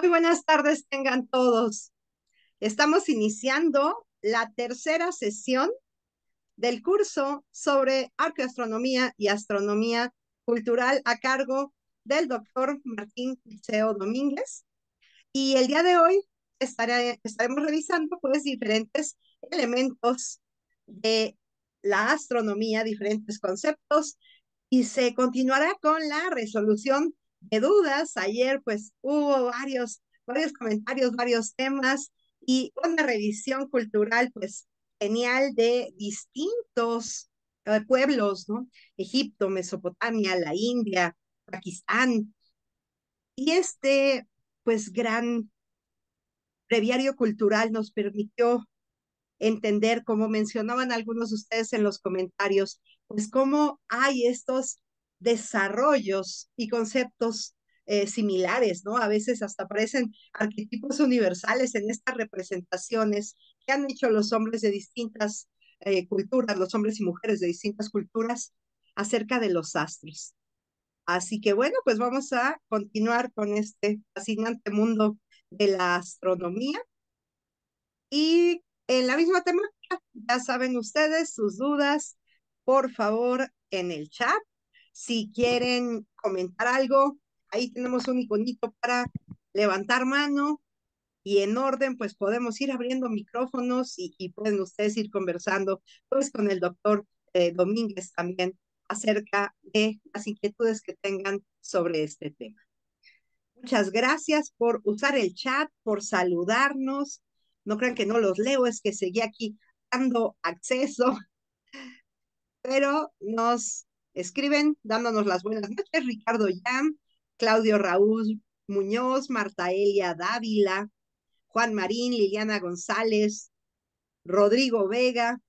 Muy buenas tardes tengan todos. Estamos iniciando la tercera sesión del curso sobre arqueoastronomía y astronomía cultural a cargo del doctor Martín Liceo Domínguez. Y el día de hoy estaremos revisando pues diferentes elementos de la astronomía, diferentes conceptos, y se continuará con la resolución de dudas. Ayer pues hubo varios, varios comentarios, varios temas y una revisión cultural pues genial de distintos eh, pueblos, ¿no? Egipto, Mesopotamia, la India, Pakistán. Y este pues gran breviario cultural nos permitió entender, como mencionaban algunos de ustedes en los comentarios, pues cómo hay estos desarrollos y conceptos eh, similares, ¿no? A veces hasta aparecen arquetipos universales en estas representaciones que han hecho los hombres de distintas eh, culturas, los hombres y mujeres de distintas culturas acerca de los astros. Así que bueno, pues vamos a continuar con este fascinante mundo de la astronomía. Y en la misma temática, ya saben ustedes sus dudas, por favor, en el chat si quieren comentar algo, ahí tenemos un iconito para levantar mano y en orden, pues podemos ir abriendo micrófonos y, pueden ustedes ir conversando pues con el doctor eh, Domínguez también acerca de las inquietudes que tengan sobre este tema. Muchas gracias por usar el chat, por saludarnos. No crean que no los leo, es que seguí aquí dando acceso, pero nos escriben dándonos las buenas noches. Ricardo Yam, Claudio Raúl Muñoz, Marta Elia Dávila, Juan Marín, Liliana González, Rodrigo Vega,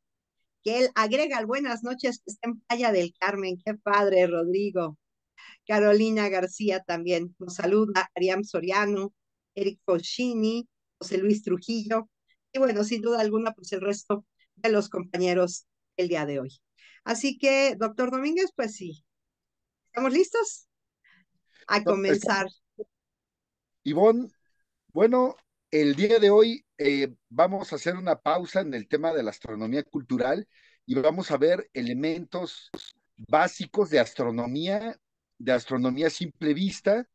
que él agrega el buenas noches que está en Playa del Carmen. Qué padre, Rodrigo. Carolina García también nos saluda, Ariam Soriano, Eric Foschini, José Luis Trujillo, y bueno, sin duda alguna, pues el resto de los compañeros el día de hoy. Así que, doctor Domínguez, pues sí. ¿Estamos listos? A comenzar. Ivonne, bueno, el día de hoy eh, vamos a hacer una pausa en el tema de la astronomía cultural y vamos a ver elementos básicos de astronomía, de astronomía simple vista.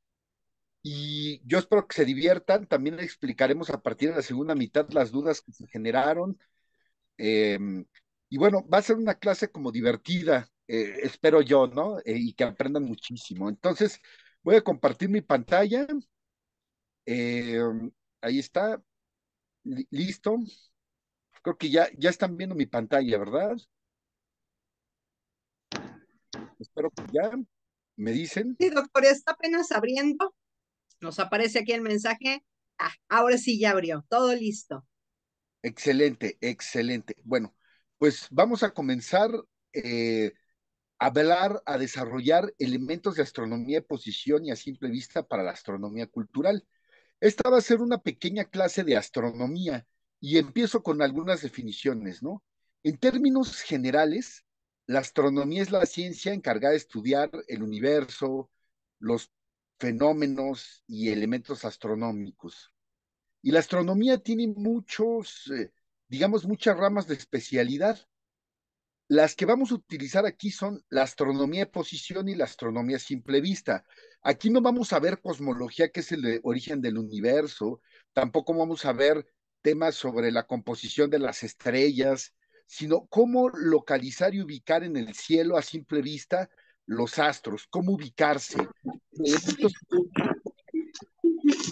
Y yo espero que se diviertan. También explicaremos a partir de la segunda mitad las dudas que se generaron. Em, y bueno, va a ser una clase como divertida, eh, espero yo, ¿no? Eh, y que aprendan muchísimo. Entonces, voy a compartir mi pantalla. Eh, ahí está. Listo. Creo que ya, ya están viendo mi pantalla, ¿verdad? Espero que ya me dicen. Sí, doctor, está apenas abriendo. Nos aparece aquí el mensaje. Ah, ahora sí ya abrió, todo listo. Excelente, excelente. Bueno, pues vamos a comenzar eh, a hablar, a desarrollar elementos de astronomía de posición y a simple vista para la astronomía cultural. Esta va a ser una pequeña clase de astronomía y empiezo con algunas definiciones, ¿no? En términos generales, la astronomía es la ciencia encargada de estudiar el universo, los fenómenos y elementos astronómicos. Y la astronomía tiene muchos eh, digamos, muchas ramas de especialidad. Las que vamos a utilizar aquí son la astronomía de posición y la astronomía simple vista. Aquí no vamos a ver cosmología, que es el origen del universo, tampoco vamos a ver temas sobre la composición de las estrellas, sino cómo localizar y ubicar en el cielo a simple vista los astros, cómo ubicarse.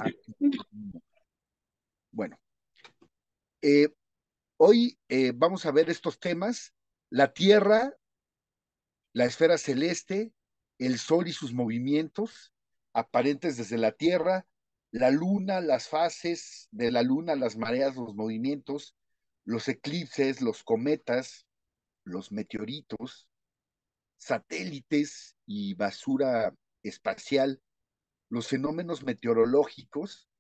Ah, bueno, eh, Hoy eh, vamos a ver estos temas, la Tierra, la esfera celeste, el Sol y sus movimientos aparentes desde la Tierra, la Luna, las fases de la Luna, las mareas, los movimientos, los eclipses, los cometas, los meteoritos, satélites y basura espacial, los fenómenos meteorológicos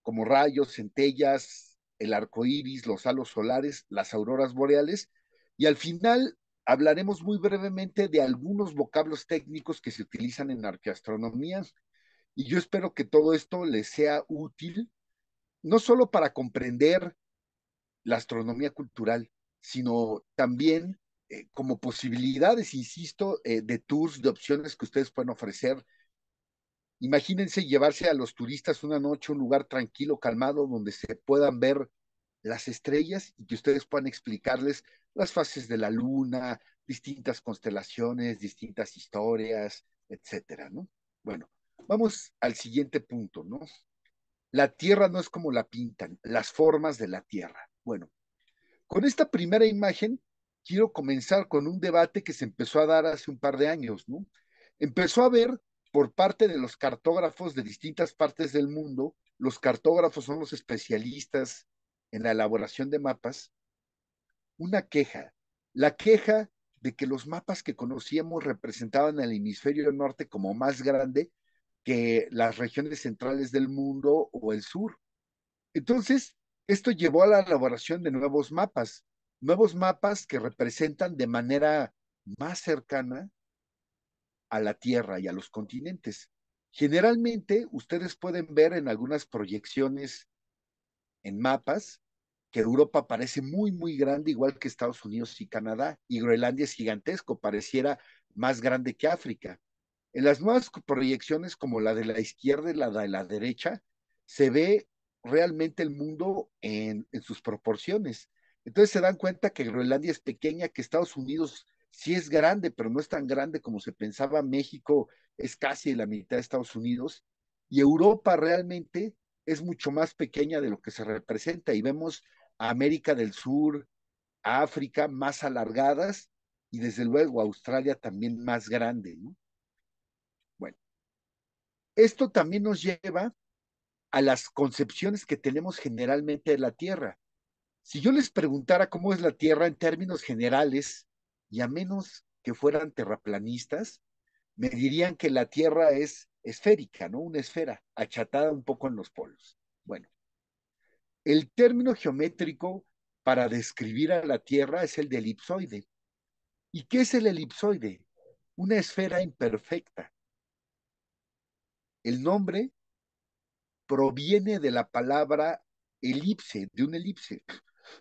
como rayos, centellas, el arco iris, los halos solares, las auroras boreales, y al final hablaremos muy brevemente de algunos vocablos técnicos que se utilizan en arqueastronomía. Y yo espero que todo esto les sea útil, no solo para comprender la astronomía cultural, sino también eh, como posibilidades, insisto, eh, de tours, de opciones que ustedes pueden ofrecer Imagínense llevarse a los turistas una noche a un lugar tranquilo, calmado, donde se puedan ver las estrellas y que ustedes puedan explicarles las fases de la luna, distintas constelaciones, distintas historias, etcétera, ¿no? Bueno, vamos al siguiente punto, ¿no? La tierra no es como la pintan, las formas de la tierra. Bueno, con esta primera imagen quiero comenzar con un debate que se empezó a dar hace un par de años, ¿no? Empezó a ver por parte de los cartógrafos de distintas partes del mundo. Los cartógrafos son los especialistas en la elaboración de mapas. Una queja, la queja de que los mapas que conocíamos representaban el hemisferio norte como más grande que las regiones centrales del mundo o el sur. Entonces, esto llevó a la elaboración de nuevos mapas, nuevos mapas que representan de manera más cercana a la Tierra y a los continentes. Generalmente ustedes pueden ver en algunas proyecciones en mapas que Europa parece muy, muy grande, igual que Estados Unidos y Canadá, y Groenlandia es gigantesco, pareciera más grande que África. En las nuevas proyecciones, como la de la izquierda y la de la derecha, se ve realmente el mundo en, en sus proporciones. Entonces se dan cuenta que Groenlandia es pequeña, que Estados Unidos sí es grande, pero no es tan grande como se pensaba. México es casi la mitad de Estados Unidos y Europa realmente es mucho más pequeña de lo que se representa y vemos a América del Sur, a África más alargadas y desde luego Australia también más grande, Bueno, esto también nos lleva a las concepciones que tenemos generalmente de la Tierra. Si yo les preguntara cómo es la Tierra en términos generales, y a menos que fueran terraplanistas, me dirían que la Tierra es esférica, ¿no? Una esfera achatada un poco en los polos. Bueno, el término geométrico para describir a la Tierra es el de elipsoide. ¿Y qué es el elipsoide? Una esfera imperfecta. El nombre proviene de la palabra elipse, de un elipse,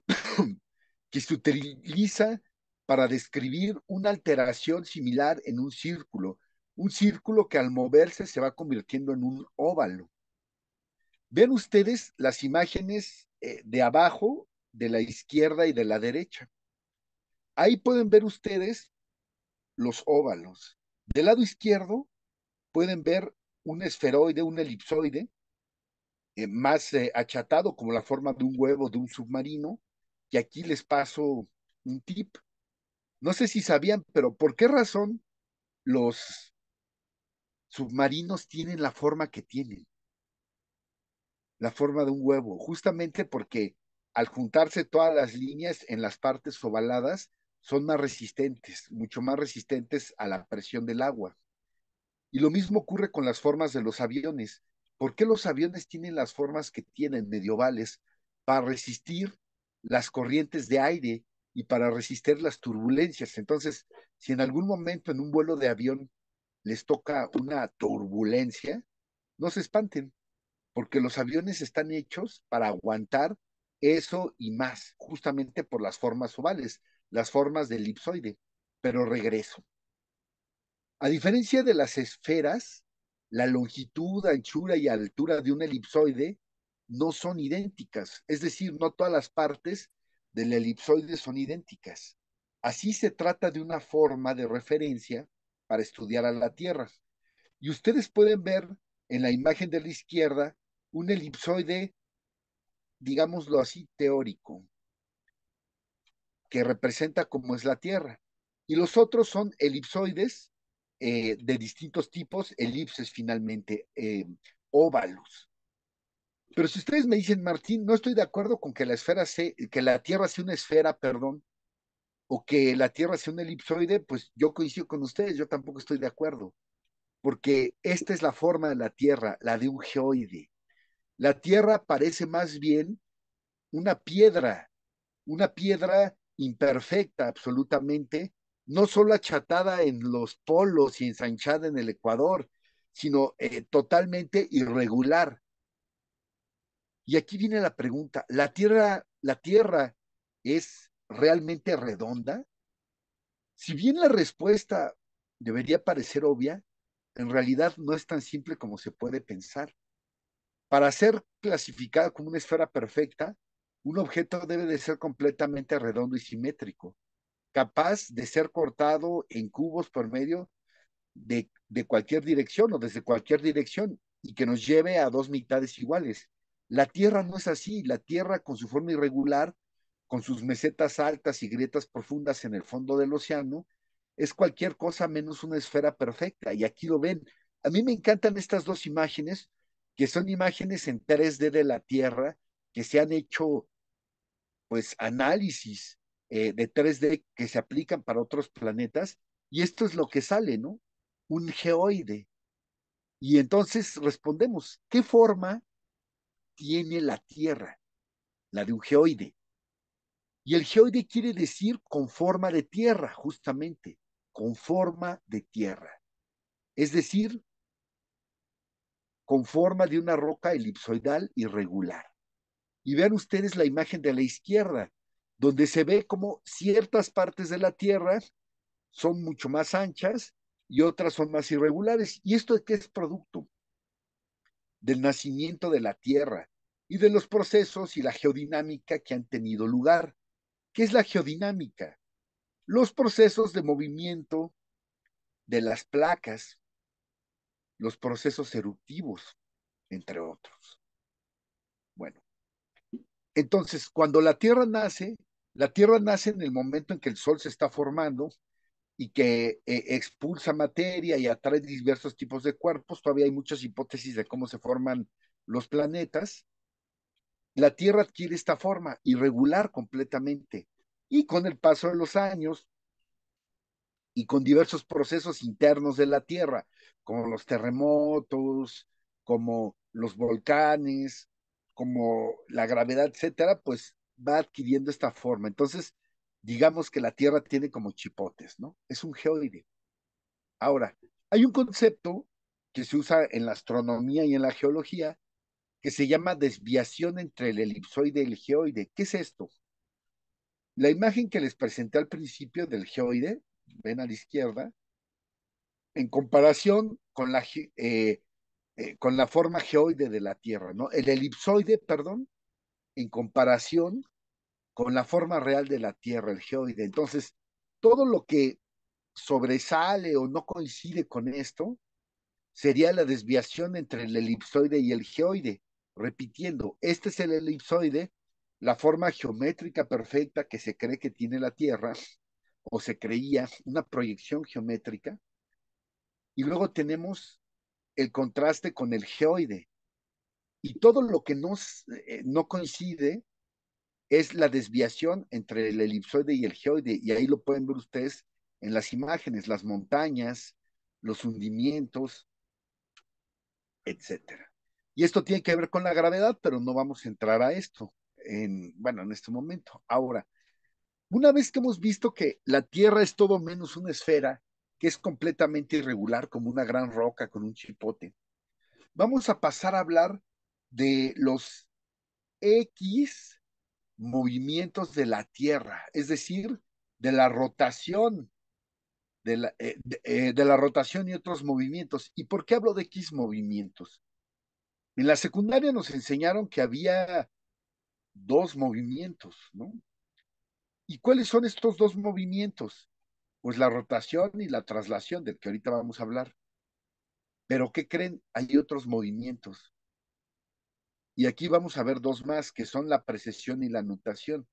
que se utiliza para describir una alteración similar en un círculo, un círculo que al moverse se va convirtiendo en un óvalo. Ven ustedes las imágenes eh, de abajo, de la izquierda y de la derecha. Ahí pueden ver ustedes los óvalos. Del lado izquierdo pueden ver un esferoide, un elipsoide, eh, más eh, achatado como la forma de un huevo de un submarino. Y aquí les paso un tip no sé si sabían, pero ¿por qué razón los submarinos tienen la forma que tienen? La forma de un huevo, justamente porque al juntarse todas las líneas en las partes ovaladas, son más resistentes, mucho más resistentes a la presión del agua. Y lo mismo ocurre con las formas de los aviones. ¿Por qué los aviones tienen las formas que tienen medievales para resistir las corrientes de aire y para resistir las turbulencias. Entonces, si en algún momento en un vuelo de avión les toca una turbulencia, no se espanten, porque los aviones están hechos para aguantar eso y más, justamente por las formas ovales, las formas de elipsoide. Pero regreso. A diferencia de las esferas, la longitud, anchura y altura de un elipsoide no son idénticas, es decir, no todas las partes del elipsoide son idénticas. Así se trata de una forma de referencia para estudiar a la Tierra. Y ustedes pueden ver en la imagen de la izquierda un elipsoide, digámoslo así, teórico, que representa cómo es la Tierra. Y los otros son elipsoides eh, de distintos tipos, elipses finalmente, eh, óvalos. Pero si ustedes me dicen, Martín, no estoy de acuerdo con que la esfera sea, que la Tierra sea una esfera, perdón, o que la Tierra sea un elipsoide, pues yo coincido con ustedes, yo tampoco estoy de acuerdo, porque esta es la forma de la Tierra, la de un geoide. La Tierra parece más bien una piedra, una piedra imperfecta absolutamente, no solo achatada en los polos y ensanchada en el Ecuador, sino eh, totalmente irregular. Y aquí viene la pregunta, ¿la Tierra, la tierra es realmente redonda? Si bien la respuesta debería parecer obvia, en realidad no es tan simple como se puede pensar. Para ser clasificada como una esfera perfecta, un objeto debe de ser completamente redondo y simétrico, capaz de ser cortado en cubos por medio de cualquier dirección o desde cualquier dirección y que nos lleve a dos mitades iguales. La Tierra no es así, la Tierra con su forma irregular, con sus mesetas altas y grietas profundas en el fondo del océano, es cualquier cosa menos una esfera perfecta, y aquí lo ven. A mí me encantan estas dos imágenes, que son imágenes en 3D de la Tierra, que se han hecho, pues, análisis eh, de 3D que se aplican para otros planetas, y esto es lo que sale, ¿no? Un geoide. Y entonces respondemos, ¿qué forma tiene la Tierra, la de un geoide. Y el geoide quiere decir con forma de tierra, justamente, con forma de tierra. Es decir, con forma de una roca elipsoidal irregular. Y vean ustedes la imagen de la izquierda, donde se ve como ciertas partes de la Tierra son mucho más anchas y otras son más irregulares. ¿Y esto de qué es producto? del nacimiento de la Tierra y de los procesos y la geodinámica que han tenido lugar. ¿Qué es la geodinámica? Los procesos de movimiento de las placas, los procesos eruptivos, entre otros. Bueno, entonces, cuando la Tierra nace, la Tierra nace en el momento en que el Sol se está formando y que eh, expulsa materia y atrae diversos tipos de cuerpos. Todavía hay muchas hipótesis de cómo se forman los planetas. La Tierra adquiere esta forma irregular completamente y con el paso de los años y con diversos procesos internos de la Tierra, como los terremotos, como los volcanes, como la gravedad, etcétera, pues va adquiriendo esta forma. Entonces, digamos que la Tierra tiene como chipotes, ¿no? Es un geoide. Ahora, hay un concepto que se usa en la astronomía y en la geología que se llama desviación entre el elipsoide y el geoide. ¿Qué es esto? La imagen que les presenté al principio del geoide, ven a la izquierda, en comparación con la, eh, eh, con la forma geoide de la Tierra, ¿no? El elipsoide, perdón, en comparación con la forma real de la Tierra, el geoide. Entonces, todo lo que sobresale o no coincide con esto sería la desviación entre el elipsoide y el geoide. Repitiendo, este es el elipsoide, la forma geométrica perfecta que se cree que tiene la Tierra, o se creía una proyección geométrica. Y luego tenemos el contraste con el geoide. Y todo lo que no, eh, no coincide es la desviación entre el elipsoide y el geoide, y ahí lo pueden ver ustedes en las imágenes, las montañas, los hundimientos, etcétera. Y esto tiene que ver con la gravedad, pero no vamos a entrar a esto en, bueno, en este momento. Ahora, una vez que hemos visto que la Tierra es todo menos una esfera, que es completamente irregular como una gran roca con un chipote, vamos a pasar a hablar de los X, movimientos de la Tierra, es decir, de la rotación, de la, eh, eh, de, la rotación y otros movimientos. ¿Y por qué hablo de X movimientos? En la secundaria nos enseñaron que había dos movimientos, ¿no? ¿Y cuáles son estos dos movimientos? Pues la rotación y la traslación, del que ahorita vamos a hablar. Pero, ¿qué creen? Hay otros movimientos. Y aquí vamos a ver dos más, que son la precesión y la nutación.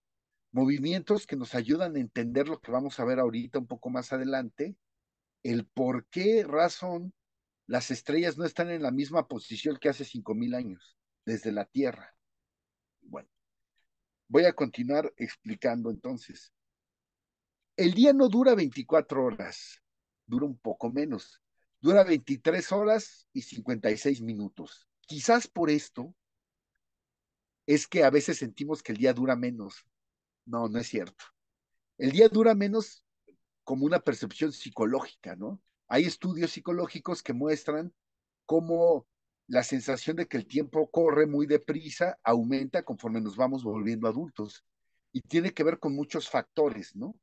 Movimientos que nos ayudan a entender lo que vamos a ver ahorita un poco más adelante, el por qué razón las estrellas no están en la misma posición que hace 5.000 años, desde la Tierra. Bueno, voy a continuar explicando entonces. El día no dura 24 horas, dura un poco menos, dura 23 horas y 56 minutos. Quizás por esto, es que a veces sentimos que el día dura menos. No, no es cierto. El día dura menos como una percepción psicológica, ¿no? Hay estudios psicológicos que muestran cómo la sensación de que el tiempo corre muy deprisa aumenta conforme nos vamos volviendo adultos y tiene que ver con muchos factores, ¿no?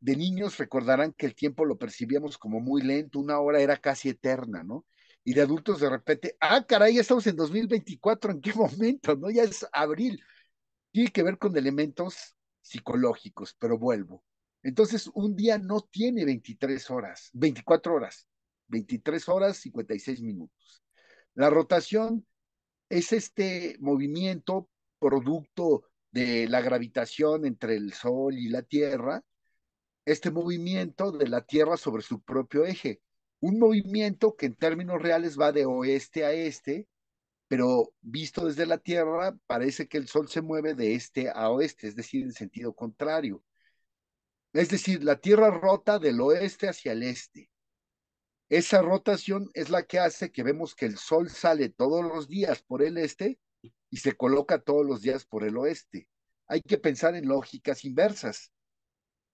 De niños recordarán que el tiempo lo percibíamos como muy lento, una hora era casi eterna, ¿no? y de adultos de repente, ah, caray, ya estamos en 2024, ¿en qué momento? ¿No? Ya es abril. Tiene que ver con elementos psicológicos, pero vuelvo. Entonces, un día no tiene 23 horas, 24 horas, 23 horas 56 minutos. La rotación es este movimiento producto de la gravitación entre el Sol y la Tierra, este movimiento de la Tierra sobre su propio eje un movimiento que en términos reales va de oeste a este, pero visto desde la Tierra, parece que el Sol se mueve de este a oeste, es decir, en sentido contrario. Es decir, la Tierra rota del oeste hacia el este. Esa rotación es la que hace que vemos que el Sol sale todos los días por el este y se coloca todos los días por el oeste. Hay que pensar en lógicas inversas.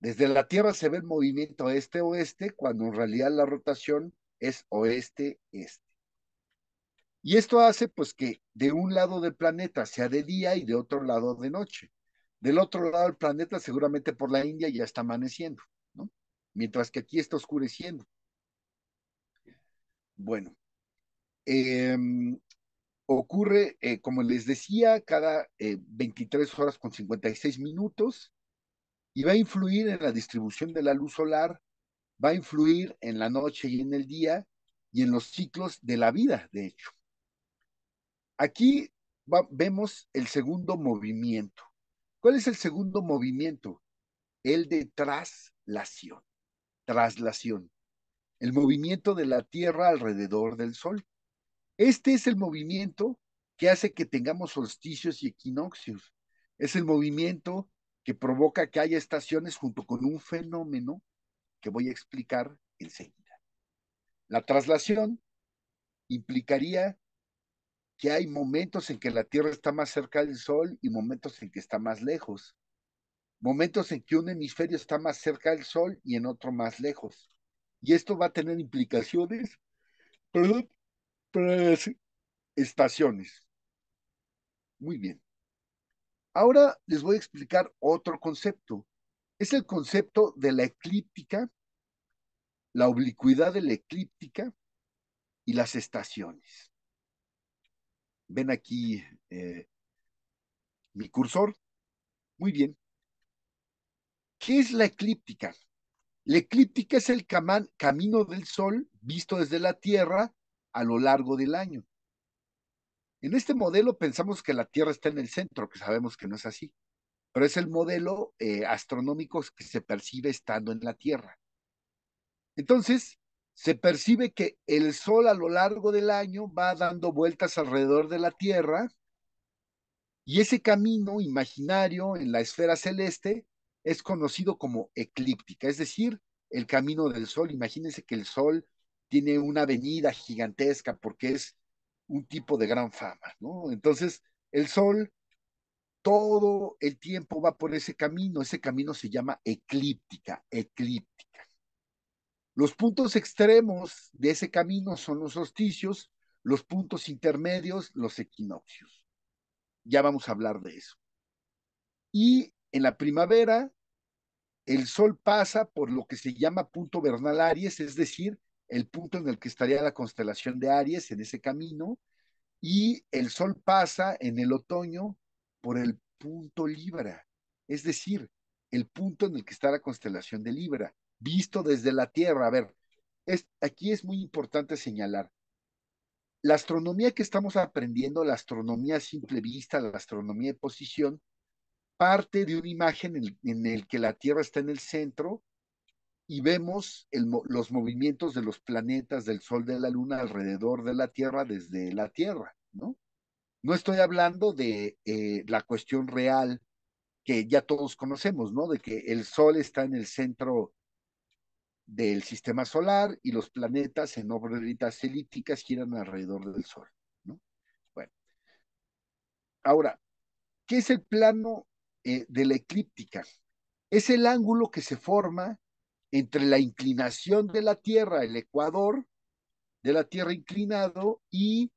Desde la Tierra se ve el movimiento este-oeste cuando en realidad la rotación es oeste-este. Y esto hace pues que de un lado del planeta sea de día y de otro lado de noche. Del otro lado del planeta seguramente por la India ya está amaneciendo, ¿no? Mientras que aquí está oscureciendo. Bueno, em, ocurre, eh, como les decía, cada 23 eh, horas con 56 minutos y va a influir en la distribución de la luz solar, va a influir en la noche y en el día y en los ciclos de la vida, de hecho. Aquí vemos el segundo movimiento. ¿Cuál es el segundo movimiento? El de traslación. Traslación. El movimiento de la Tierra alrededor del Sol. Este es el movimiento que hace que tengamos solsticios y equinoccios. Es el movimiento que provoca que haya estaciones junto con un fenómeno que voy a explicar enseguida. La traslación implicaría que hay momentos en que la Tierra está más cerca del Sol y momentos en que está más lejos. Momentos en que un hemisferio está más cerca del Sol y en otro más lejos. Y esto va a tener implicaciones perdón, para las estaciones. Muy bien. Ahora les voy a explicar otro concepto. Es el concepto de la eclíptica, la oblicuidad de la eclíptica y las estaciones. Ven aquí eh, mi cursor. Muy bien. ¿Qué es la eclíptica? La eclíptica es el camino del Sol visto desde la Tierra a lo largo del año. En este modelo pensamos que la Tierra está en el centro, que sabemos que no es así, pero es el modelo eh, astronómico que se percibe estando en la Tierra. Entonces, se percibe que el Sol a lo largo del año va dando vueltas alrededor de la Tierra y ese camino imaginario en la esfera celeste es conocido como eclíptica, es decir, el camino del Sol. Imagínense que el Sol tiene una avenida gigantesca porque es un tipo de gran fama, ¿no? Entonces, el Sol todo el tiempo va por ese camino, ese camino se llama eclíptica, eclíptica. Los puntos extremos de ese camino son los solsticios, los puntos intermedios, los equinoccios. Ya vamos a hablar de eso. Y en la primavera, el sol pasa por lo que se llama punto vernal Aries, es decir, el punto en el que estaría la constelación de Aries en ese camino, y el Sol pasa en el otoño por el punto Libra, es decir, el punto en el que está la constelación de Libra, visto desde la Tierra. A ver, aquí es muy importante señalar, la astronomía que estamos aprendiendo, la astronomía simple vista, la astronomía de posición, parte de una imagen en, en el que la Tierra está en el centro y vemos los movimientos de los planetas, del Sol, de la Luna alrededor de la Tierra desde la Tierra, ¿no? No estoy hablando de eh, la cuestión real que ya todos conocemos, ¿no? De que el Sol está en el centro del sistema solar y los planetas en órbitas elípticas giran alrededor del Sol, ¿no? Bueno, ahora, ¿qué es el plano eh, de la eclíptica? Es el ángulo que se forma entre la inclinación de la Tierra, el ecuador de la Tierra inclinado y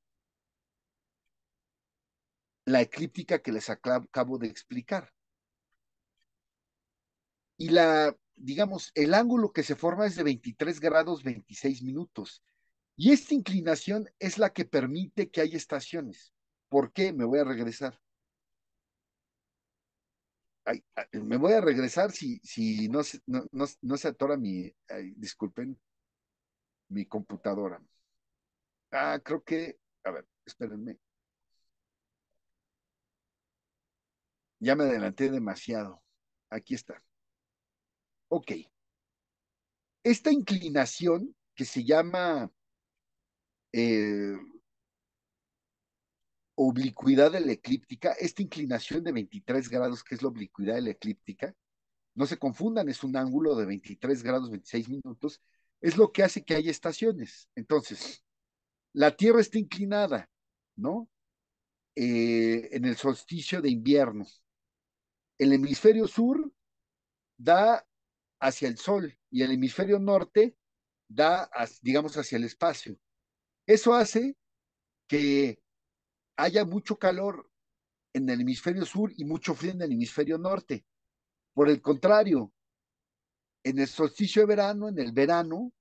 la eclíptica que les acabo de explicar. Y la, digamos, el ángulo que se forma es de 23 grados 26 minutos. Y esta inclinación es la que permite que haya estaciones. ¿Por qué? Me voy a regresar me voy a regresar si, si no, no, se atora mi, disculpen, mi computadora. Ah, creo que, a ver, espérenme. Ya me adelanté demasiado. Aquí está. Ok. Esta inclinación que se llama eh, oblicuidad de la eclíptica, esta inclinación de 23 grados, que es la oblicuidad de la eclíptica, no se confundan, es un ángulo de 23 grados 26 minutos, es lo que hace que haya estaciones. Entonces, la Tierra está inclinada, ¿no? Eh, en el solsticio de invierno. El hemisferio sur da hacia el sol y el hemisferio norte da, digamos, hacia el espacio. Eso hace que haya mucho calor en el hemisferio sur y mucho frío en el hemisferio norte. Por el contrario, en el solsticio de verano, en el verano,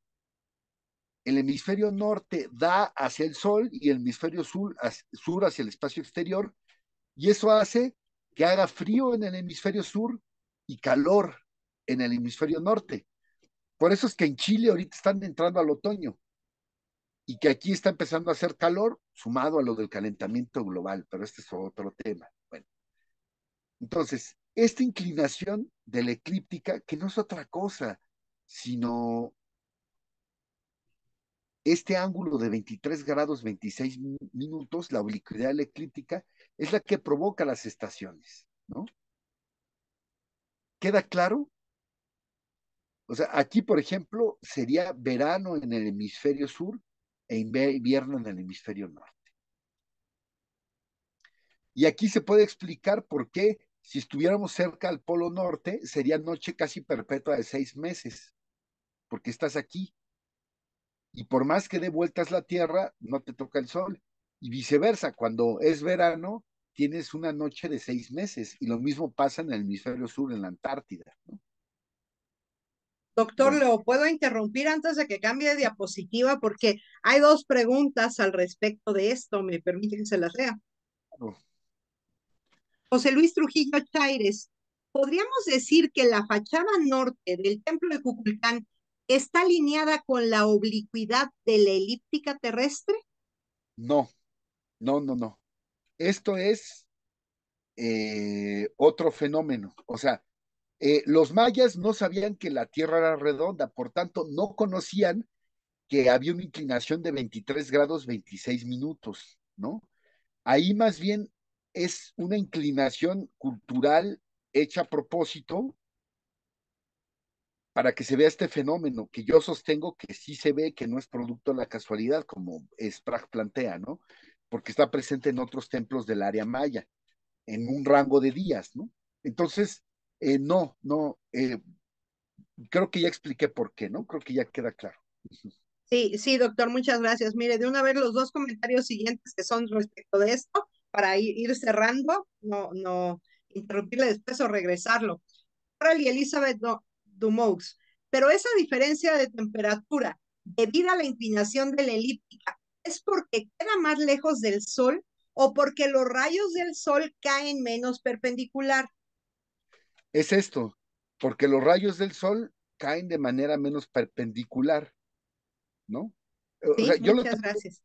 el hemisferio norte da hacia el sol y el hemisferio sur, sur hacia el espacio exterior, y eso hace que haga frío en el hemisferio sur y calor en el hemisferio norte. Por eso es que en Chile ahorita están entrando al otoño, y que aquí está empezando a hacer calor, sumado a lo del calentamiento global, pero este es otro tema. Bueno, entonces, esta inclinación de la eclíptica, que no es otra cosa, sino este ángulo de 23 grados 26 minutos, la oblicuidad de la eclíptica, es la que provoca las estaciones, ¿no? ¿Queda claro? O sea, aquí, por ejemplo, sería verano en el hemisferio sur e invierno en el hemisferio norte. Y aquí se puede explicar por qué, si estuviéramos cerca al polo norte, sería noche casi perpetua de seis meses, porque estás aquí. Y por más que dé vueltas la Tierra, no te toca el sol. Y viceversa, cuando es verano, tienes una noche de seis meses. Y lo mismo pasa en el hemisferio sur, en la Antártida. ¿no? Doctor, ¿lo puedo interrumpir antes de que cambie de diapositiva? Porque hay dos preguntas al respecto de esto. ¿Me permite que se las lea? José Luis Trujillo Chaires, ¿podríamos decir que la fachada norte del templo de Cuculcán está alineada con la oblicuidad de la elíptica terrestre? No, no, no, no. Esto es eh, otro fenómeno. O sea, eh, los mayas no sabían que la Tierra era redonda, por tanto, no conocían que había una inclinación de 23 grados 26 minutos, ¿no? Ahí más bien es una inclinación cultural hecha a propósito para que se vea este fenómeno, que yo sostengo que sí se ve, que no es producto de la casualidad, como Sprague plantea, ¿no? Porque está presente en otros templos del área maya, en un rango de días, ¿no? Entonces, eh, no, no, eh, creo que ya expliqué por qué, ¿no? Creo que ya queda claro. Sí, sí, doctor, muchas gracias. Mire, de una vez los dos comentarios siguientes que son respecto de esto, para ir, cerrando, no, no interrumpirle después o regresarlo. Para y Elizabeth Dumoux, pero esa diferencia de temperatura debido a la inclinación de la elíptica es porque queda más lejos del Sol o porque los rayos del Sol caen menos perpendicular es esto, porque los rayos del sol caen de manera menos perpendicular, ¿no? muchas gracias.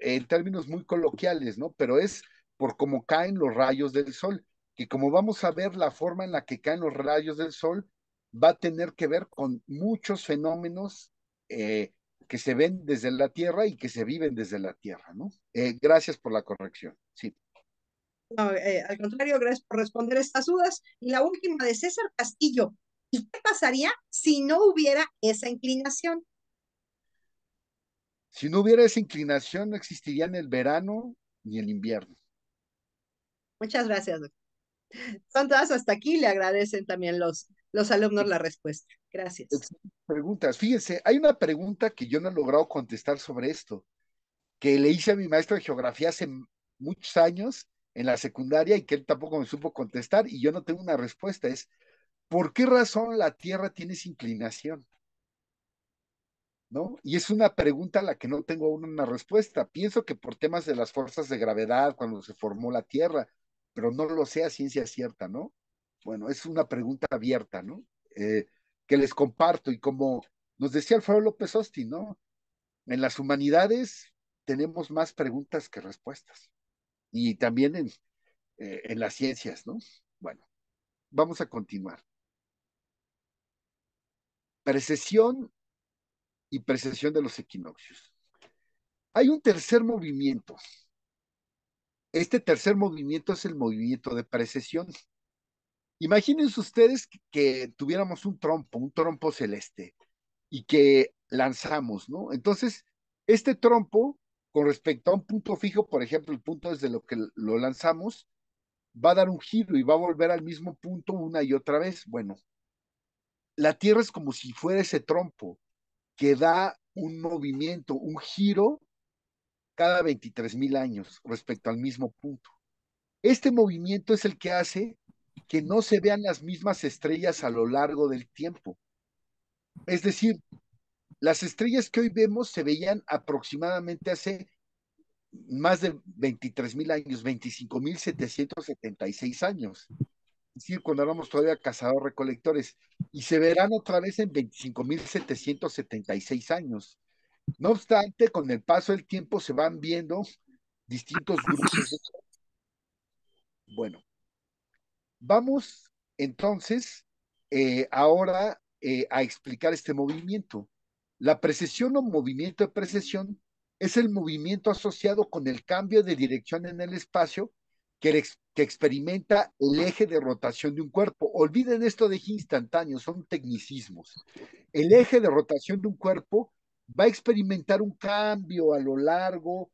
En términos muy coloquiales, ¿no? Pero es por cómo caen los rayos del sol, que como vamos a ver la forma en la que caen los rayos del sol, va a tener que ver con muchos fenómenos eh, que se ven desde la Tierra y que se viven desde la Tierra, ¿no? Eh, gracias por la corrección. Eh, al contrario, gracias por responder estas dudas. Y la última de César Castillo. ¿Y qué pasaría si no hubiera esa inclinación? Si no hubiera esa inclinación, no existiría en el verano ni el invierno. Muchas gracias. Son todas hasta aquí. Le agradecen también los, los alumnos la respuesta. Gracias. Preguntas. Fíjense, hay una pregunta que yo no he logrado contestar sobre esto, que le hice a mi maestro de geografía hace muchos años en la secundaria y que él tampoco me supo contestar y yo no tengo una respuesta, es ¿por qué razón la Tierra tiene esa inclinación? ¿No? Y es una pregunta a la que no tengo aún una respuesta. Pienso que por temas de las fuerzas de gravedad cuando se formó la Tierra, pero no lo sé ciencia cierta, ¿no? Bueno, es una pregunta abierta, ¿no? Eh, que les comparto y como nos decía Alfredo López Osti, ¿no? En las humanidades tenemos más preguntas que respuestas y también eh, en, las ciencias, ¿no? Bueno, vamos a continuar. Precesión y precesión de los equinoccios. Hay un tercer movimiento. Este tercer movimiento es el movimiento de precesión. Imagínense ustedes que tuviéramos un trompo, un trompo celeste, y que lanzamos, ¿no? Entonces, este trompo con respecto a un punto fijo, por ejemplo, el punto desde lo que lo lanzamos, va a dar un giro y va a volver al mismo punto una y otra vez. Bueno, la Tierra es como si fuera ese trompo que da un movimiento, un giro cada 23 mil años respecto al mismo punto. Este movimiento es el que hace que no se vean las mismas estrellas a lo largo del tiempo. Es decir, las estrellas que hoy vemos se veían aproximadamente hace más de 23 mil años, 25 mil 776 años. Es decir, cuando éramos todavía cazadores-recolectores. Y se verán otra vez en 25 mil 776 años. No obstante, con el paso del tiempo se van viendo distintos grupos. Bueno, vamos entonces eh, ahora eh, a explicar este movimiento. La precesión o movimiento de precesión es el movimiento asociado con el cambio de dirección en el espacio que, experimenta el eje de rotación de un cuerpo. Olviden esto de eje instantáneo, son tecnicismos. El eje de rotación de un cuerpo va a experimentar un cambio a lo largo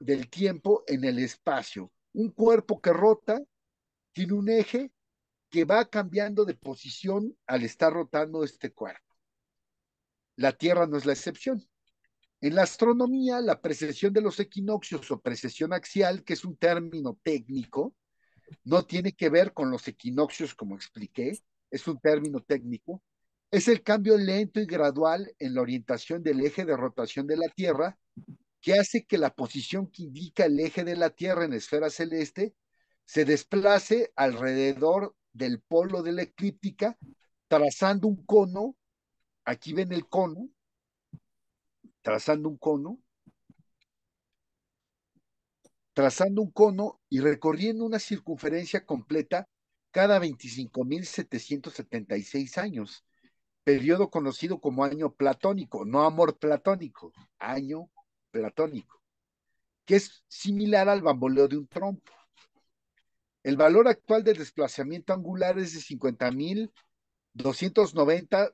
del tiempo en el espacio. Un cuerpo que rota tiene un eje que va cambiando de posición al estar rotando este cuerpo. La Tierra no es la excepción. En la astronomía, la precesión de los equinoccios o precesión axial, que es un término técnico, no tiene que ver con los equinoccios, como expliqué, es un término técnico, es el cambio lento y gradual en la orientación del eje de rotación de la Tierra, que hace que la posición que indica el eje de la Tierra en la esfera celeste se desplace alrededor del polo de la eclíptica, trazando un cono aquí ven el cono, trazando un cono, trazando un cono y recorriendo una circunferencia completa cada 25.776 años, periodo conocido como año platónico, no amor platónico, año platónico, que es similar al bamboleo de un trompo. El valor actual del desplazamiento angular es de 50.290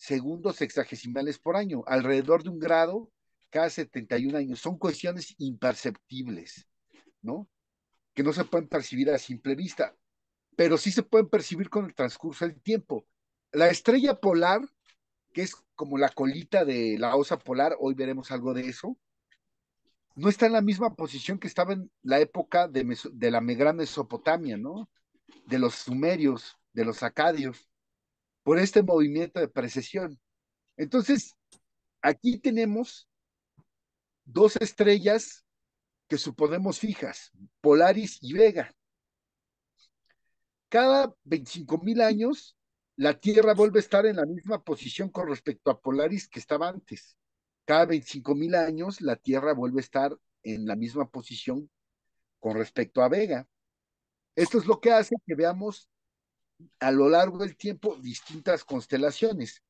segundos sexagesimales por año, alrededor de un grado cada 71 años. Son cuestiones imperceptibles, ¿no? Que no se pueden percibir a simple vista, pero sí se pueden percibir con el transcurso del tiempo. La estrella polar, que es como la colita de la osa polar, hoy veremos algo de eso, no está en la misma posición que estaba en la época de, de la gran Mesopotamia, ¿no? De los sumerios, de los acadios por este movimiento de precesión. Entonces, aquí tenemos dos estrellas que suponemos fijas, Polaris y Vega. Cada 25.000 años, la Tierra vuelve a estar en la misma posición con respecto a Polaris que estaba antes. Cada 25.000 años, la Tierra vuelve a estar en la misma posición con respecto a Vega. Esto es lo que hace que veamos a lo largo del tiempo distintas constelaciones.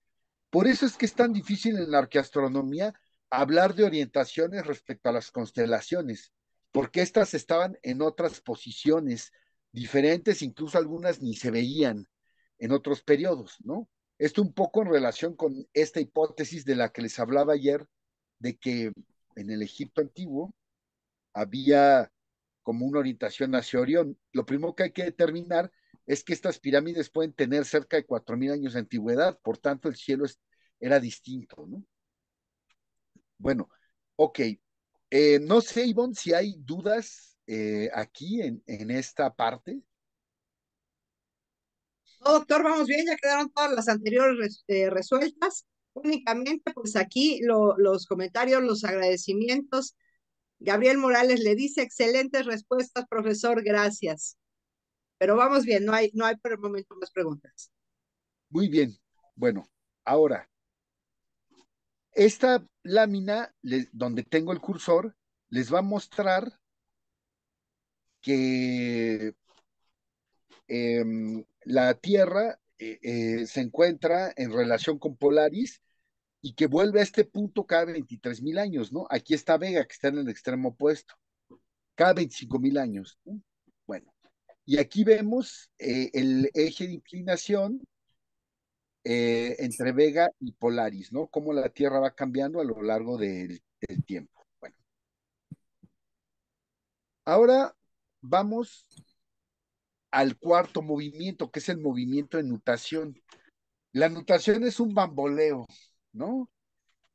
Por eso es que es tan difícil en la arqueastronomía hablar de orientaciones respecto a las constelaciones, porque éstas estaban en otras posiciones diferentes, incluso algunas ni se veían en otros periodos, ¿no? Esto un poco en relación con esta hipótesis de la que les hablaba ayer, de que en el Egipto antiguo había como una orientación hacia Orión. Lo primero que hay que determinar es que estas pirámides pueden tener cerca de 4.000 años de antigüedad, por tanto el cielo era distinto, ¿no? Bueno, ok. Eh, no sé, Ivonne, si hay dudas eh, aquí en, esta parte. No, doctor, vamos bien, ya quedaron todas las anteriores eh, resueltas. Únicamente, pues aquí los comentarios, los agradecimientos. Gabriel Morales le dice, excelentes respuestas, profesor, gracias. Pero vamos bien, no hay, no hay por el momento más preguntas. Muy bien. Bueno, ahora, esta lámina donde tengo el cursor les va a mostrar que em, la Tierra eh, eh, se encuentra en relación con Polaris y que vuelve a este punto cada veintitrés mil años, ¿no? Aquí está Vega, que está en el extremo opuesto, cada 25 mil años. Y aquí vemos eh, el eje de inclinación eh, entre Vega y Polaris, ¿no? Cómo la Tierra va cambiando a lo largo del, tiempo. Bueno. Ahora vamos al cuarto movimiento, que es el movimiento de nutación. La nutación es un bamboleo, ¿no?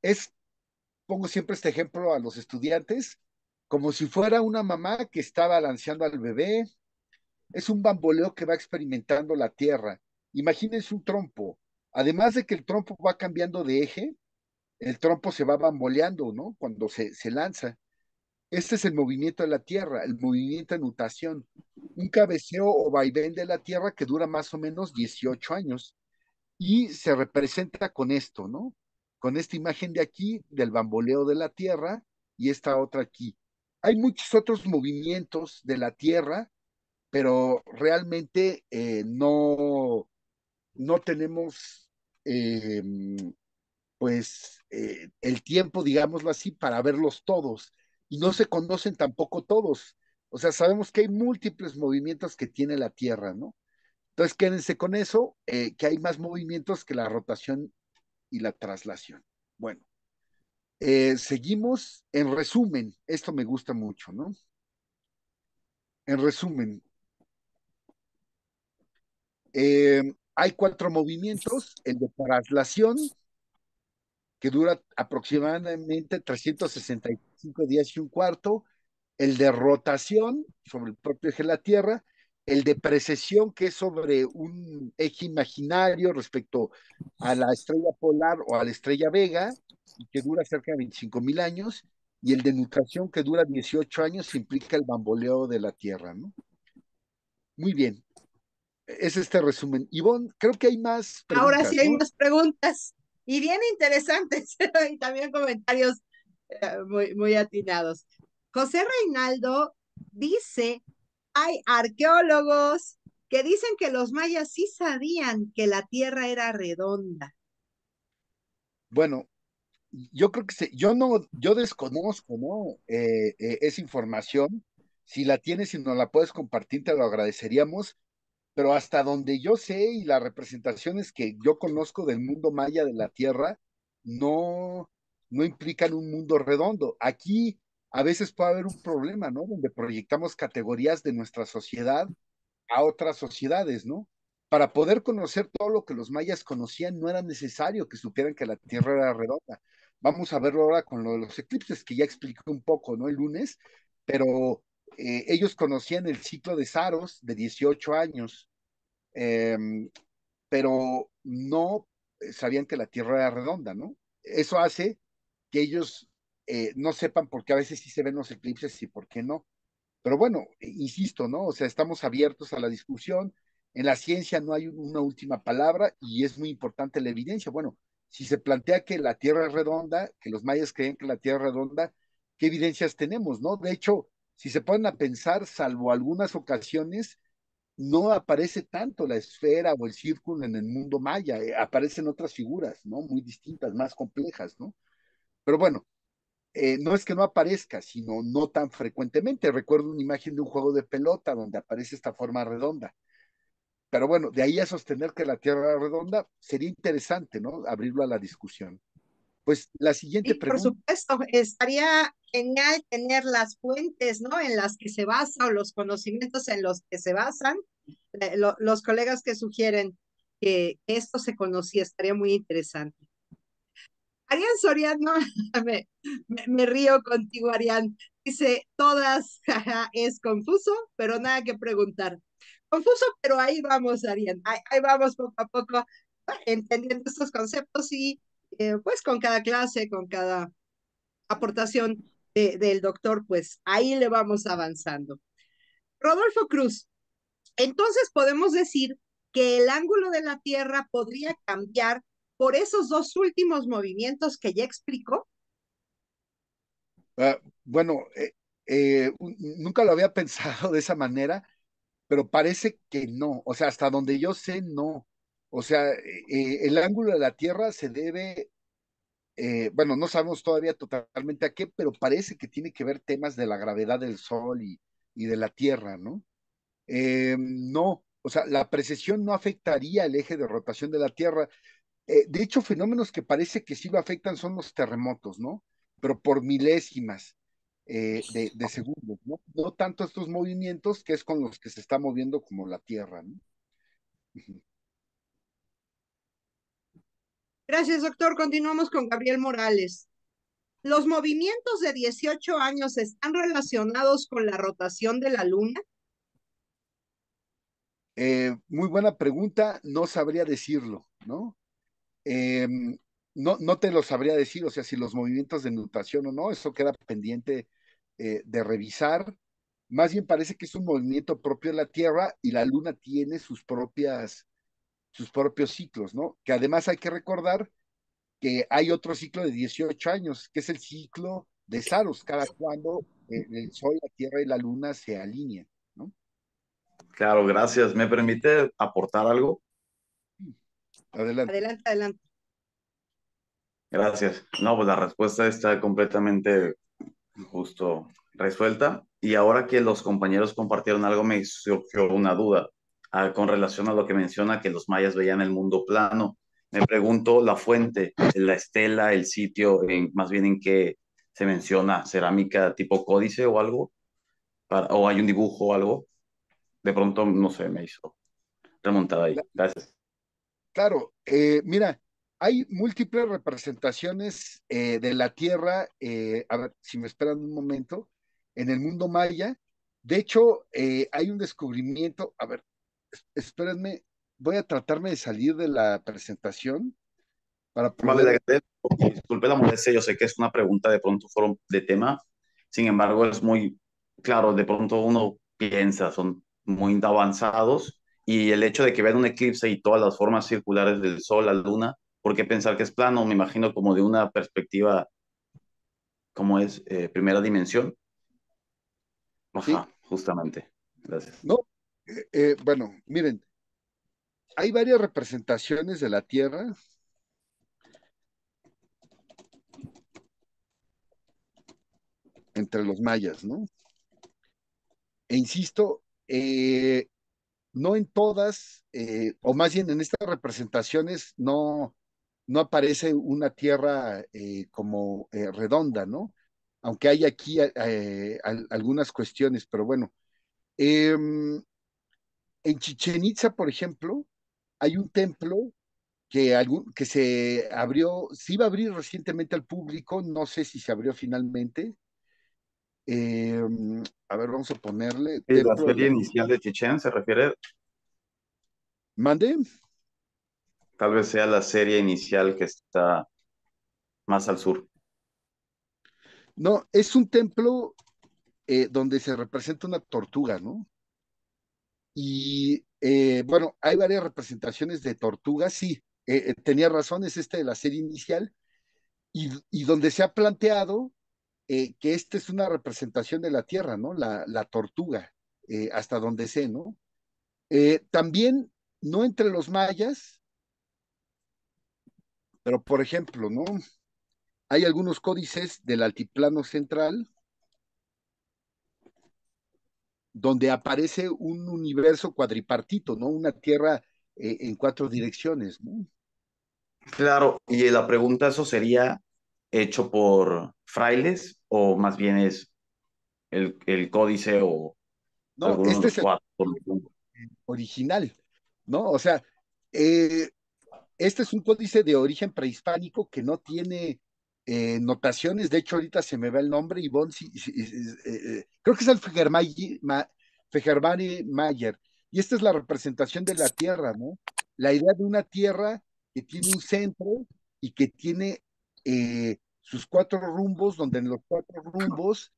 Es, pongo siempre este ejemplo a los estudiantes, como si fuera una mamá que está balanceando al bebé es un bamboleo que va experimentando la Tierra. Imagínense un trompo. Además de que el trompo va cambiando de eje, el trompo se va bamboleando, ¿no? Cuando se, lanza. Este es el movimiento de la Tierra, el movimiento de nutación. Un cabeceo o vaivén de la Tierra que dura más o menos 18 años. Y se representa con esto, ¿no? Con esta imagen de aquí, del bamboleo de la Tierra, y esta otra aquí. Hay muchos otros movimientos de la Tierra pero realmente eh, no, no tenemos eh, pues eh, el tiempo, digámoslo así, para verlos todos. Y no se conocen tampoco todos. O sea, sabemos que hay múltiples movimientos que tiene la Tierra, ¿no? Entonces, quédense con eso, que hay más movimientos que la rotación y la traslación. Bueno, seguimos. En resumen, esto me gusta mucho, ¿no? En resumen, eh, hay cuatro movimientos, el de traslación, que dura aproximadamente 365 días y un cuarto, el de rotación sobre el propio eje de la Tierra, el de precesión, que es sobre un eje imaginario respecto a la estrella polar o a la estrella Vega, que dura cerca de 25 mil años, y el de nutrición, que dura 18 años, implica el bamboleo de la Tierra, Muy bien es este resumen. Ivonne, creo que hay más. Ahora sí hay más preguntas y bien interesantes y también comentarios eh, muy, muy atinados. José Reinaldo dice, hay arqueólogos que dicen que los mayas sí sabían que la Tierra era redonda. Bueno, yo creo que yo no, yo desconozco, eh, eh, esa información. Si la tienes y nos la puedes compartir, te lo agradeceríamos pero hasta donde yo sé y las representaciones que yo conozco del mundo maya de la Tierra, no, no implican un mundo redondo. Aquí a veces puede haber un problema, ¿no? Donde proyectamos categorías de nuestra sociedad a otras sociedades, ¿no? Para poder conocer todo lo que los mayas conocían, no era necesario que supieran que la Tierra era redonda. Vamos a verlo ahora con lo de los eclipses, que ya expliqué un poco, ¿no? El lunes, pero eh, ellos conocían el ciclo de Saros de 18 años, em, pero no eh, sabían que la Tierra era redonda, ¿no? Eso hace que ellos eh, no sepan por qué a veces sí se ven los eclipses y por qué no. Pero bueno, insisto, ¿no? O sea, estamos abiertos a la discusión. En la ciencia no hay una última palabra y es muy importante la evidencia. Bueno, si se plantea que la Tierra es redonda, que los mayas creen que la Tierra es redonda, ¿qué evidencias tenemos, no? De hecho, si se ponen a pensar, salvo algunas ocasiones, no aparece tanto la esfera o el círculo en el mundo maya, eh, aparecen otras figuras, ¿no? Muy distintas, más complejas, ¿no? Pero bueno, eh, no es que no aparezca, sino no tan frecuentemente. Recuerdo una imagen de un juego de pelota donde aparece esta forma redonda. Pero bueno, de ahí a sostener que la Tierra es redonda, sería interesante, ¿no? Abrirlo a la discusión. Pues la siguiente pregunta. Por supuesto, estaría genial tener las fuentes, ¿no? En las que se basa o los conocimientos en los que se basan. Eh, los colegas que sugieren que esto se conocía estaría muy interesante. Arián Soriano, me, río contigo, Arián. Dice, todas, es confuso, pero nada que preguntar. Confuso, pero ahí vamos, Arián. ahí vamos poco a poco ah, entendiendo estos conceptos y eh, pues con cada clase, con cada aportación del doctor, pues ahí le vamos avanzando. Rodolfo Cruz, entonces podemos decir que el ángulo de la Tierra podría cambiar por esos dos últimos movimientos que ya explicó. Ah, bueno, eh, eh, nunca lo había pensado de esa manera, pero parece que no. O sea, hasta donde yo sé, no. O sea, eh, eh, el ángulo de la Tierra se debe, eh, bueno, no sabemos todavía totalmente a qué, pero parece que tiene que ver temas de la gravedad del Sol y, y de la Tierra, ¿no? no, o sea, la precesión no afectaría el eje de rotación de la Tierra. de hecho, fenómenos que parece que sí lo afectan son los terremotos, ¿no? Pero por milésimas de, de segundos, ¿no? No tanto estos movimientos que es con los que se está moviendo como la Tierra, ¿no? Gracias, doctor. Continuamos con Gabriel Morales. ¿Los movimientos de 18 años están relacionados con la rotación de la luna? Eh, muy buena pregunta, no sabría decirlo, ¿no? Em, ¿no? No te lo sabría decir, o sea, si los movimientos de nutación o no, eso queda pendiente eh, de revisar. Más bien parece que es un movimiento propio de la Tierra y la Luna tiene sus propias sus propios ciclos, ¿no? Que además hay que recordar que hay otro ciclo de 18 años, que es el ciclo de Saros, cada cuando eh, el Sol, la Tierra y la Luna se alinean, ¿no? Claro, gracias. ¿Me permite aportar algo? Adelante. Adelante, adelante. Gracias. No, pues la respuesta está completamente justo resuelta. Y ahora que los compañeros compartieron algo, me surgió una duda con relación a lo que menciona que los mayas veían el mundo plano. Me pregunto la fuente, la estela, el sitio, en, más bien en qué se menciona, cerámica tipo códice o algo, o hay un dibujo o algo. De pronto, no sé, me hizo remontada ahí. Gracias. Claro, eh, mira, hay múltiples representaciones eh, de la Tierra, eh, a ver, si me esperan un momento, en el mundo maya. De hecho, hay un descubrimiento, a ver, espérenme, voy a tratarme de salir de la presentación para poder... Eh, la molestia, yo sé que es una pregunta de pronto fueron de tema, sin embargo es muy claro, de pronto uno piensa, son muy avanzados y el hecho de que vean un eclipse y todas las formas circulares del Sol, la Luna, ¿por qué pensar que es plano? Me imagino como de una perspectiva, como es eh, primera dimensión. Ajá, justamente. Gracias. No, eh, bueno, miren, hay varias representaciones de la Tierra. entre los mayas, ¿no? E insisto, eh, no en todas, eh, o más bien en estas representaciones, no, no aparece una tierra como redonda, ¿no? Aunque hay aquí algunas cuestiones, pero bueno. Em, en Chichen Itza, por ejemplo, hay un templo que, algún, que se abrió, se iba a abrir recientemente al público, no sé si se abrió finalmente. Eh, a ver, vamos a ponerle. la serie inicial de Chichen se refiere. ¿Mande? Tal vez sea la serie inicial que está más al sur. No, es un templo eh, donde se representa una tortuga, ¿no? Y eh, bueno, hay varias representaciones de tortugas, sí, eh, tenía razón, es esta de la serie inicial, y, donde se ha planteado eh, que esta es una representación de la Tierra, ¿no? La, la tortuga, hasta donde sé, ¿no? también, no entre los mayas, pero por ejemplo, ¿no? Hay algunos códices del altiplano central donde aparece un universo cuadripartito, ¿no? Una tierra eh, en cuatro direcciones, ¿no? Claro, y la pregunta, ¿eso sería hecho por frailes o más bien es el, el códice o... este es el original, ¿no? O sea, eh, este es un códice de origen prehispánico que no tiene eh, notaciones. De hecho, ahorita se me va el nombre, Ivonne, eh, eh, creo que es el Fejermay Mayer. Y esta es la representación de la Tierra, ¿no? La idea de una Tierra que tiene un centro y que tiene sus cuatro rumbos, donde en los cuatro rumbos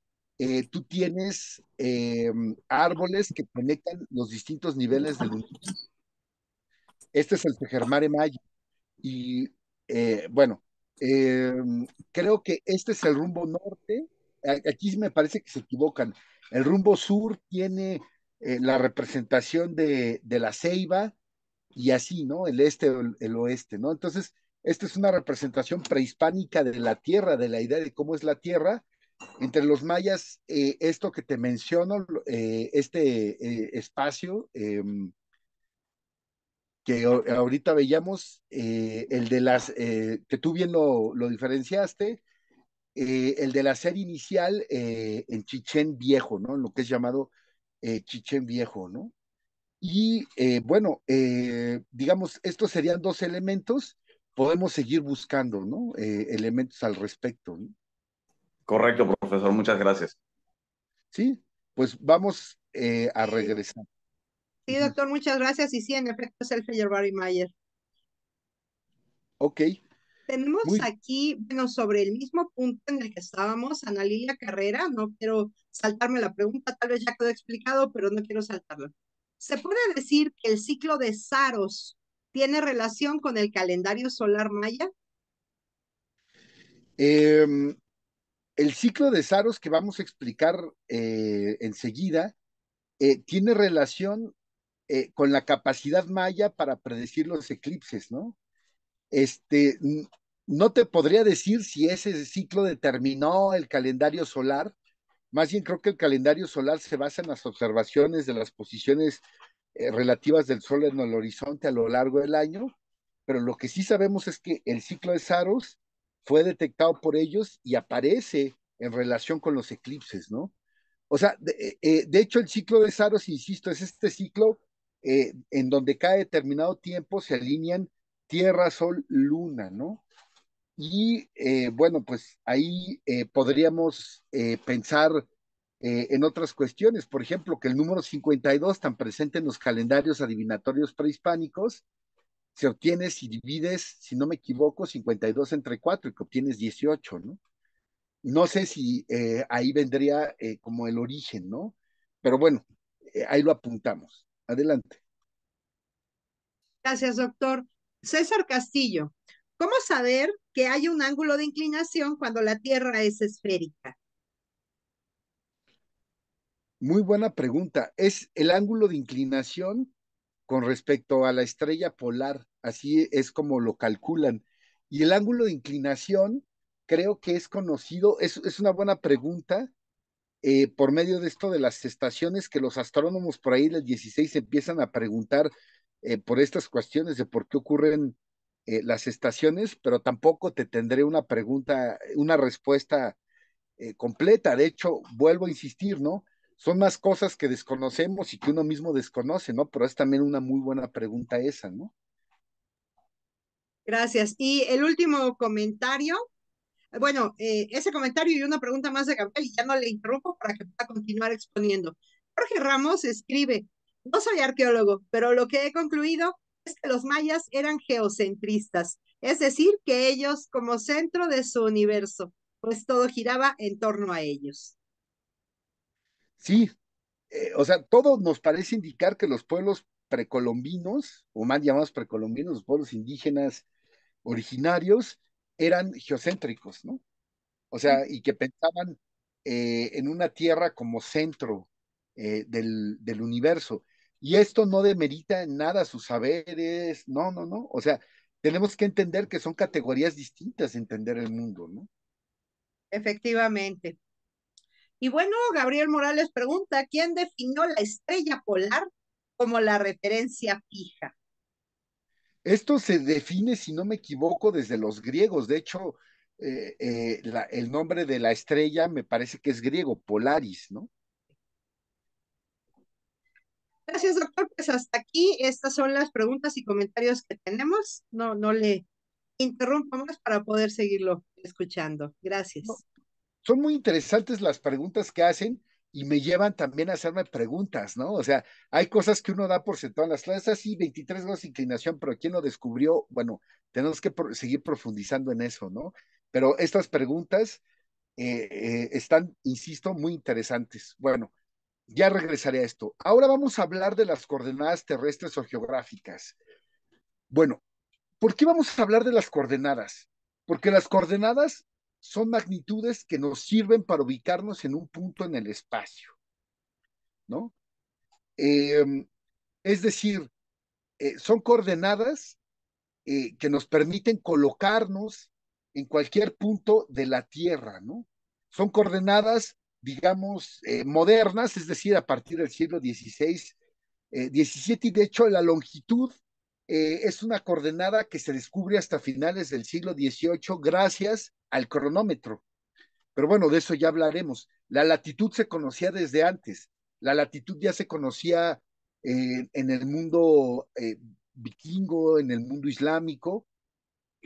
tú tienes árboles que conectan los distintos niveles del universo. Este es el Fejermay Mayer Y bueno, eh, creo que este es el rumbo norte. Aquí me parece que se equivocan. El rumbo sur tiene eh, la representación de, la ceiba y así, ¿no? El este, el, el oeste, ¿no? Entonces, esta es una representación prehispánica de la tierra, de la idea de cómo es la tierra. Entre los mayas, eh, esto que te menciono, este eh, espacio, em, que ahorita veíamos, eh, el de las, eh, que tú bien lo, diferenciaste, eh, el de la serie inicial en Chichén Viejo, ¿no? lo que es llamado Chichén Viejo, ¿no? Y bueno, digamos, estos serían dos elementos, podemos seguir buscando, ¿no? elementos al respecto. Correcto, profesor, muchas gracias. Sí, pues vamos a regresar. Sí, doctor, muchas gracias. Y sí, en efecto, es el Feyer Mayer. Ok. Tenemos aquí, bueno, sobre el mismo punto en el que estábamos, Ana Lilia Carrera, no quiero saltarme la pregunta, tal vez ya quedó explicado, pero no quiero saltarlo. ¿Se puede decir que el ciclo de Saros tiene relación con el calendario solar maya? Em, el ciclo de Saros que vamos a explicar eh, enseguida eh, tiene relación eh, con la capacidad maya para predecir los eclipses, ¿no? Este, no te podría decir si ese ciclo determinó el calendario solar, más bien creo que el calendario solar se basa en las observaciones de las posiciones eh, relativas del Sol en el horizonte a lo largo del año, pero lo que sí sabemos es que el ciclo de Saros fue detectado por ellos y aparece en relación con los eclipses, ¿no? O sea, de eh, hecho el ciclo de Saros, insisto, es este ciclo eh, en donde cada determinado tiempo se alinean Tierra, Sol, Luna, ¿no? Y eh, bueno, pues ahí eh, podríamos pensar en otras cuestiones, por ejemplo, que el número 52, tan presente en los calendarios adivinatorios prehispánicos, se obtiene si divides, si no me equivoco, 52 entre 4 y que obtienes 18, ¿no? No sé si ahí vendría como el origen, ¿no? Pero bueno, ahí lo apuntamos. Adelante. Gracias, doctor. César Castillo, ¿cómo saber que hay un ángulo de inclinación cuando la Tierra es esférica? Muy buena pregunta. Es el ángulo de inclinación con respecto a la estrella polar. Así es como lo calculan. Y el ángulo de inclinación creo que es conocido, es, es una buena pregunta eh, por medio de esto de las estaciones que los astrónomos por ahí, las 16, empiezan a preguntar eh, por estas cuestiones de por qué ocurren eh, las estaciones, pero tampoco te tendré una pregunta, una respuesta completa. De hecho, vuelvo a insistir, ¿no? Son más cosas que desconocemos y que uno mismo desconoce, ¿no? Pero es también una muy buena pregunta esa, ¿no? Gracias. Y el último comentario bueno, eh, ese comentario y una pregunta más de Gabriel, y ya no le interrumpo para que pueda continuar exponiendo. Jorge Ramos escribe, no soy arqueólogo, pero lo que he concluido es que los mayas eran geocentristas, es decir, que ellos como centro de su universo, pues todo giraba en torno a ellos. Sí, eh, o sea, todo nos parece indicar que los pueblos precolombinos, o más llamados precolombinos, los pueblos indígenas originarios, eran geocéntricos, ¿no? O sea, y que pensaban eh, en una tierra como centro eh, del, del, universo. Y esto no demerita en nada sus saberes, no, no, no. O sea, tenemos que entender que son categorías distintas entender el mundo, ¿no? Efectivamente. Y bueno, Gabriel Morales pregunta, ¿quién definió la estrella polar como la referencia fija? Esto se define, si no me equivoco, desde los griegos. De hecho, eh, eh, el nombre de la estrella me parece que es griego, Polaris, ¿no? Gracias, doctor. Pues hasta aquí estas son las preguntas y comentarios que tenemos. No, no le interrumpo más para poder seguirlo escuchando. Gracias. son muy interesantes las preguntas que hacen y me llevan también a hacerme preguntas, ¿no? O sea, hay cosas que uno da por sentado en las clases, sí, 23 grados de inclinación, pero ¿quién lo descubrió? Bueno, tenemos que seguir profundizando en eso, ¿no? Pero estas preguntas eh, eh, están, insisto, muy interesantes. Bueno, ya regresaré a esto. Ahora vamos a hablar de las coordenadas terrestres o geográficas. Bueno, ¿por qué vamos a hablar de las coordenadas? Porque las coordenadas son magnitudes que nos sirven para ubicarnos en un punto en el espacio, ¿no? Em, es decir, eh, son coordenadas eh, que nos permiten colocarnos en cualquier punto de la Tierra, ¿no? Son coordenadas, digamos, eh, modernas, es decir, a partir del siglo XVI, XVII, y de hecho la longitud eh, es una coordenada que se descubre hasta finales del siglo XVIII gracias al cronómetro. Pero bueno, de eso ya hablaremos. La latitud se conocía desde antes. La latitud ya se conocía eh, en el mundo eh, vikingo, en el mundo islámico.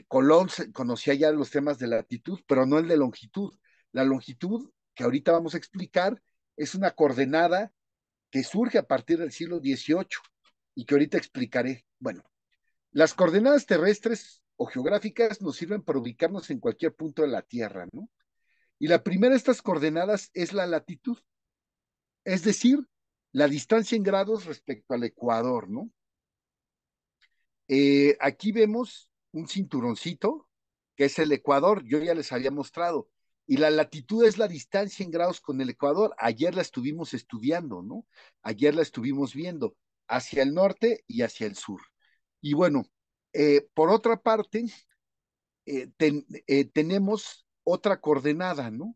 Colón conocía ya los temas de latitud, pero no el de longitud. La longitud, que ahorita vamos a explicar, es una coordenada que surge a partir del siglo XVIII y que ahorita explicaré. Bueno, las coordenadas terrestres o geográficas nos sirven para ubicarnos en cualquier punto de la Tierra, ¿no? Y la primera de estas coordenadas es la latitud, es decir, la distancia en grados respecto al ecuador, ¿no? Eh, aquí vemos un cinturoncito, que es el ecuador, yo ya les había mostrado, y la latitud es la distancia en grados con el ecuador, ayer la estuvimos estudiando, ¿no? Ayer la estuvimos viendo, hacia el norte y hacia el sur. Y bueno, eh, por otra parte, eh, eh, tenemos otra coordenada, ¿no?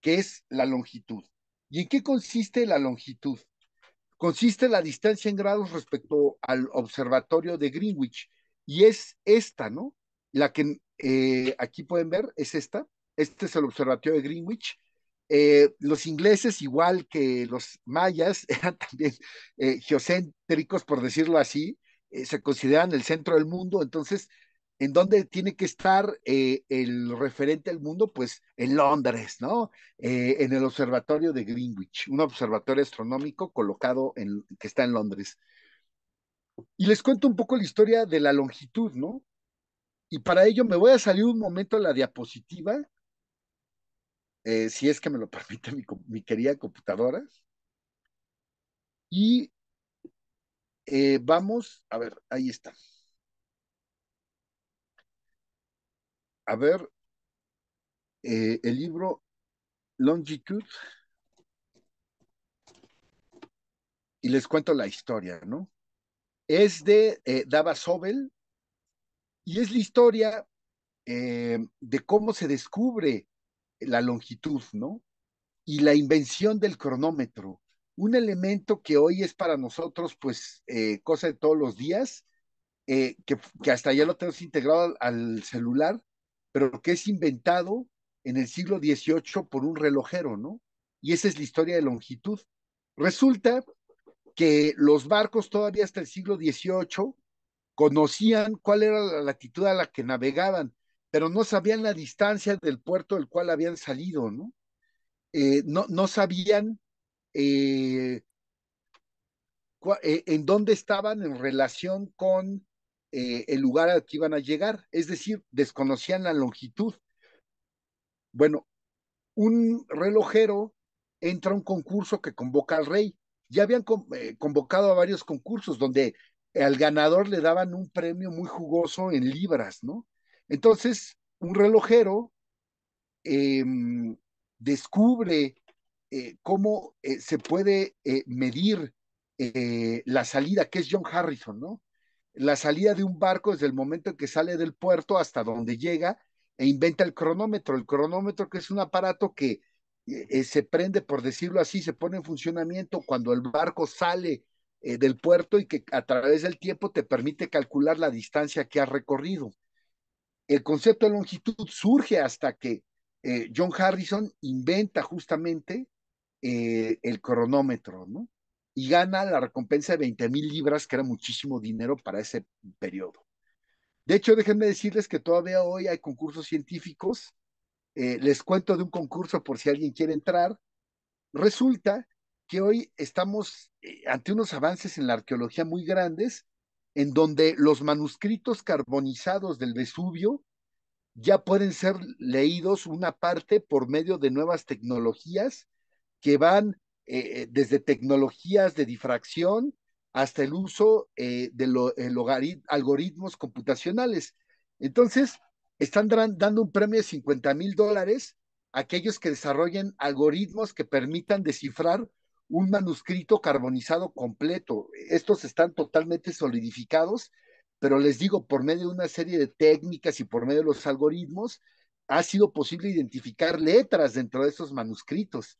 Que es la longitud. ¿Y en qué consiste la longitud? Consiste la distancia en grados respecto al observatorio de Greenwich. Y es esta, ¿no? La que aquí pueden ver, es esta. Este es el observatorio de Greenwich. los ingleses, igual que los mayas, eran también geocéntricos, por decirlo así, eh, se consideran el centro del mundo, entonces, ¿en dónde tiene que estar eh, el referente del mundo? Pues en Londres, ¿no? Eh, en el observatorio de Greenwich, un observatorio astronómico colocado en, que está en Londres. Y les cuento un poco la historia de la longitud, ¿no? Y para ello me voy a salir un momento a la diapositiva, si es que me lo permite mi, mi querida computadora. Y eh, vamos, a ver, ahí está. A ver, eh, el libro Longitud. Y les cuento la historia, ¿no? Es de eh, Dava Sobel y es la historia de cómo se descubre la longitud, ¿no? Y la invención del cronómetro un elemento que hoy es para nosotros, pues, eh, cosa de todos los días, eh, que, hasta ya lo tenemos integrado al, celular, pero que es inventado en el siglo XVIII por un relojero, ¿no? Y esa es la historia de longitud. Resulta que los barcos todavía hasta el siglo XVIII conocían cuál era la latitud a la que navegaban, pero no sabían la distancia del puerto del cual habían salido, ¿no? Eh, no, no sabían eh, eh, en dónde estaban en relación con eh, el lugar al que iban a llegar, es decir, desconocían la longitud. Bueno, un relojero entra a un concurso que convoca al rey. Ya habían convocado a varios concursos donde al ganador le daban un premio muy jugoso en libras, ¿no? Entonces, un relojero em, descubre eh, cómo eh, se puede eh, medir la salida, que es John Harrison, ¿no? La salida de un barco desde el momento en que sale del puerto hasta donde llega e inventa el cronómetro. El cronómetro que es un aparato que se prende, por decirlo así, se pone en funcionamiento cuando el barco sale del puerto y que a través del tiempo te permite calcular la distancia que ha recorrido. El concepto de longitud surge hasta que John Harrison inventa justamente eh, el cronómetro, ¿no? Y gana la recompensa de 20 mil libras, que era muchísimo dinero para ese periodo. De hecho, déjenme decirles que todavía hoy hay concursos científicos. Eh, les cuento de un concurso por si alguien quiere entrar. Resulta que hoy estamos eh, ante unos avances en la arqueología muy grandes, en donde los manuscritos carbonizados del Vesubio ya pueden ser leídos una parte por medio de nuevas tecnologías que van eh, eh, desde tecnologías de difracción hasta el uso eh, de algoritmos computacionales. Entonces, están dando un premio de 50 mil dólares a aquellos que desarrollen algoritmos que permitan descifrar un manuscrito carbonizado completo. Estos están totalmente solidificados, pero les digo, por medio de una serie de técnicas y por medio de los algoritmos, ha sido posible identificar letras dentro de esos manuscritos.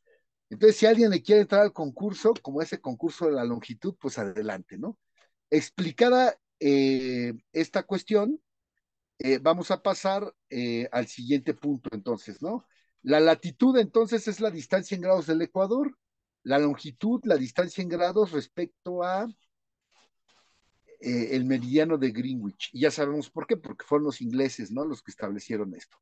Entonces, si alguien le quiere entrar al concurso, como ese concurso de la longitud, pues adelante, ¿no? Explicada eh, esta cuestión, eh, vamos a pasar eh, al siguiente punto, entonces, ¿no? La latitud, entonces, es la distancia en grados del Ecuador. La longitud, la distancia en grados respecto a el meridiano de Greenwich. Y ya sabemos por qué, porque fueron los ingleses, ¿no? Los que establecieron esto.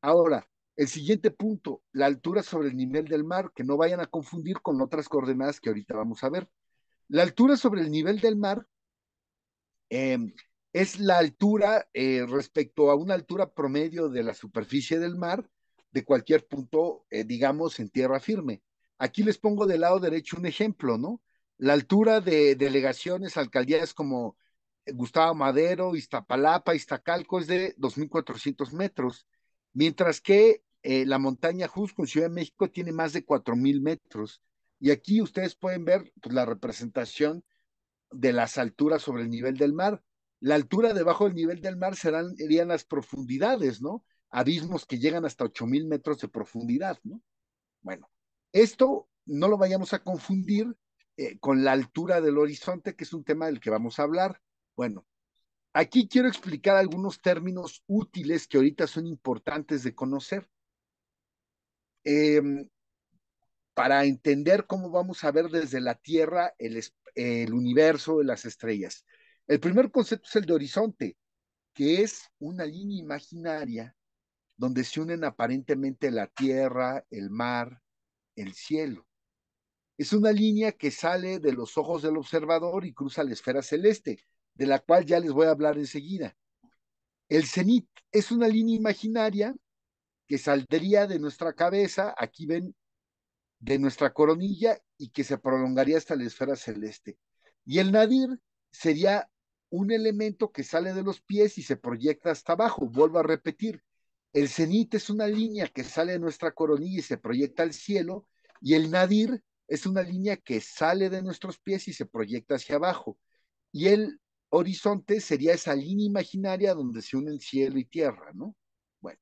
Ahora, el siguiente punto, la altura sobre el nivel del mar, que no vayan a confundir con otras coordenadas que ahorita vamos a ver. La altura sobre el nivel del mar em, es la altura eh, respecto a una altura promedio de la superficie del mar de cualquier punto, eh, digamos, en tierra firme. Aquí les pongo del lado derecho un ejemplo, ¿no? La altura de delegaciones, alcaldías como eh, Gustavo Madero, Iztapalapa, Iztacalco es de 2.400 metros Mientras que eh, la montaña Jusco en Ciudad de México tiene más de 4.000 metros. Y aquí ustedes pueden ver pues, la representación de las alturas sobre el nivel del mar. La altura debajo del nivel del mar serán, serían las profundidades, ¿no? Abismos que llegan hasta 8.000 metros de profundidad, ¿no? Bueno, esto no lo vayamos a confundir eh, con la altura del horizonte, que es un tema del que vamos a hablar. Bueno, Aquí quiero explicar algunos términos útiles que ahorita son importantes de conocer. Em, para entender cómo vamos a ver desde la Tierra el, el universo de las estrellas. El primer concepto es el de horizonte, que es una línea imaginaria donde se unen aparentemente la Tierra, el mar, el cielo. Es una línea que sale de los ojos del observador y cruza la esfera celeste de la cual ya les voy a hablar enseguida. El cenit es una línea imaginaria que saldría de nuestra cabeza, aquí ven, de nuestra coronilla y que se prolongaría hasta la esfera celeste. Y el nadir sería un elemento que sale de los pies y se proyecta hasta abajo. Vuelvo a repetir, el cenit es una línea que sale de nuestra coronilla y se proyecta al cielo, y el nadir es una línea que sale de nuestros pies y se proyecta hacia abajo. Y el Horizonte sería esa línea imaginaria donde se unen cielo y tierra, ¿no? Bueno.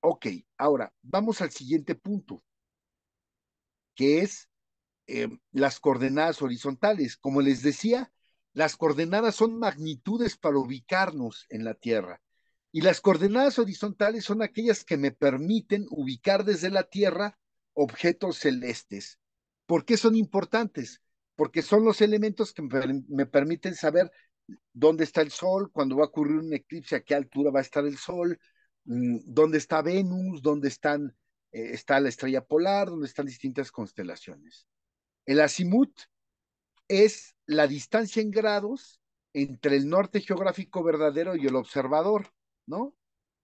Ok, ahora vamos al siguiente punto, que es em, las coordenadas horizontales. Como les decía, las coordenadas son magnitudes para ubicarnos en la Tierra. Y las coordenadas horizontales son aquellas que me permiten ubicar desde la Tierra objetos celestes. ¿Por qué son importantes? porque son los elementos que me permiten saber dónde está el Sol, cuándo va a ocurrir un eclipse, a qué altura va a estar el Sol, mm, dónde está Venus, dónde están, eh, está la estrella polar, dónde están distintas constelaciones. El azimut es la distancia en grados entre el norte geográfico verdadero y el observador, ¿no?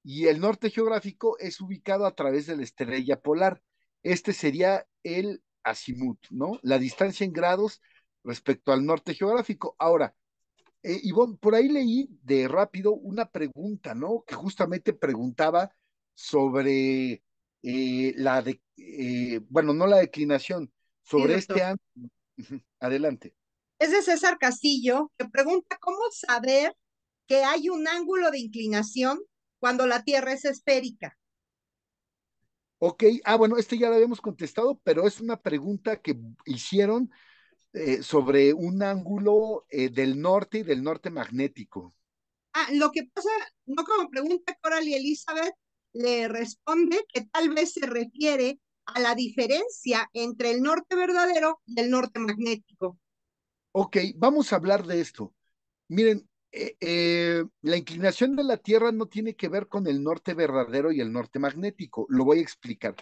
Y el norte geográfico es ubicado a través de la estrella polar. Este sería el azimut, ¿no? La distancia en grados respecto al norte geográfico. Ahora, eh, Ivonne, por ahí leí de rápido una pregunta, ¿no? Que justamente preguntaba sobre eh, la, de, eh, bueno, no la declinación, sobre este ángulo. Adelante. Es de César Castillo, que pregunta cómo saber que hay un ángulo de inclinación cuando la Tierra es esférica. Ok, ah, bueno, este ya lo habíamos contestado, pero es una pregunta que hicieron eh, sobre un ángulo eh, del norte y del norte magnético. Ah, lo que pasa, no como pregunta Coral y Elizabeth le responde que tal vez se refiere a la diferencia entre el norte verdadero y el norte magnético. Ok, vamos a hablar de esto. Miren, eh, eh, la inclinación de la Tierra no tiene que ver con el norte verdadero y el norte magnético. Lo voy a explicar.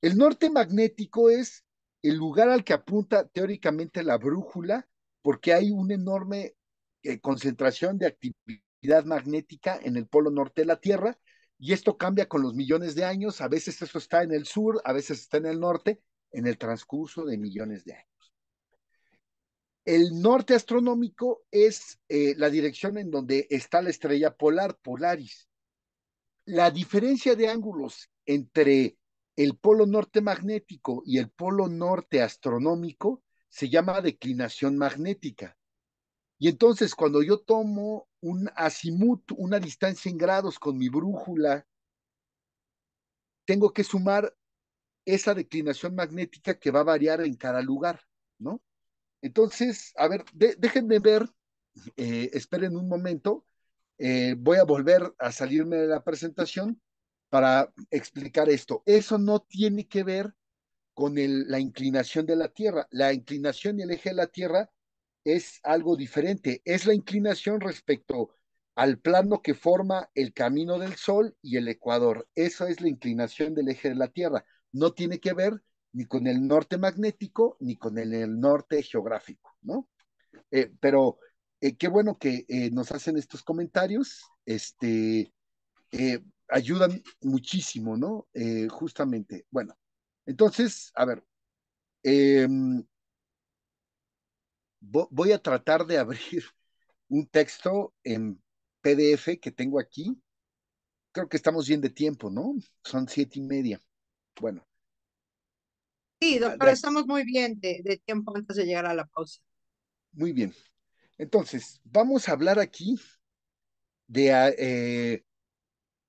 El norte magnético es el lugar al que apunta teóricamente la brújula, porque hay una enorme eh, concentración de actividad magnética en el polo norte de la Tierra, y esto cambia con los millones de años. A veces eso está en el sur, a veces está en el norte, en el transcurso de millones de años. El norte astronómico es eh, la dirección en donde está la estrella polar, Polaris. La diferencia de ángulos entre el polo norte magnético y el polo norte astronómico se llama declinación magnética. Y entonces cuando yo tomo un azimut, una distancia en grados con mi brújula, tengo que sumar esa declinación magnética que va a variar en cada lugar, ¿no? Entonces, a ver, déjenme ver, eh, esperen un momento, eh, voy a volver a salirme de la presentación para explicar esto. Eso no tiene que ver con la inclinación de la Tierra. La inclinación y el eje de la Tierra es algo diferente. Es la inclinación respecto al plano que forma el camino del Sol y el Ecuador. Eso es la inclinación del eje de la Tierra. No tiene que ver ni con el norte magnético, ni con el, norte geográfico, ¿no? Eh, pero eh, qué bueno que eh, nos hacen estos comentarios, este, ayudan muchísimo, ¿no? justamente, bueno, entonces, a ver, em, voy a tratar de abrir un texto en PDF que tengo aquí. Creo que estamos bien de tiempo, ¿no? Son siete y media. Bueno, Sí, ah, doctor, estamos muy bien de, tiempo antes de llegar a la pausa. Muy bien. Entonces, vamos a hablar aquí de, ah, eh,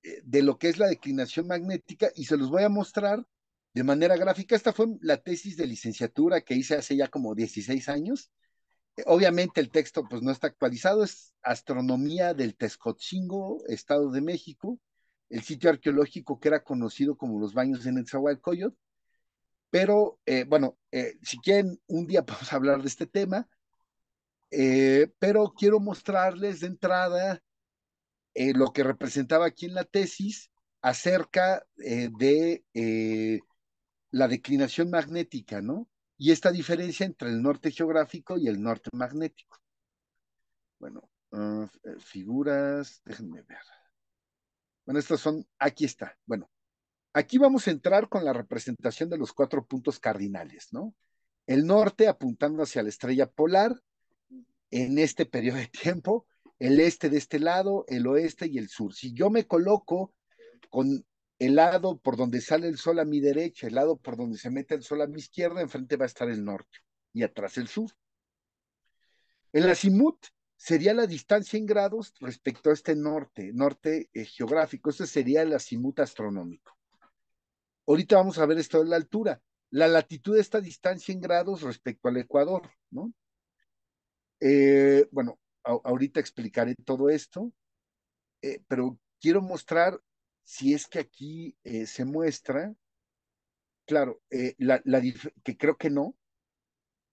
eh, de lo que es la declinación magnética y se los voy a mostrar de manera gráfica. Esta fue la tesis de licenciatura que hice hace ya como 16 años. Eh, obviamente el texto pues no está actualizado, es Astronomía del Texcotzingo, Estado de México, el sitio arqueológico que era conocido como los baños en el Netzahualcoyot, pero eh, bueno, eh, si quieren, un día vamos a hablar de este tema, eh, pero quiero mostrarles de entrada lo que representaba aquí en la tesis acerca de la declinación magnética, ¿no? Y esta diferencia entre el norte geográfico y el norte magnético. Bueno, ah, figuras, déjenme ver. Bueno, estas son, aquí está. Bueno, Aquí vamos a entrar con la representación de los cuatro puntos cardinales, ¿no? El norte apuntando hacia la estrella polar en este periodo de tiempo, el este de este lado, el oeste y el sur. Si yo me coloco con el lado por donde sale el sol a mi derecha, el lado por donde se mete el sol a mi izquierda, enfrente va a estar el norte y atrás el sur. El azimut sería la distancia en grados respecto a este norte, norte eh, geográfico. Ese sería el azimut astronómico. Ahorita vamos a ver esto de la altura. La latitud de esta distancia en grados respecto al Ecuador, ¿no? Eh, bueno, ahorita explicaré todo esto, eh, pero quiero mostrar si es que aquí eh, se muestra, claro, que creo que no,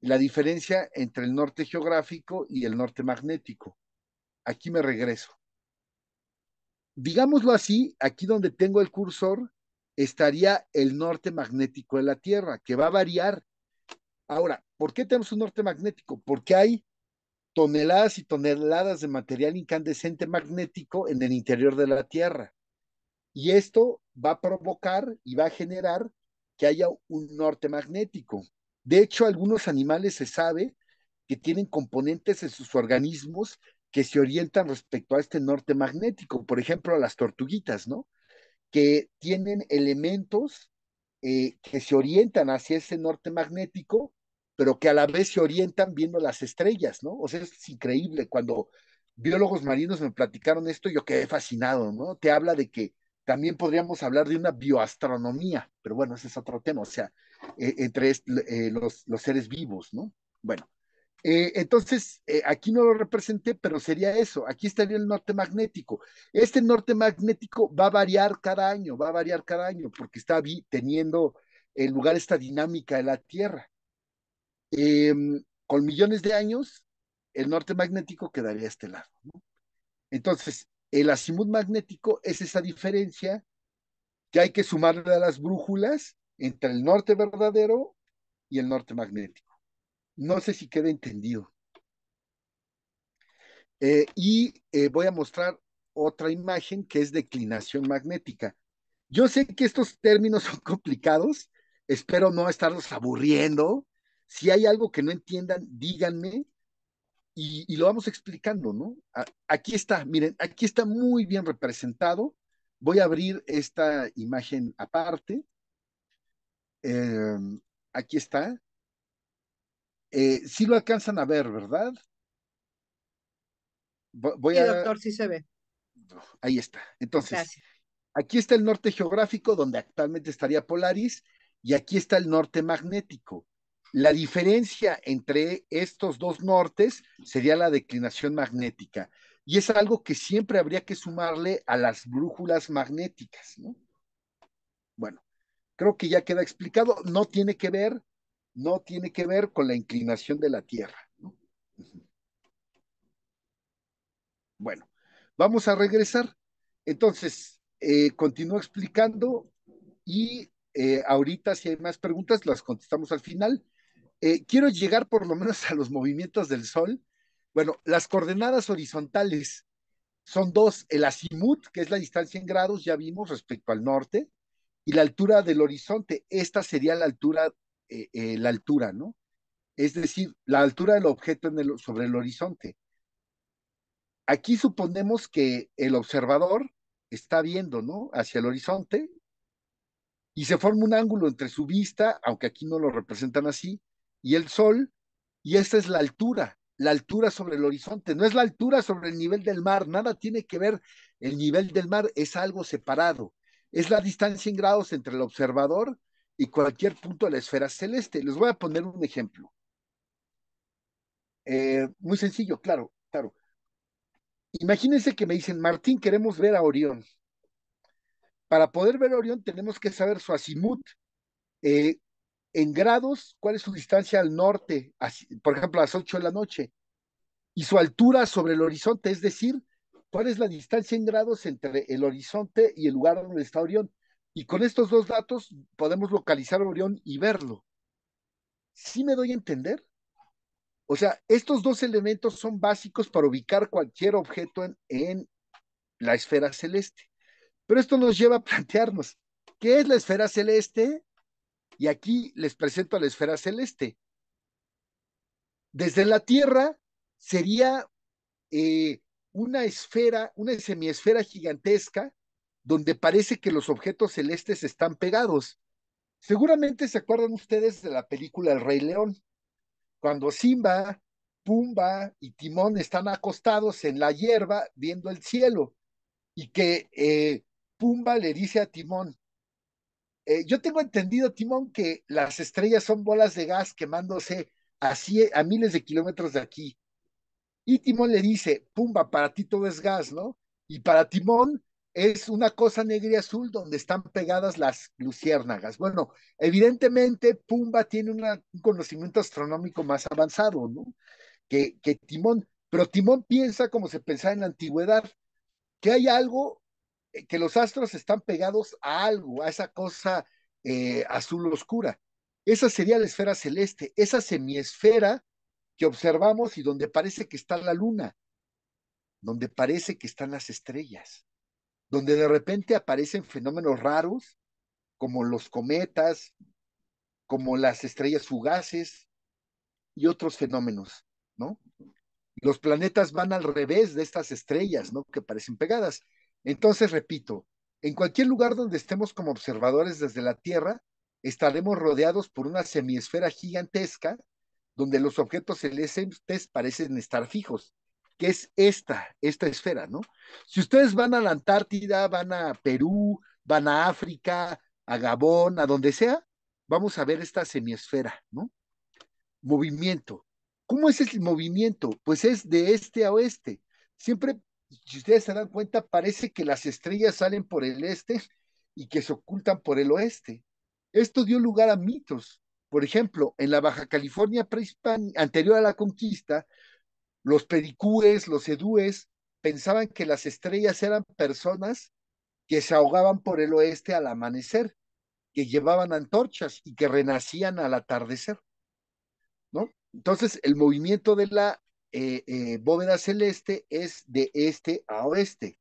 la diferencia entre el norte geográfico y el norte magnético. Aquí me regreso. Digámoslo así, aquí donde tengo el cursor, estaría el norte magnético de la Tierra, que va a variar. Ahora, ¿por qué tenemos un norte magnético? Porque hay toneladas y toneladas de material incandescente magnético en el interior de la Tierra. Y esto va a provocar y va a generar que haya un norte magnético. De hecho, algunos animales se sabe que tienen componentes en sus organismos que se orientan respecto a este norte magnético. Por ejemplo, las tortuguitas, ¿no? que tienen elementos eh, que se orientan hacia ese norte magnético, pero que a la vez se orientan viendo las estrellas, ¿no? O sea, es increíble. Cuando biólogos marinos me platicaron esto, yo quedé fascinado, ¿no? Te habla de que también podríamos hablar de una bioastronomía, pero bueno, ese es otro tema, o sea, e-, entre eh, los, los seres vivos, ¿no? Bueno, eh, entonces, eh, aquí no lo representé, pero sería eso. Aquí estaría el norte magnético. Este norte magnético va a variar cada año, va a variar cada año, porque está teniendo en lugar esta dinámica de la Tierra. Em, con millones de años, el norte magnético quedaría a este lado. Entonces, el azimut magnético es esa diferencia que hay que sumarle a las brújulas entre el norte verdadero y el norte magnético. No sé si queda entendido. Eh, y eh, voy a mostrar otra imagen que es declinación magnética. Yo sé que estos términos son complicados, espero no estarlos aburriendo. Si hay algo que no entiendan, díganme y, lo vamos explicando, ¿no? aquí está, miren, aquí está muy bien representado. Voy a abrir esta imagen aparte. Em, aquí está. Eh, si lo alcanzan a ver, ¿verdad? Voy a... Sí, doctor, sí se ve. Ahí está. Entonces, aquí está el norte geográfico donde actualmente estaría Polaris y aquí está el norte magnético. La diferencia entre estos dos nortes sería la declinación magnética. Y es algo que siempre habría que sumarle a las brújulas magnéticas, Bueno, creo que ya queda explicado. No tiene que ver no tiene que ver con la inclinación de la Tierra. Bueno, vamos a regresar. Entonces, eh, continúo explicando y eh, ahorita si hay más preguntas las contestamos al final. Eh, quiero llegar por lo menos a los movimientos del Sol. Bueno, las coordenadas horizontales son dos, el azimut, que es la distancia en grados, ya vimos respecto al norte, y la altura del horizonte. Esta sería la altura eh, eh, la altura, ¿no? Es decir, la altura del objeto sobre el horizonte. Aquí suponemos que el observador está viendo, ¿no? Hacia el horizonte y se forma un ángulo entre su vista, aunque aquí no lo representan así, y el sol, y esta es la altura, la altura sobre el horizonte, no es la altura sobre el nivel del mar, nada tiene que ver el nivel del mar, es algo separado, es la distancia en grados entre el observador y cualquier punto de la esfera celeste. Les voy a poner un ejemplo. Eh, muy sencillo, claro, claro. Imagínense que me dicen, Martín, queremos ver a Orión. Para poder ver a Orión tenemos que saber su azimut. Eh, en grados, cuál es su distancia al norte, por ejemplo, a las 8 de la noche, y su altura sobre el horizonte, es decir, cuál es la distancia en grados entre el horizonte y el lugar donde está Orión. Y con estos dos datos podemos localizar Orión y verlo. ¿Sí me doy a entender? O sea, estos dos elementos son básicos para ubicar cualquier objeto en, la esfera celeste. Pero esto nos lleva a plantearnos, ¿qué es la esfera celeste? Y aquí les presento la esfera celeste. Desde la Tierra sería eh, una esfera, una semiesfera gigantesca donde parece que los objetos celestes están pegados. Seguramente se acuerdan ustedes de la película El Rey León, cuando Simba, Pumba y Timón están acostados en la hierba viendo el cielo y que eh, Pumba le dice a Timón, eh, yo tengo entendido, Timón, que las estrellas son bolas de gas quemándose a, a miles de kilómetros de aquí. Y Timón le dice, Pumba, para ti todo es gas, ¿no? Y para Timón es una cosa negra y azul donde están pegadas las luciérnagas. Bueno, evidentemente Pumba tiene un conocimiento astronómico más avanzado, Que, Timón, pero Timón piensa como se pensaba en la antigüedad, que hay algo, eh, que los astros están pegados a algo, a esa cosa eh, azul oscura. Esa sería la esfera celeste, esa semiesfera que observamos y donde parece que está la luna, donde parece que están las estrellas donde de repente aparecen fenómenos raros, como los cometas, como las estrellas fugaces y otros fenómenos, ¿no? Los planetas van al revés de estas estrellas, ¿no? Que parecen pegadas. Entonces, repito, en cualquier lugar donde estemos como observadores desde la Tierra, estaremos rodeados por una semiesfera gigantesca donde los objetos celestes parecen estar fijos que es esta, esta esfera, ¿no? Si ustedes van a la Antártida, van a Perú, van a África, a Gabón, a donde sea, vamos a ver esta semiesfera, ¿no? Movimiento. ¿Cómo es el movimiento? Pues es de este a oeste. Siempre, si ustedes se dan cuenta, parece que las estrellas salen por el este y que se ocultan por el oeste. Esto dio lugar a mitos. Por ejemplo, en la Baja California prehispánica, anterior a la conquista, los pedicúes, los edúes, pensaban que las estrellas eran personas que se ahogaban por el oeste al amanecer, que llevaban antorchas y que renacían al atardecer, ¿no? Entonces, el movimiento de la eh, eh, bóveda celeste es de este a oeste.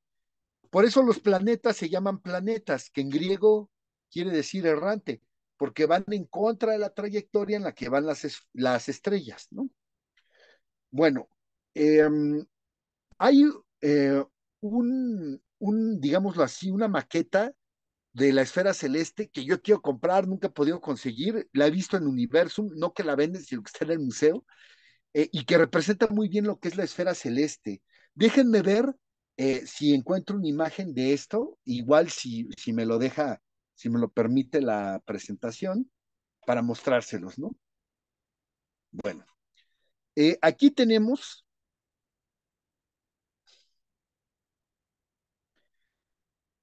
Por eso los planetas se llaman planetas, que en griego quiere decir errante, porque van en contra de la trayectoria en la que van las, las estrellas, ¿no? Bueno, Em, hay eh, un, un, digámoslo así, una maqueta de la esfera celeste que yo quiero comprar, nunca he podido conseguir, la he visto en Universum, no que la venden, sino que está en el museo, eh, y que representa muy bien lo que es la esfera celeste. Déjenme ver eh, si encuentro una imagen de esto, igual si, si me lo deja, si me lo permite la presentación, para mostrárselos, ¿no? Bueno, aquí tenemos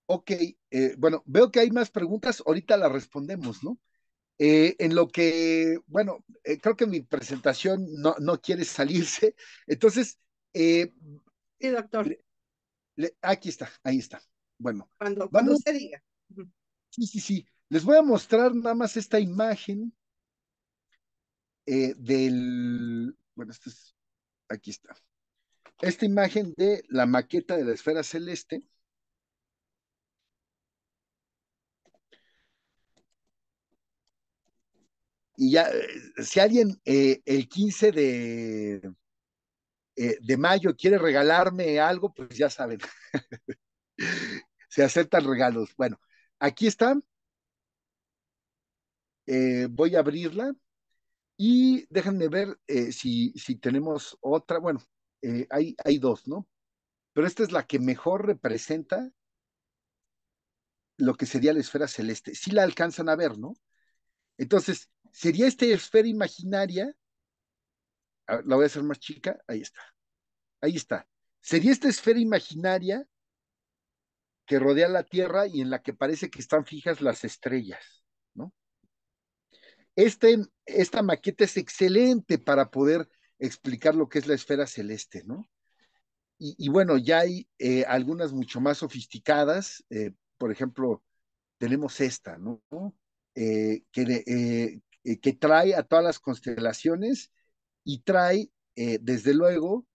Ok, eh, bueno, veo que hay más preguntas, ahorita las respondemos, ¿no? Eh, en lo que, bueno, eh, creo que mi presentación no, quiere salirse, entonces... sí, doctor. aquí está, ahí está. Bueno. Cuando, cuando diga. Sí, sí, sí. Les voy a mostrar nada más esta imagen del... Bueno, esto es... Aquí está. Esta imagen de la maqueta de la esfera celeste Y ya, eh, si alguien eh, el 15 de, eh, de mayo quiere regalarme algo, pues ya saben, se aceptan regalos. Bueno, aquí está. voy a abrirla y déjenme ver si, si tenemos otra. Bueno, hay, hay dos, ¿no? Pero esta es la que mejor representa lo que sería la esfera celeste. Si la alcanzan a ver, ¿no? Entonces, sería esta esfera imaginaria, la voy a hacer más chica, ahí está, ahí está, sería esta esfera imaginaria que rodea la Tierra y en la que parece que están fijas las estrellas, ¿no? Este, esta maqueta es excelente para poder explicar lo que es la esfera celeste, ¿no? Y, bueno, ya hay eh, algunas mucho más sofisticadas, eh, por ejemplo, tenemos esta, ¿no? Eh, que, eh, que trae a todas las constelaciones y trae, eh, desde luego,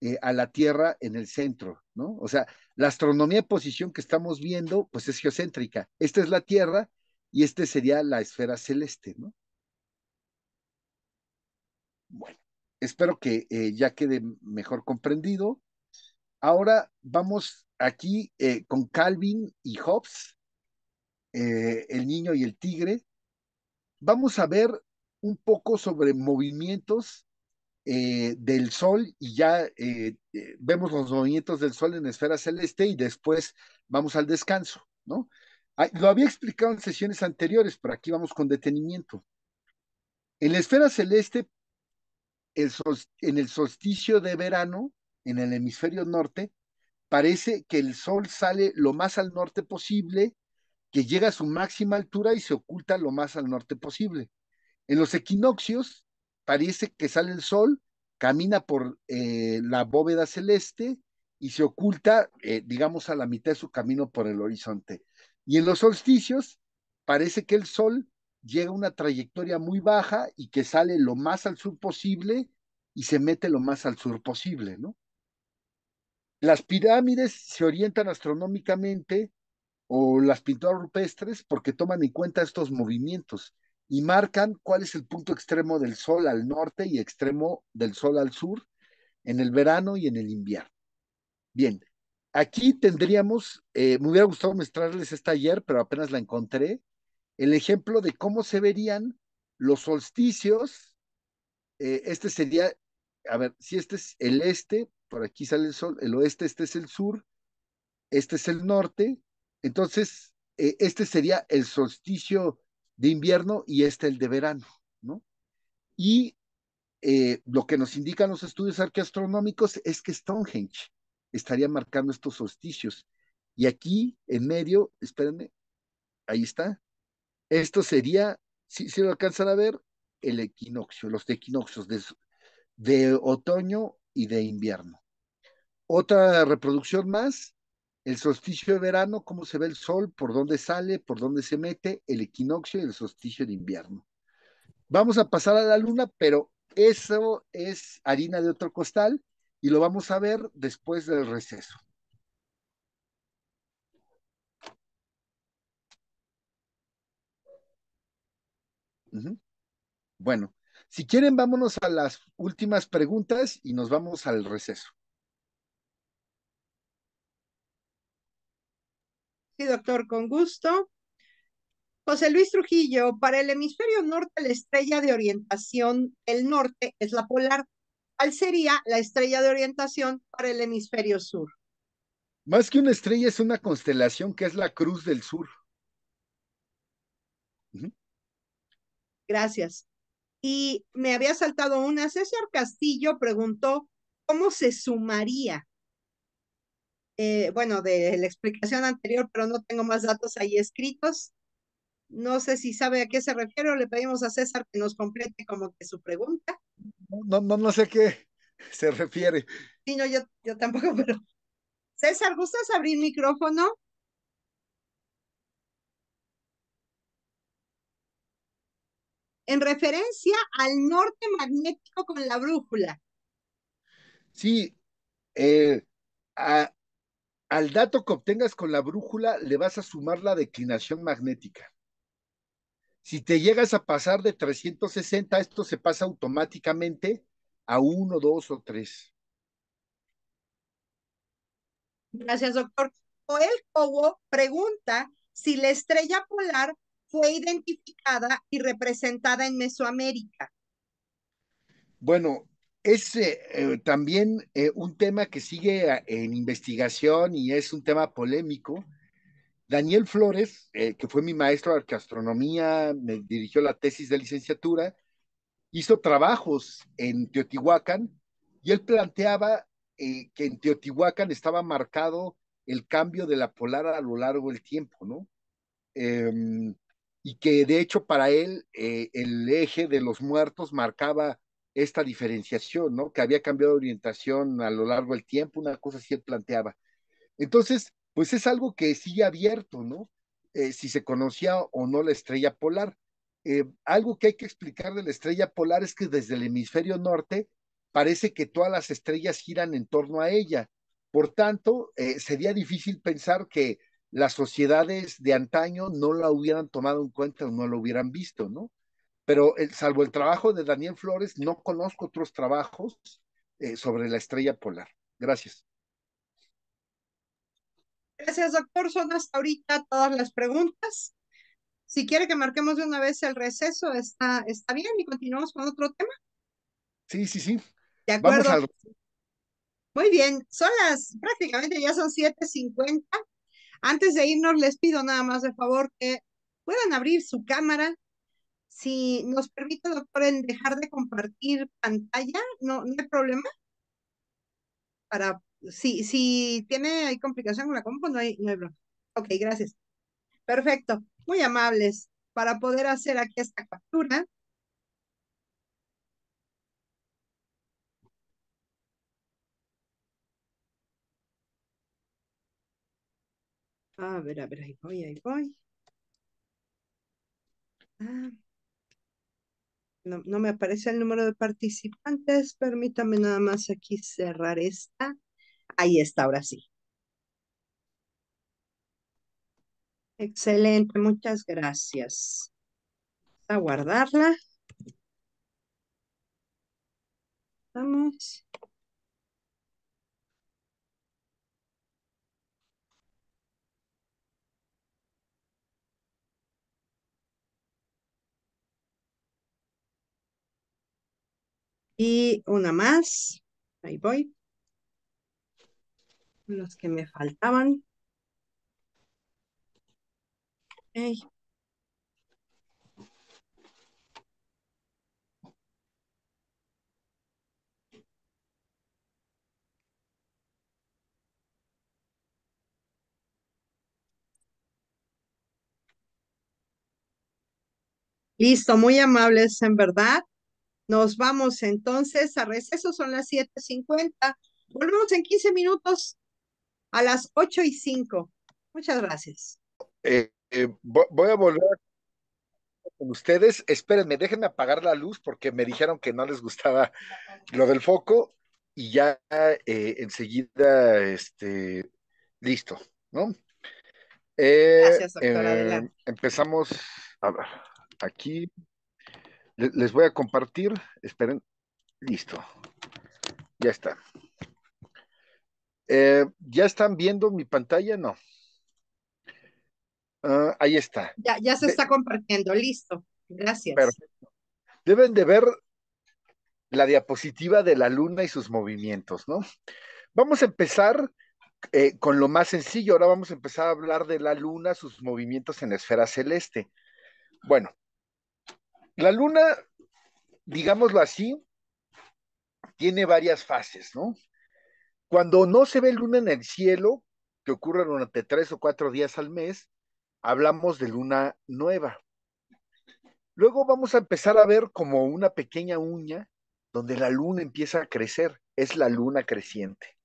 eh, a la Tierra en el centro, ¿no? O sea, la astronomía de posición que estamos viendo, pues es geocéntrica. Esta es la Tierra y esta sería la esfera celeste, ¿no? Bueno, espero que ya quede mejor comprendido. Ahora vamos aquí con Calvin y Hobbes, El niño y el tigre, vamos a ver un poco sobre movimientos eh, del Sol y ya eh, eh, vemos los movimientos del Sol en esfera celeste y después vamos al descanso, ¿no? lo había explicado en sesiones anteriores, pero aquí vamos con detenimiento. En la esfera celeste, en el solsticio de verano, en el hemisferio norte, parece que el sol sale lo más al norte posible que llega a su máxima altura y se oculta lo más al norte posible. En los equinoccios parece que sale el sol, camina por eh, la bóveda celeste y se oculta, eh, digamos, a la mitad de su camino por el horizonte. Y en los solsticios parece que el sol llega a una trayectoria muy baja y que sale lo más al sur posible y se mete lo más al sur posible, ¿no? Las pirámides se orientan astronómicamente o las pinturas rupestres porque toman en cuenta estos movimientos y marcan cuál es el punto extremo del sol al norte y extremo del sol al sur en el verano y en el invierno. Bien, aquí tendríamos, eh, me hubiera gustado mostrarles esta ayer, pero apenas la encontré, el ejemplo de cómo se verían los solsticios. Eh, este sería, a ver, si este es el este, por aquí sale el sol, el oeste, este es el sur, este es el norte, entonces, eh, este sería el solsticio de invierno y este el de verano, ¿no? Y eh, lo que nos indican los estudios arqueastronómicos es que Stonehenge estaría marcando estos solsticios. Y aquí, en medio, espérenme, ahí está. Esto sería, si, si lo alcanzan a ver, el equinoccio, los equinoccios de otoño y de invierno. Otra reproducción más el solsticio de verano, cómo se ve el sol, por dónde sale, por dónde se mete, el equinoccio y el solsticio de invierno. Vamos a pasar a la luna, pero eso es harina de otro costal y lo vamos a ver después del receso. Bueno, si quieren, vámonos a las últimas preguntas y nos vamos al receso. Sí, doctor, con gusto. José Luis Trujillo, para el hemisferio norte la estrella de orientación el norte es la polar. ¿Cuál sería la estrella de orientación para el hemisferio sur? Más que una estrella es una constelación que es la Cruz del Sur. Gracias. Y me había saltado una. César Castillo preguntó, ¿cómo se sumaría eh, bueno, de la explicación anterior, pero no tengo más datos ahí escritos. No sé si sabe a qué se refiere o le pedimos a César que nos complete como que su pregunta. No, no, no sé a qué se refiere. Sí, no, yo, yo tampoco, pero... César, ¿gustas abrir micrófono? En referencia al norte magnético con la brújula. Sí, eh, al dato que obtengas con la brújula le vas a sumar la declinación magnética. Si te llegas a pasar de 360, esto se pasa automáticamente a 1, 2 o 3. Gracias, doctor. Joel Cobo pregunta si la estrella polar fue identificada y representada en Mesoamérica. Bueno, es eh, también eh, un tema que sigue en investigación y es un tema polémico. Daniel Flores, eh, que fue mi maestro de arqueastronomía, me dirigió la tesis de licenciatura, hizo trabajos en Teotihuacán y él planteaba que en Teotihuacán estaba marcado el cambio de la polar a lo largo del tiempo, ¿no? Em, y que de hecho para él el eje de los muertos marcaba esta diferenciación, ¿no? Que había cambiado de orientación a lo largo del tiempo, una cosa así él planteaba. Entonces, pues es algo que sigue abierto, ¿no? Eh, si se conocía o no la estrella polar. Eh, algo que hay que explicar de la estrella polar es que desde el hemisferio norte parece que todas las estrellas giran en torno a ella. Por tanto, eh, sería difícil pensar que las sociedades de antaño no la hubieran tomado en cuenta o no la hubieran visto, ¿no? pero eh, salvo el trabajo de Daniel Flores, no conozco otros trabajos eh, sobre la estrella polar. Gracias. Gracias, doctor. Son hasta ahorita todas las preguntas. Si quiere que marquemos de una vez el receso, está, está bien y continuamos con otro tema. Sí, sí, sí. De acuerdo. Muy bien, son las, prácticamente ya son 7.50. Antes de irnos, les pido nada más de favor que puedan abrir su cámara, si nos permite, doctor, en dejar de compartir pantalla, no, hay problema. Para, si, si tiene, hay complicación con la compu, no hay, no hay problema. Ok, gracias. Perfecto, muy amables. Para poder hacer aquí esta captura, A ver, a ver, ahí voy, ahí voy. Ah no, me aparece el número de participantes. Permítame nada más aquí cerrar esta. Ahí está, ahora sí. Excelente, muchas gracias. A guardarla. Vamos. Y una más. Ahí voy. Los que me faltaban. Listo, muy amables, en verdad. Nos vamos entonces a receso, son las 7.50. Volvemos en 15 minutos a las ocho y cinco Muchas gracias. Eh, eh, voy a volver con ustedes. Espérenme, déjenme apagar la luz porque me dijeron que no les gustaba lo del foco y ya eh, enseguida, este, listo, ¿no? gracias, doctora. empezamos, a aquí les voy a compartir, esperen, listo, ya está. Eh, ¿Ya están viendo mi pantalla? No. Ah, ahí está. Ya, se está compartiendo, listo. Gracias. Perfecto. Deben de ver la diapositiva de la luna y sus movimientos, ¿no? Vamos a empezar eh, con lo más sencillo. Ahora vamos a empezar a hablar de la luna, sus movimientos en la esfera celeste. Bueno, la luna, digámoslo así, tiene varias fases, ¿no? Cuando no se ve luna en el cielo, que ocurre durante tres o cuatro días al mes, hablamos de luna nueva. Luego vamos a empezar a ver como una pequeña uña donde la luna empieza a crecer, es la luna creciente.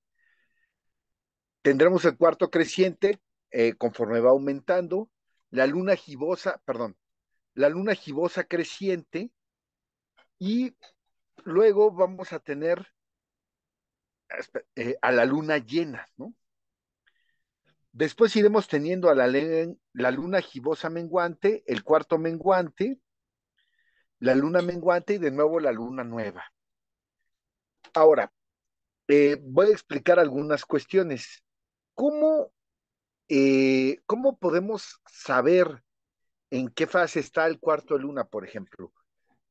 Tendremos el cuarto creciente eh, conforme va aumentando, la luna gibosa, perdón, la luna gibosa creciente y luego vamos a tener eh, a la luna llena, ¿no? Después iremos teniendo a la, la luna gibosa menguante, el cuarto menguante, la luna menguante y de nuevo la luna nueva. Ahora, eh, voy a explicar algunas cuestiones. ¿Cómo, eh, ¿Cómo podemos saber en qué fase está el cuarto de luna, por ejemplo.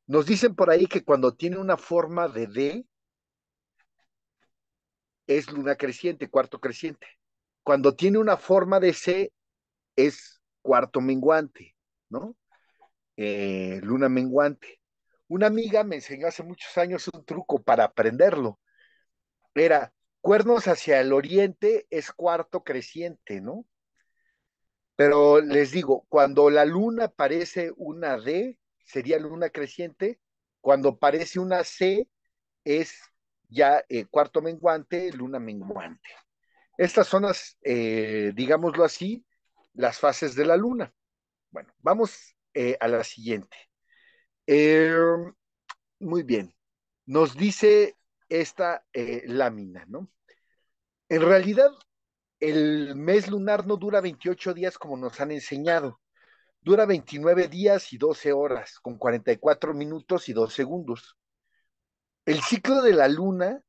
Nos dicen por ahí que cuando tiene una forma de D, es luna creciente, cuarto creciente. Cuando tiene una forma de C, es cuarto menguante, ¿no? Eh, luna menguante. Una amiga me enseñó hace muchos años un truco para aprenderlo. Era cuernos hacia el oriente es cuarto creciente, ¿no? Pero les digo, cuando la luna parece una D, sería luna creciente. Cuando parece una C, es ya eh, cuarto menguante, luna menguante. Estas son las, eh, digámoslo así, las fases de la luna. Bueno, vamos eh, a la siguiente. Em, muy bien, nos dice esta lámina, ¿no? En realidad, el mes lunar no dura 28 días como nos han enseñado. Dura 29 días y 12 horas, con 44 minutos y 2 segundos. El ciclo de la luna,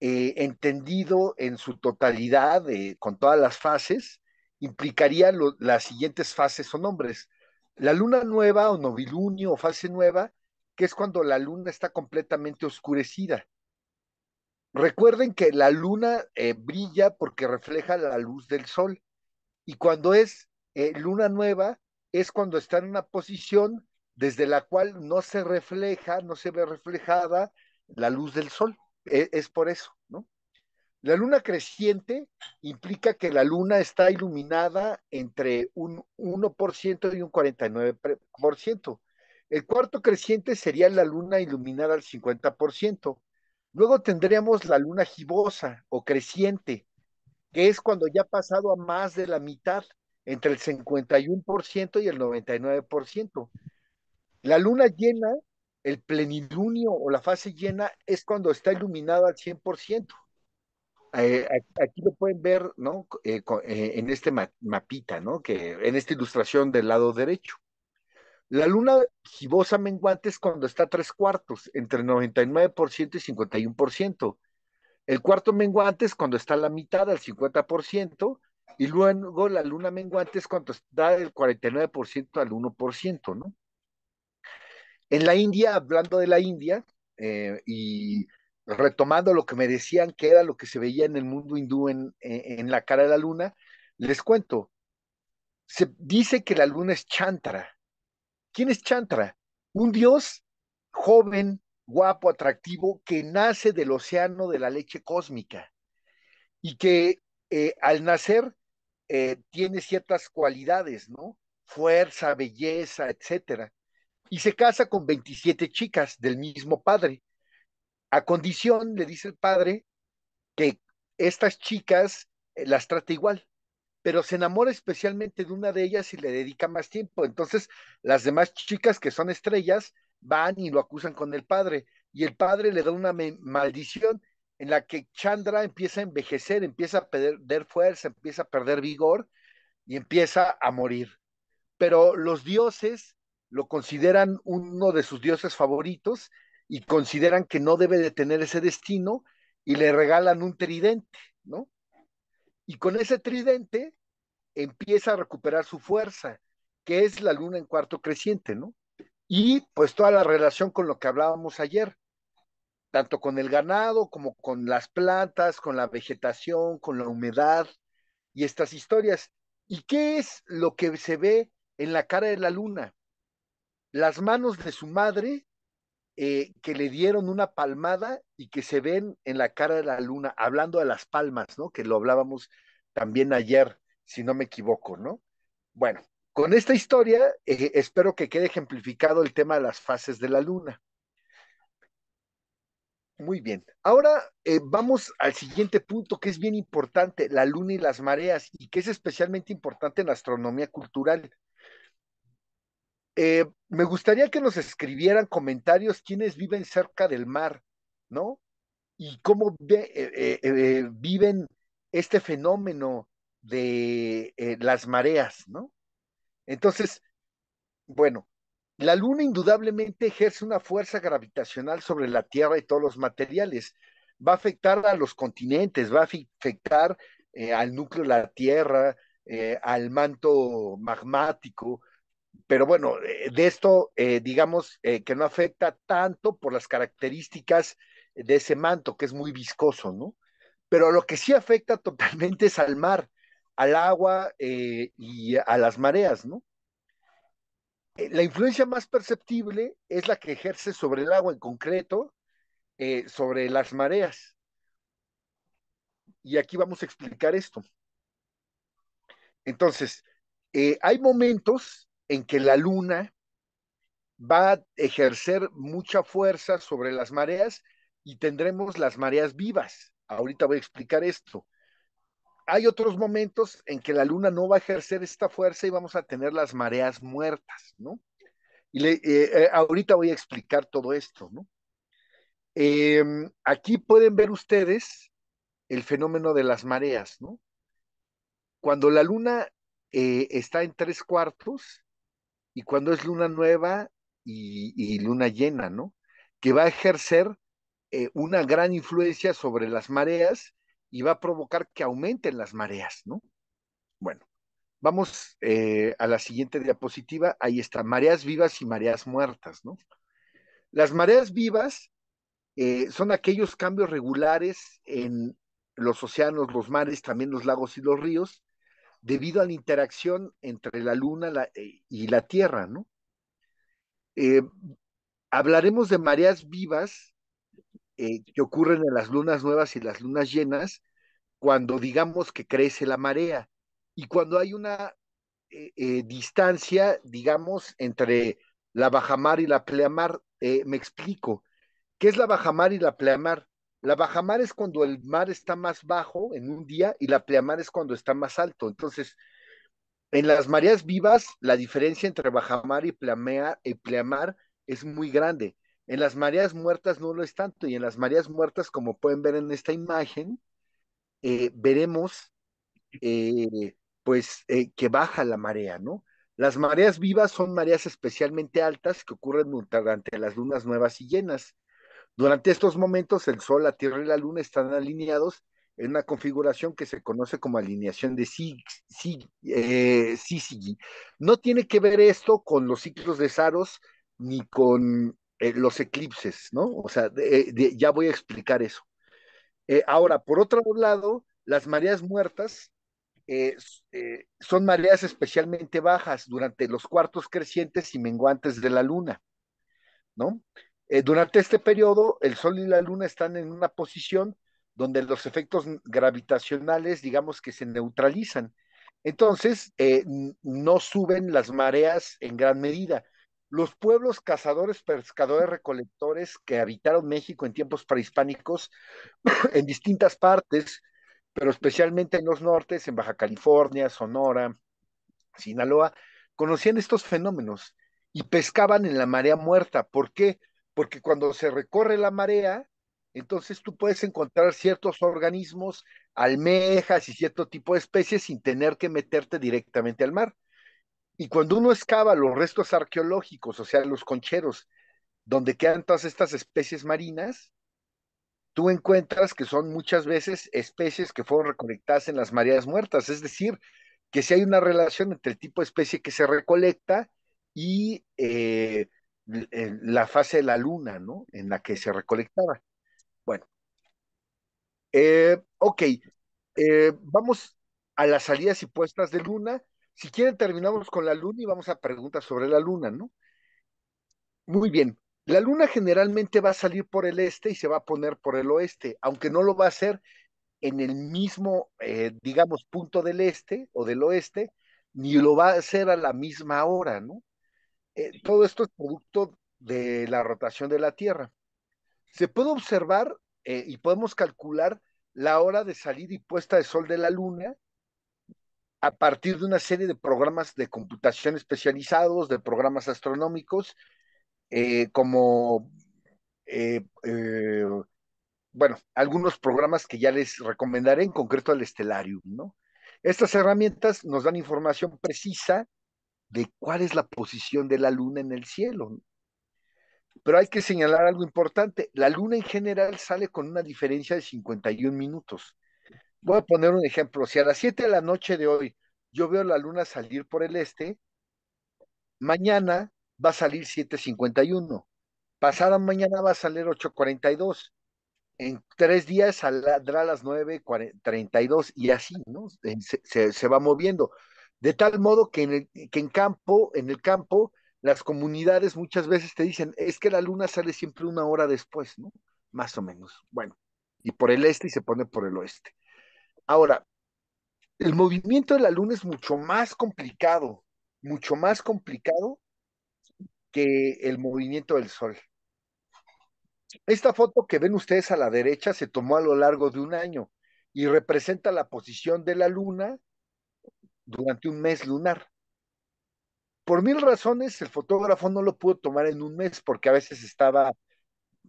eh, entendido en su totalidad, eh, con todas las fases, implicaría las siguientes fases o nombres. La luna nueva o novilunio o fase nueva, que es cuando la luna está completamente oscurecida. Recuerden que la luna eh, brilla porque refleja la luz del sol. Y cuando es eh, luna nueva, es cuando está en una posición desde la cual no se refleja, no se ve reflejada la luz del sol. E, es por eso, ¿no? La luna creciente implica que la luna está iluminada entre un 1% y un 49%. El cuarto creciente sería la luna iluminada al 50%. Luego tendríamos la luna gibosa o creciente, que es cuando ya ha pasado a más de la mitad, entre el 51% y el 99%. La luna llena, el plenilunio o la fase llena, es cuando está iluminada al 100%. Eh, aquí lo pueden ver, ¿no? Eh, eh, en este mapita, ¿no? Que en esta ilustración del lado derecho. La luna gibosa menguante es cuando está tres cuartos, entre 99% y 51%. El cuarto menguante es cuando está la mitad, al 50%, y luego la luna menguante es cuando está del 49% al 1%, ¿no? En la India, hablando de la India, eh, y retomando lo que me decían que era lo que se veía en el mundo hindú en, en la cara de la luna, les cuento, se dice que la luna es Chantra, ¿Quién es Chantra? Un dios joven, guapo, atractivo, que nace del océano de la leche cósmica y que eh, al nacer eh, tiene ciertas cualidades, ¿no? Fuerza, belleza, etcétera. Y se casa con 27 chicas del mismo padre, a condición, le dice el padre, que estas chicas eh, las trate igual pero se enamora especialmente de una de ellas y le dedica más tiempo. Entonces, las demás chicas que son estrellas van y lo acusan con el padre, y el padre le da una maldición en la que Chandra empieza a envejecer, empieza a perder fuerza, empieza a perder vigor y empieza a morir. Pero los dioses lo consideran uno de sus dioses favoritos y consideran que no debe de tener ese destino y le regalan un tridente, ¿no? Y con ese tridente empieza a recuperar su fuerza, que es la luna en cuarto creciente, ¿no? Y pues toda la relación con lo que hablábamos ayer, tanto con el ganado como con las plantas, con la vegetación, con la humedad y estas historias. ¿Y qué es lo que se ve en la cara de la luna? Las manos de su madre eh, que le dieron una palmada y que se ven en la cara de la luna, hablando de las palmas, ¿no? Que lo hablábamos también ayer, si no me equivoco, ¿no? Bueno, con esta historia eh, espero que quede ejemplificado el tema de las fases de la luna. Muy bien. Ahora eh, vamos al siguiente punto que es bien importante, la luna y las mareas, y que es especialmente importante en la astronomía cultural. Eh, me gustaría que nos escribieran comentarios quienes viven cerca del mar, ¿no? Y cómo eh, eh, viven este fenómeno de las mareas, ¿no? Entonces, bueno, la Luna indudablemente ejerce una fuerza gravitacional sobre la Tierra y todos los materiales. Va a afectar a los continentes, va a afectar al núcleo de la Tierra, al manto magmático, pero bueno, eh, de esto eh, digamos eh, que no afecta tanto por las características de ese manto, que es muy viscoso, ¿no? Pero lo que sí afecta totalmente es al mar, al agua y a las mareas, ¿no? La influencia más perceptible es la que ejerce sobre el agua en concreto, sobre las mareas. Y aquí vamos a explicar esto. Entonces, hay momentos en que la luna va a ejercer mucha fuerza sobre las mareas y tendremos las mareas vivas. Ahorita voy a explicar esto. Hay otros momentos en que la luna no va a ejercer esta fuerza y vamos a tener las mareas muertas, ¿no? Y eh, eh, ahorita voy a explicar todo esto, ¿no? Em, aquí pueden ver ustedes el fenómeno de las mareas, ¿no? Cuando la luna eh, está en tres cuartos, y cuando es luna nueva y, luna llena, ¿no? Que va a ejercer eh, una gran influencia sobre las mareas y va a provocar que aumenten las mareas, ¿no? Bueno, vamos eh, a la siguiente diapositiva. Ahí está, mareas vivas y mareas muertas, ¿no? Las mareas vivas eh, son aquellos cambios regulares en los océanos, los mares, también los lagos y los ríos, debido a la interacción entre la Luna eh, y la Tierra, ¿no? Eh, hablaremos de mareas vivas eh, que ocurren en las lunas nuevas y las lunas llenas cuando digamos que crece la marea y cuando hay una distancia, digamos, entre la bajamar y la pleamar. me explico. ¿Qué es la bajamar y la pleamar? La bajamar es cuando el mar está más bajo en un día y la pleamar es cuando está más alto. Entonces, en las mareas vivas, la diferencia entre bajamar y pleamar, y pleamar es muy grande. En las mareas muertas no lo es tanto y en las mareas muertas, como pueden ver en esta imagen, eh, veremos eh, pues eh, que baja la marea, ¿no? Las mareas vivas son mareas especialmente altas que ocurren durante las lunas nuevas y llenas. Durante estos momentos, el Sol, la Tierra y la Luna están alineados en una configuración que se conoce como alineación de Sisigi. Eh, no tiene que ver esto con los ciclos de Saros ni con eh, los eclipses, ¿no? O sea, eh, ya voy a explicar eso. ahora, por otro lado, las mareas muertas son mareas especialmente bajas durante los cuartos crecientes y menguantes de la Luna, ¿no? Eh, durante este periodo, el Sol y la Luna están en una posición donde los efectos gravitacionales, digamos que se neutralizan. Entonces, eh, no suben las mareas en gran medida. Los pueblos cazadores, pescadores, recolectores que habitaron México en tiempos prehispánicos, en distintas partes, pero especialmente en los nortes, en Baja California, Sonora, Sinaloa, conocían estos fenómenos y pescaban en la marea muerta. ¿Por qué? porque cuando se recorre la marea, entonces tú puedes encontrar ciertos organismos, almejas y cierto tipo de especies sin tener que meterte directamente al mar. Y cuando uno excava los restos arqueológicos, o sea, los concheros, donde quedan todas estas especies marinas, tú encuentras que son muchas veces especies que fueron recolectadas en las mareas muertas, es decir, que si hay una relación entre el tipo de especie que se recolecta y eh, la fase de la luna, ¿no? En la que se recolectaba. Bueno. Eh, ok. Eh, vamos a las salidas y puestas de luna. Si quieren, terminamos con la luna y vamos a preguntas sobre la luna, ¿no? Muy bien. La luna generalmente va a salir por el este y se va a poner por el oeste, aunque no lo va a hacer en el mismo, eh, digamos, punto del este o del oeste, ni lo va a hacer a la misma hora, ¿no? Eh, todo esto es producto de la rotación de la Tierra. Se puede observar eh, y podemos calcular la hora de salida y puesta de sol de la Luna a partir de una serie de programas de computación especializados, de programas astronómicos, eh, como, bueno, algunos programas que ya les recomendaré, en concreto el Stellarium, ¿no? Estas herramientas nos dan información precisa de cuál es la posición de la luna en el cielo. Pero hay que señalar algo importante. La luna en general sale con una diferencia de 51 minutos. Voy a poner un ejemplo. Si a las 7 de la noche de hoy yo veo la luna salir por el este, mañana va a salir 7.51. Pasada mañana va a salir 8.42. En tres días saldrá a las 9.32 y así, ¿no? se va moviendo. De tal modo que en, el, campo, en el campo, las comunidades muchas veces te dicen, es que la luna sale siempre una hora después, ¿no? Más o menos. Bueno, y por el este y se pone por el oeste. Ahora, el movimiento de la luna es mucho más complicado, mucho más complicado que el movimiento del sol. Esta foto que ven ustedes a la derecha se tomó a lo largo de un año y representa la posición de la luna durante un mes lunar. Por mil razones, el fotógrafo no lo pudo tomar en un mes porque a veces estaba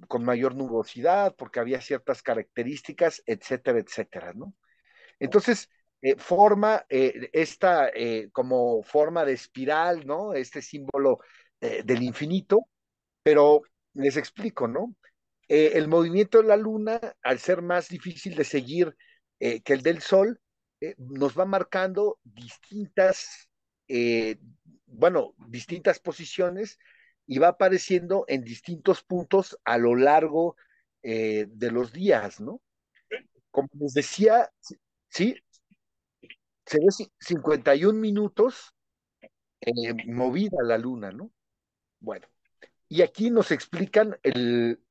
con mayor nubosidad, porque había ciertas características, etcétera, etcétera, ¿no? Entonces, eh, forma eh, esta eh, como forma de espiral, ¿no? Este símbolo del infinito, pero les explico, ¿no? el movimiento de la luna, al ser más difícil de seguir que el del Sol, eh, nos va marcando distintas, eh, bueno, distintas posiciones y va apareciendo en distintos puntos a lo largo eh, de los días, ¿no? Como les decía, sí, se ve 51 minutos movida la luna, ¿no? Bueno, y aquí nos explican el,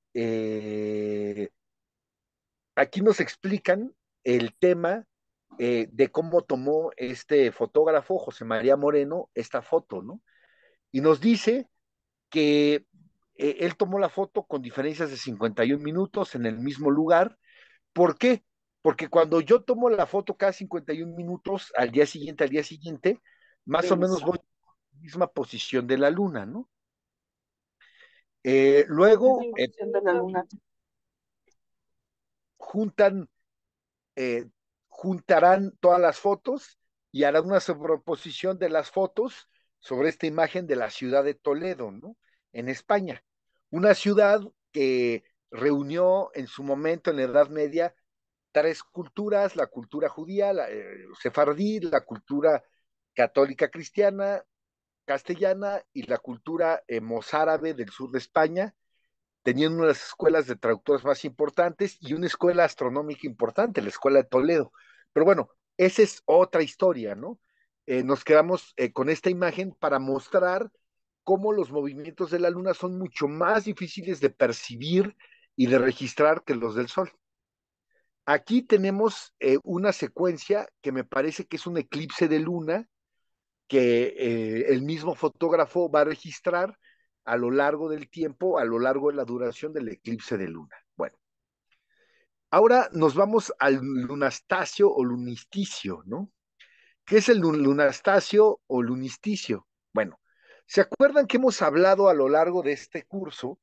aquí nos explican el tema eh, de cómo tomó este fotógrafo, José María Moreno, esta foto, ¿no? Y nos dice que eh, él tomó la foto con diferencias de 51 minutos en el mismo lugar. ¿Por qué? Porque cuando yo tomo la foto cada 51 minutos, al día siguiente, al día siguiente, más o menos voy a la misma posición de la luna, ¿no? Eh, luego... Juntan juntarán todas las fotos y harán una sobreposición de las fotos sobre esta imagen de la ciudad de Toledo, ¿no? En España. Una ciudad que reunió en su momento, en la Edad Media, tres culturas, la cultura judía, la eh, sefardí, la cultura católica cristiana, castellana y la cultura eh, mozárabe del sur de España, tenían unas escuelas de traductores más importantes y una escuela astronómica importante, la Escuela de Toledo. Pero bueno, esa es otra historia, ¿no? Eh, nos quedamos eh, con esta imagen para mostrar cómo los movimientos de la Luna son mucho más difíciles de percibir y de registrar que los del Sol. Aquí tenemos eh, una secuencia que me parece que es un eclipse de luna que el mismo fotógrafo va a registrar a lo largo del tiempo, a lo largo de la duración del eclipse de luna. Bueno, ahora nos vamos al lunastacio o lunisticio, ¿no? ¿Qué es el lunastacio o lunisticio? Bueno, ¿se acuerdan que hemos hablado a lo largo de este curso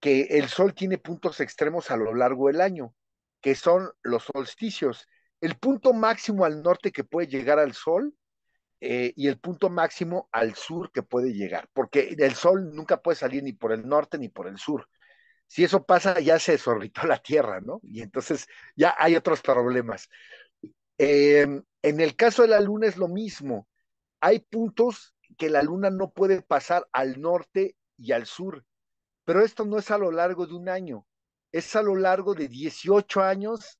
que el Sol tiene puntos extremos a lo largo del año, que son los solsticios? El punto máximo al norte que puede llegar al Sol eh, y el punto máximo al sur que puede llegar, porque el sol nunca puede salir ni por el norte ni por el sur. Si eso pasa, ya se desorbitó la Tierra, ¿no? Y entonces ya hay otros problemas. Em, en el caso de la Luna es lo mismo. Hay puntos que la Luna no puede pasar al norte y al sur, pero esto no es a lo largo de un año, es a lo largo de 18 años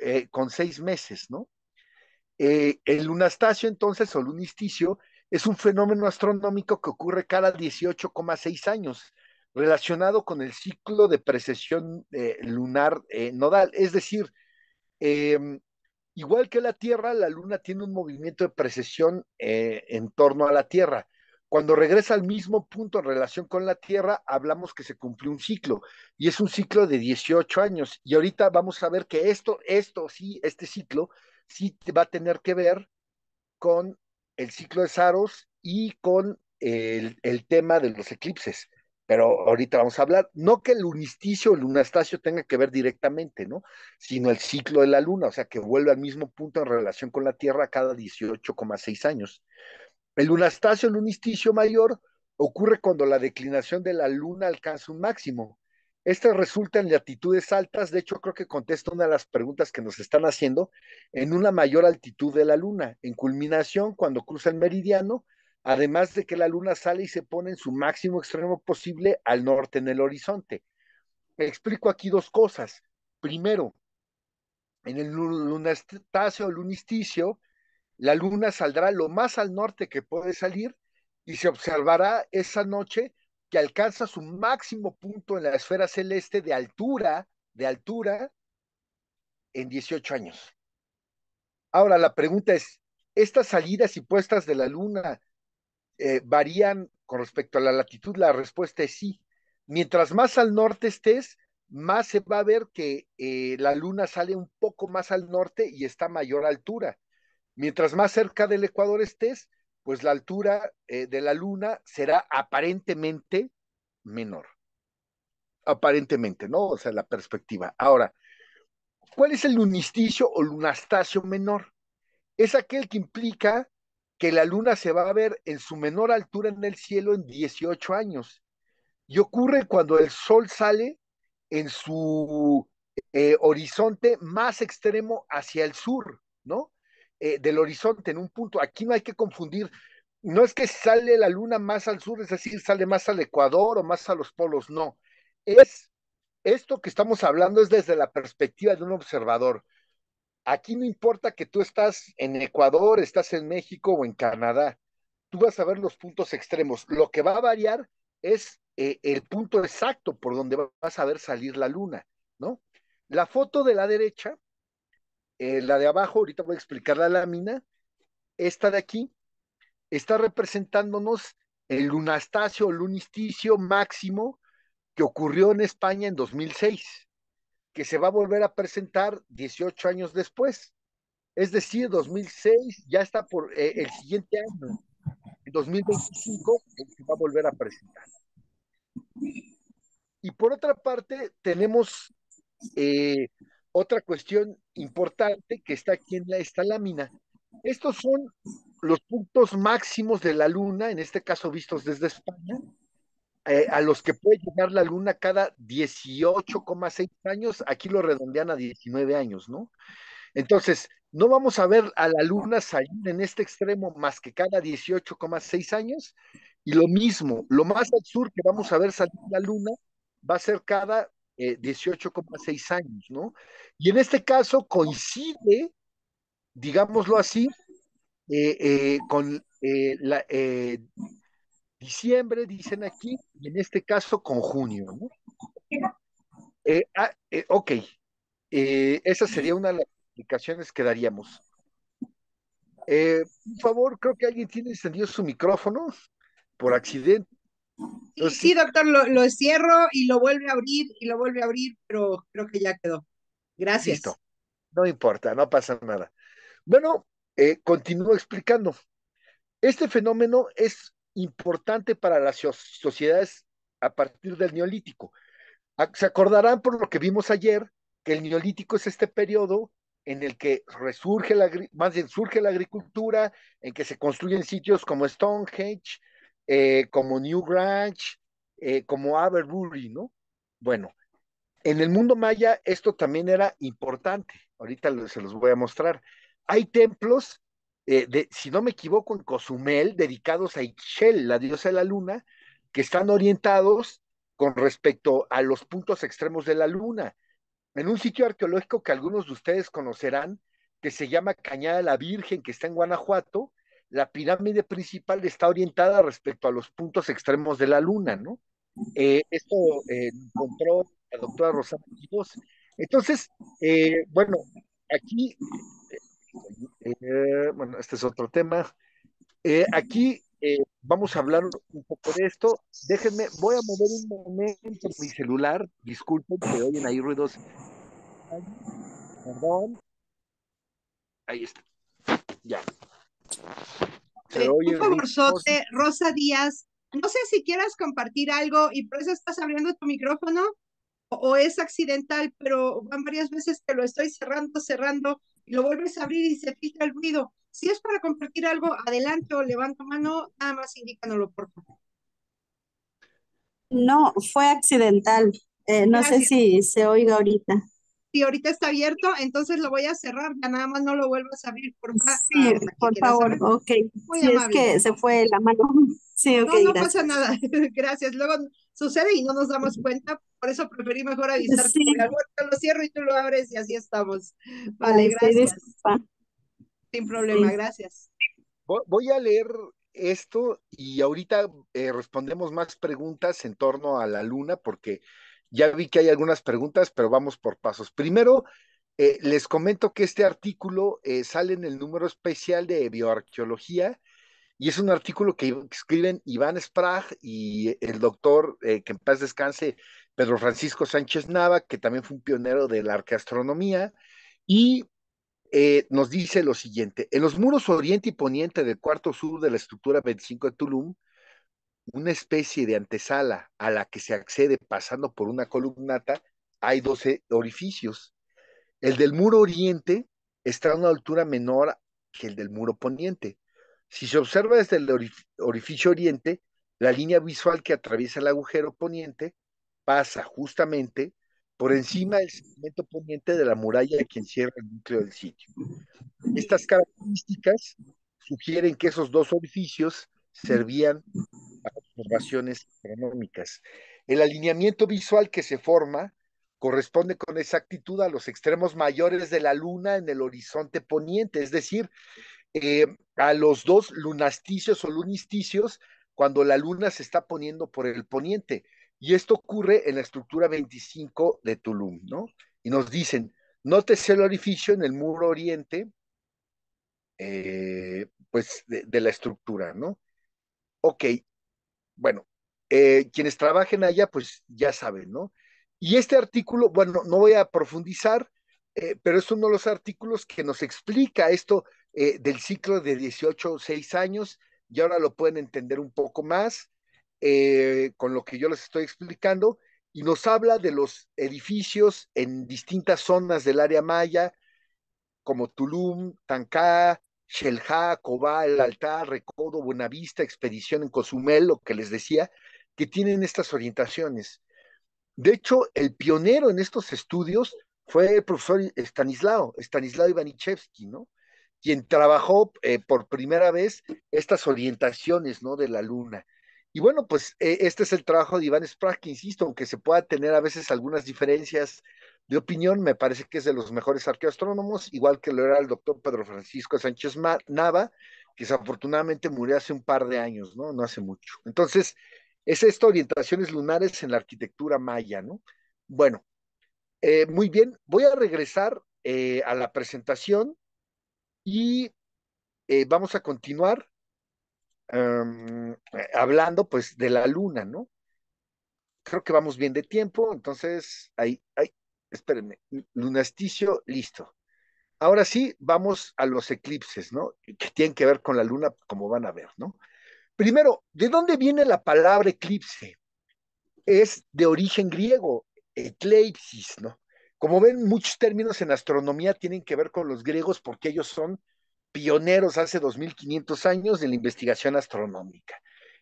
eh, con seis meses, ¿no? Eh, el lunastacio, entonces, o lunisticio, es un fenómeno astronómico que ocurre cada 18,6 años, relacionado con el ciclo de precesión eh, lunar eh, nodal. Es decir, em, igual que la Tierra, la Luna tiene un movimiento de precesión en torno a la Tierra. Cuando regresa al mismo punto en relación con la Tierra, hablamos que se cumplió un ciclo y es un ciclo de 18 años. Y ahorita vamos a ver que esto, esto sí, este ciclo sí va a tener que ver con el ciclo de Saros y con el, tema de los eclipses. Pero ahorita vamos a hablar, no que el lunisticio o el lunastacio tenga que ver directamente, ¿no? Sino el ciclo de la luna, o sea, que vuelve al mismo punto en relación con la Tierra cada 18,6 años. El lunastacio, el lunisticio mayor, ocurre cuando la declinación de la luna alcanza un máximo, estas resulta en latitudes altas, de hecho creo que contesta una de las preguntas que nos están haciendo, en una mayor altitud de la Luna, en culminación cuando cruza el meridiano, además de que la Luna sale y se pone en su máximo extremo posible al norte en el horizonte. explico aquí dos cosas. Primero, en el lunastacio o lunisticio, la Luna saldrá lo más al norte que puede salir y se observará esa noche que alcanza su máximo punto en la esfera celeste de altura, de altura, en 18 años. Ahora, la pregunta es, ¿estas salidas y puestas de la Luna eh, varían con respecto a la latitud? La respuesta es sí. Mientras más al norte estés, más se va a ver que eh, la Luna sale un poco más al norte y está a mayor altura. Mientras más cerca del Ecuador estés, pues la altura eh, de la Luna será aparentemente menor. Aparentemente, ¿no? O sea, la perspectiva. Ahora, ¿cuál es el lunisticio o lunastacio menor? Es aquel que implica que la Luna se va a ver en su menor altura en el cielo en 18 años. Y ocurre cuando el Sol sale en su eh, horizonte más extremo hacia el sur, ¿no? Eh, del horizonte en un punto. Aquí no hay que confundir. No es que sale la luna más al sur, es decir, sale más al Ecuador o más a los polos, no. Es esto que estamos hablando es desde la perspectiva de un observador. Aquí no importa que tú estás en Ecuador, estás en México o en Canadá, tú vas a ver los puntos extremos. Lo que va a variar es eh, el punto exacto por donde vas a ver salir la luna, ¿no? La foto de la derecha eh, la de abajo, ahorita voy a explicar la lámina. Esta de aquí está representándonos el lunastacio, el lunisticio máximo que ocurrió en España en 2006, que se va a volver a presentar 18 años después. Es decir, 2006 ya está por eh, el siguiente año, en 2025 se va a volver a presentar. Y por otra parte, tenemos eh, otra cuestión importante que está aquí en esta lámina. Estos son los puntos máximos de la luna, en este caso vistos desde España, eh, a los que puede llegar la luna cada 18,6 años, aquí lo redondean a 19 años, ¿no? Entonces, no vamos a ver a la luna salir en este extremo más que cada 18,6 años, y lo mismo, lo más al sur que vamos a ver salir la luna va a ser cada 18,6 eh, años, ¿no? Y en este caso coincide, digámoslo así, eh, eh, con la, diciembre, dicen aquí, y en este caso con junio, ¿no? Ah, ok, esa sería una de las explicaciones que daríamos. por favor, creo que alguien tiene encendido su micrófono por accidente. Sí, doctor, lo, lo cierro y lo vuelve a abrir y lo vuelve a abrir, pero creo que ya quedó. Gracias. Listo. No importa, no pasa nada. Bueno, eh, continúo explicando. Este fenómeno es importante para las sociedades a partir del neolítico. Ah, se acordarán por lo que vimos ayer que el neolítico es este periodo en el que resurge la, más surge la agricultura, en que se construyen sitios como Stonehenge, eh, como New Grange, eh, como Aberbury, ¿no? Bueno, en el mundo maya esto también era importante. Ahorita se los voy a mostrar. Hay templos, eh, de, si no me equivoco, en Cozumel, dedicados a Ixchel, la diosa de la luna, que están orientados con respecto a los puntos extremos de la luna. En un sitio arqueológico que algunos de ustedes conocerán, que se llama Cañada de la Virgen, que está en Guanajuato, la pirámide principal está orientada respecto a los puntos extremos de la luna, ¿no? Eh, esto eh, encontró la doctora Rosana Entonces, eh, bueno, aquí, bueno, este es otro tema. aquí vamos a hablar un poco de esto. Déjenme, voy a mover un momento mi celular. Disculpen que oyen ahí ruidos. Perdón. Ahí está. Ya. Rosa Díaz, no sé si quieras compartir algo y por eso estás abriendo tu micrófono o, es accidental, pero van varias veces que lo estoy cerrando, cerrando y lo vuelves a abrir y se filtra el ruido. Si es para compartir algo, adelante o levanto mano, nada más indícanoslo, por favor. No, fue accidental. Eh, no sé si se oiga ahorita y ahorita está abierto, entonces lo voy a cerrar, ya nada más no lo vuelvas a abrir, por, más, sí, por favor. Ok, es que se fue la mano. Sí, no, pasa nada, gracias. Luego sucede y no nos damos cuenta, por eso preferí mejor avisar. Sí. lo cierro y tú lo abres y así estamos. Vale, gracias. Sin problema, gracias. Voy a leer esto y ahorita eh, respondemos más preguntas en torno a la luna porque ya vi que hay algunas preguntas, pero vamos por pasos. Primero, eh, les comento que este artículo eh, sale en el número especial de bioarqueología y es un artículo que escriben Iván Sprague y el doctor, eh, que en paz descanse, Pedro Francisco Sánchez Nava, que también fue un pionero de la arqueastronomía, y nos dice lo siguiente, en los muros oriente y poniente del cuarto sur de la estructura 25 de Tulum, una especie de antesala a la que se accede pasando por una columnata, hay 12 orificios. El del muro oriente está a una altura menor que el del muro poniente. Si se observa desde el orificio oriente, la línea visual que atraviesa el agujero poniente pasa justamente por encima del segmento poniente de la muralla que encierra el núcleo del sitio. Estas características sugieren que esos dos orificios servían observaciones astronómicas. El alineamiento visual que se forma corresponde con exactitud a los extremos mayores de la luna en el horizonte poniente, es decir, eh, a los dos lunasticios o lunisticios cuando la luna se está poniendo por el poniente. Y esto ocurre en la estructura 25 de Tulum, ¿no? Y nos dicen, nótese el orificio en el muro oriente, eh, pues, de, de, la estructura, ¿no? Ok, bueno, eh, quienes trabajen allá, pues ya saben, ¿no? Y este artículo, bueno, no voy a profundizar, eh, pero es uno de los artículos que nos explica esto eh, del ciclo de 18 o 6 años, y ahora lo pueden entender un poco más con lo que yo les estoy explicando, y nos habla de los edificios en distintas zonas del área maya, como Tulum, Tancá, Shelja, Cobal, El Altar, Recodo, Buenavista, Expedición en Cozumel, lo que les decía, que tienen estas orientaciones. De hecho, el pionero en estos estudios fue el profesor Stanislao, Stanislao Ivanichevsky, ¿no? Quien trabajó eh, por primera vez estas orientaciones, ¿no? De la luna. Y bueno, pues eh, este es el trabajo de Iván Sprach, que insisto, aunque se pueda tener a veces algunas diferencias de opinión, me parece que es de los mejores arqueoastrónomos, igual que lo era el doctor Pedro Francisco Sánchez Nava, que desafortunadamente murió hace un par de años, ¿no? No hace mucho. Entonces, es esto, orientaciones lunares en la arquitectura maya, ¿no? Bueno, eh, muy bien, voy a regresar eh, a la presentación y vamos a continuar Em, hablando pues de la luna, ¿no? Creo que vamos bien de tiempo, entonces ahí, ahí, espérenme, lunasticio, listo. Ahora sí, vamos a los eclipses, ¿no? Que tienen que ver con la luna, como van a ver, ¿no? Primero, ¿de dónde viene la palabra eclipse? Es de origen griego, eclipsis, ¿no? Como ven, muchos términos en astronomía tienen que ver con los griegos porque ellos son pioneros hace 2500 años de la investigación astronómica.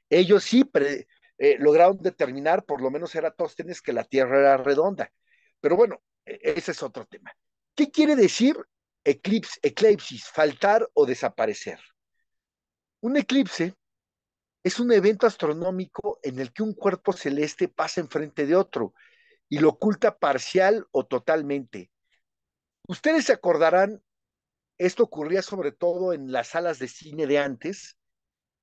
Ellos sí eh, lograron determinar, por lo menos Eratóstenes, que la Tierra era redonda. Pero bueno, e, ese es otro tema. ¿Qué quiere decir eclipse, eclipsis, faltar o desaparecer? Un eclipse es un evento astronómico en el que un cuerpo celeste pasa enfrente de otro y lo oculta parcial o totalmente. Ustedes se acordarán esto ocurría sobre todo en las salas de cine de antes,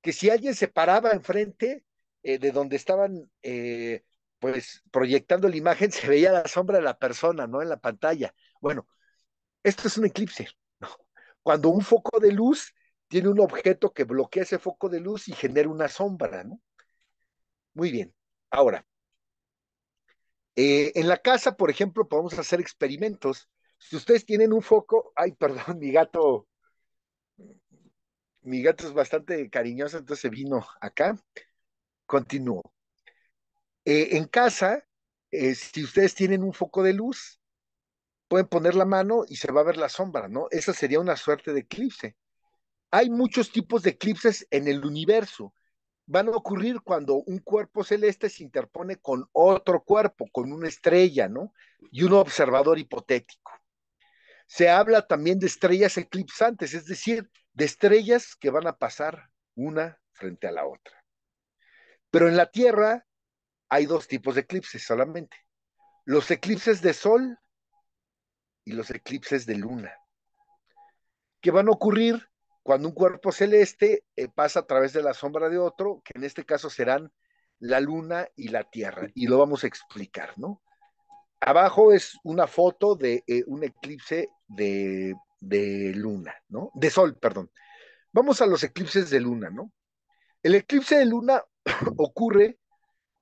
que si alguien se paraba enfrente eh, de donde estaban eh, pues proyectando la imagen, se veía la sombra de la persona, ¿no? En la pantalla. Bueno, esto es un eclipse, Cuando un foco de luz tiene un objeto que bloquea ese foco de luz y genera una sombra, ¿no? Muy bien. Ahora, eh, en la casa, por ejemplo, podemos hacer experimentos si ustedes tienen un foco, ay, perdón, mi gato, mi gato es bastante cariñoso, entonces vino acá. Continúo. Eh, en casa, eh, si ustedes tienen un foco de luz, pueden poner la mano y se va a ver la sombra, ¿no? Esa sería una suerte de eclipse. Hay muchos tipos de eclipses en el universo. Van a ocurrir cuando un cuerpo celeste se interpone con otro cuerpo, con una estrella, ¿no? Y un observador hipotético. Se habla también de estrellas eclipsantes, es decir, de estrellas que van a pasar una frente a la otra. Pero en la Tierra hay dos tipos de eclipses solamente. Los eclipses de Sol y los eclipses de Luna, que van a ocurrir cuando un cuerpo celeste eh, pasa a través de la sombra de otro, que en este caso serán la Luna y la Tierra, y lo vamos a explicar, ¿no? Abajo es una foto de eh, un eclipse de, luna, ¿no? De sol, perdón. Vamos a los eclipses de luna, ¿no? El eclipse de luna ocurre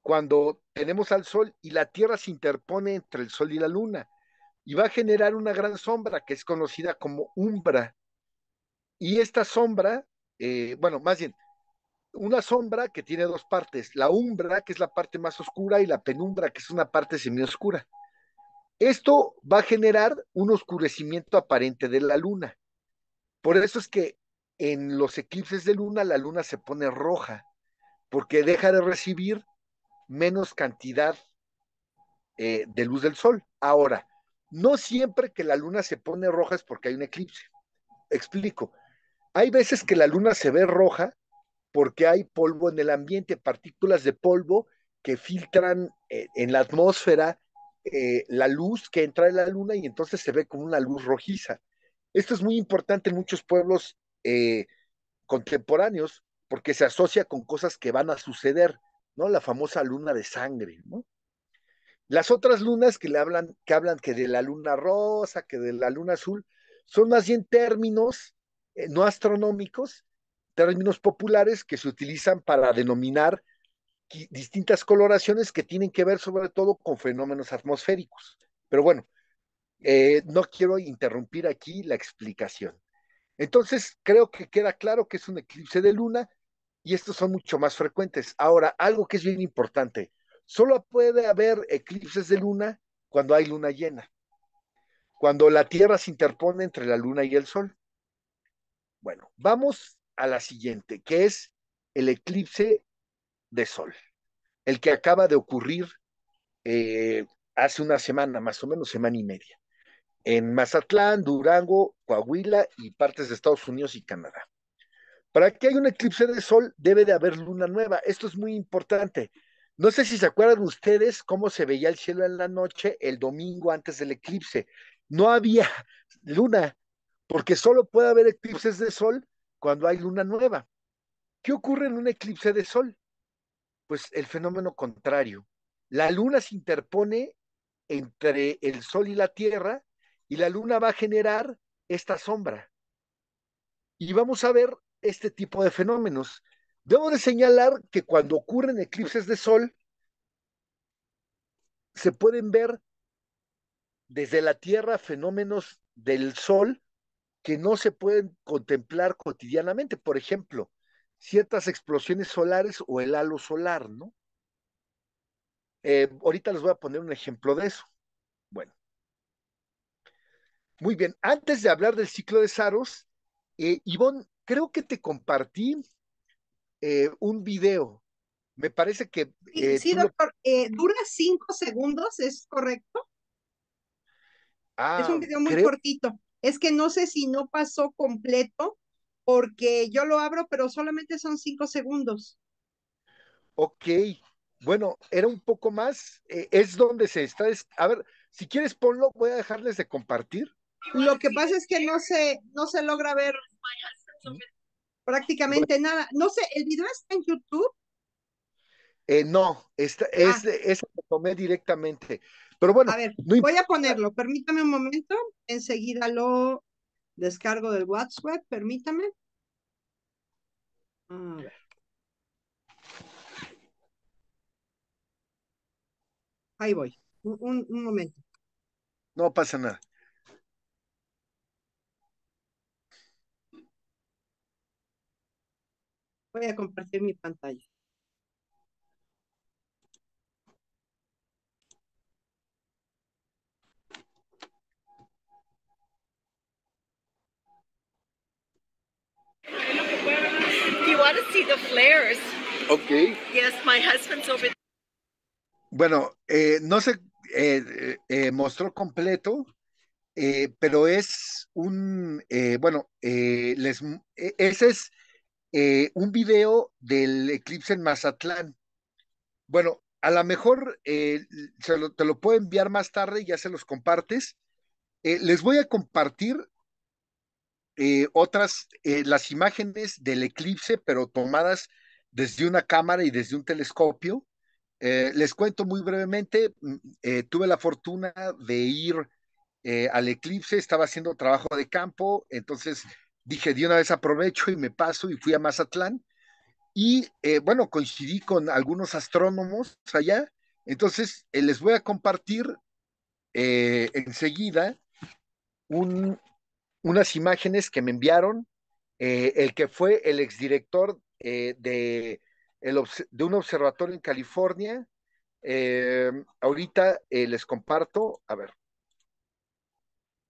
cuando tenemos al sol y la Tierra se interpone entre el sol y la luna y va a generar una gran sombra que es conocida como umbra. Y esta sombra, eh, bueno, más bien, una sombra que tiene dos partes, la umbra, que es la parte más oscura, y la penumbra, que es una parte semioscura. Esto va a generar un oscurecimiento aparente de la luna. Por eso es que en los eclipses de luna la luna se pone roja, porque deja de recibir menos cantidad eh, de luz del sol. Ahora, no siempre que la luna se pone roja es porque hay un eclipse. Explico. Hay veces que la luna se ve roja porque hay polvo en el ambiente, partículas de polvo que filtran eh, en la atmósfera eh, la luz que entra de la luna y entonces se ve como una luz rojiza. Esto es muy importante en muchos pueblos eh, contemporáneos porque se asocia con cosas que van a suceder, ¿no? La famosa luna de sangre, ¿no? Las otras lunas que le hablan, que hablan que de la luna rosa, que de la luna azul, son más bien términos eh, no astronómicos, términos populares que se utilizan para denominar distintas coloraciones que tienen que ver sobre todo con fenómenos atmosféricos. Pero bueno, eh, no quiero interrumpir aquí la explicación. Entonces, creo que queda claro que es un eclipse de luna y estos son mucho más frecuentes. Ahora, algo que es bien importante, solo puede haber eclipses de luna cuando hay luna llena, cuando la Tierra se interpone entre la luna y el sol. Bueno, vamos a la siguiente, que es el eclipse de sol, el que acaba de ocurrir eh, hace una semana, más o menos semana y media, en Mazatlán, Durango, Coahuila y partes de Estados Unidos y Canadá. Para que haya un eclipse de sol debe de haber luna nueva. Esto es muy importante. No sé si se acuerdan ustedes cómo se veía el cielo en la noche el domingo antes del eclipse. No había luna, porque solo puede haber eclipses de sol cuando hay luna nueva. ¿Qué ocurre en un eclipse de sol? pues el fenómeno contrario. La luna se interpone entre el sol y la tierra y la luna va a generar esta sombra. Y vamos a ver este tipo de fenómenos. Debo de señalar que cuando ocurren eclipses de sol, se pueden ver desde la Tierra fenómenos del sol que no se pueden contemplar cotidianamente. Por ejemplo, ciertas explosiones solares o el halo solar, ¿no? Eh, ahorita les voy a poner un ejemplo de eso. Bueno. Muy bien, antes de hablar del ciclo de Saros, eh, Ivonne, creo que te compartí eh, un video. Me parece que... sí, doctor, dura cinco segundos, ¿es correcto? es un ah, video muy cortito. Es que no sé si no pasó completo porque yo lo abro, pero solamente son cinco segundos. Ok, bueno, era un poco más, eh, es donde se está, a ver, si quieres ponlo, voy a dejarles de compartir. Lo que pasa es que no se, no se logra ver prácticamente nada. No sé, ¿el video está en YouTube? Eh, no, ah. es, es, lo tomé directamente. Pero bueno, voy a ponerlo, permítame un momento, enseguida lo Descargo del WhatsApp, permítame. Ahí voy. un, un momento. No pasa nada. Voy a compartir mi pantalla. the flares. Okay. Yes, my husband's over Bueno, eh, no se eh, eh, mostró completo, pero es un, bueno, les, ese es un video del eclipse en Mazatlán. Bueno, a lo mejor te lo puedo enviar más tarde, ya se los compartes. les voy a compartir eh, otras, eh, las imágenes del eclipse, pero tomadas desde una cámara y desde un telescopio. Eh, les cuento muy brevemente, mm, tuve la fortuna de ir al eclipse, estaba haciendo trabajo de campo, entonces dije, de una vez aprovecho y me paso y fui a Mazatlán. Y bueno, coincidí con algunos astrónomos allá, entonces les voy a compartir enseguida un, unas imágenes que me enviaron eh, el que fue el exdirector eh, de, de un observatorio en California. Eh, ahorita les comparto, a ver,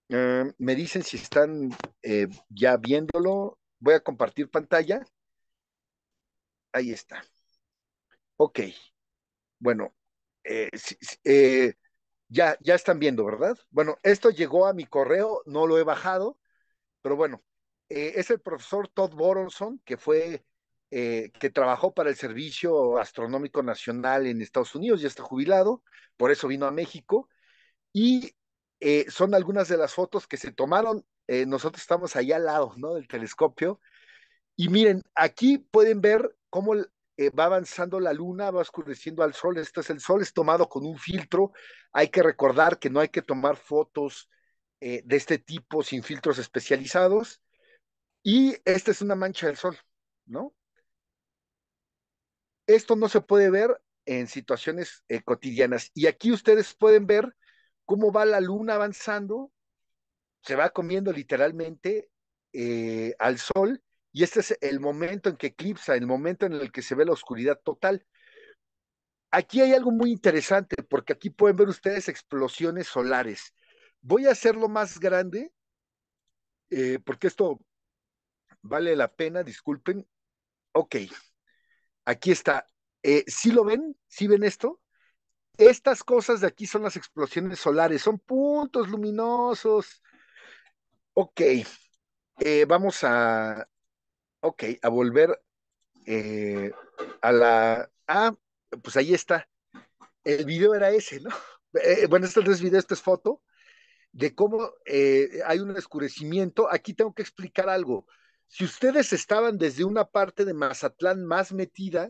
me dicen si están ya viéndolo. Voy a compartir pantalla. Ahí está. Ok. Bueno, ya, ya están viendo, ¿verdad? Bueno, esto llegó a mi correo, no lo he bajado, pero bueno, eh, es el profesor Todd Boronson, que fue, eh, que trabajó para el Servicio Astronómico Nacional en Estados Unidos, ya está jubilado, por eso vino a México, y eh, son algunas de las fotos que se tomaron, nosotros estamos allá al lado, ¿no? Del telescopio, y miren, aquí pueden ver cómo eh, va avanzando la luna, va oscureciendo al sol, este es el sol, es tomado con un filtro, hay que recordar que no hay que tomar fotos eh, de este tipo sin filtros especializados, y esta es una mancha del sol, ¿no? Esto no se puede ver en situaciones eh, cotidianas, y aquí ustedes pueden ver cómo va la luna avanzando, se va comiendo literalmente al sol, y este es el momento en que eclipsa, el momento en el que se ve la oscuridad total. Aquí hay algo muy interesante, porque aquí pueden ver ustedes explosiones solares. Voy a hacerlo más grande, eh, porque esto vale la pena, disculpen. Ok, aquí está. Eh, ¿Sí lo ven? ¿Sí ven esto? Estas cosas de aquí son las explosiones solares, son puntos luminosos. Ok, eh, vamos a, ok, a volver eh, a la... Ah, pues ahí está. El video era ese, ¿no? Eh, bueno, este no es video, esta es foto, de cómo eh, hay un oscurecimiento. Aquí tengo que explicar algo. Si ustedes estaban desde una parte de Mazatlán más metida,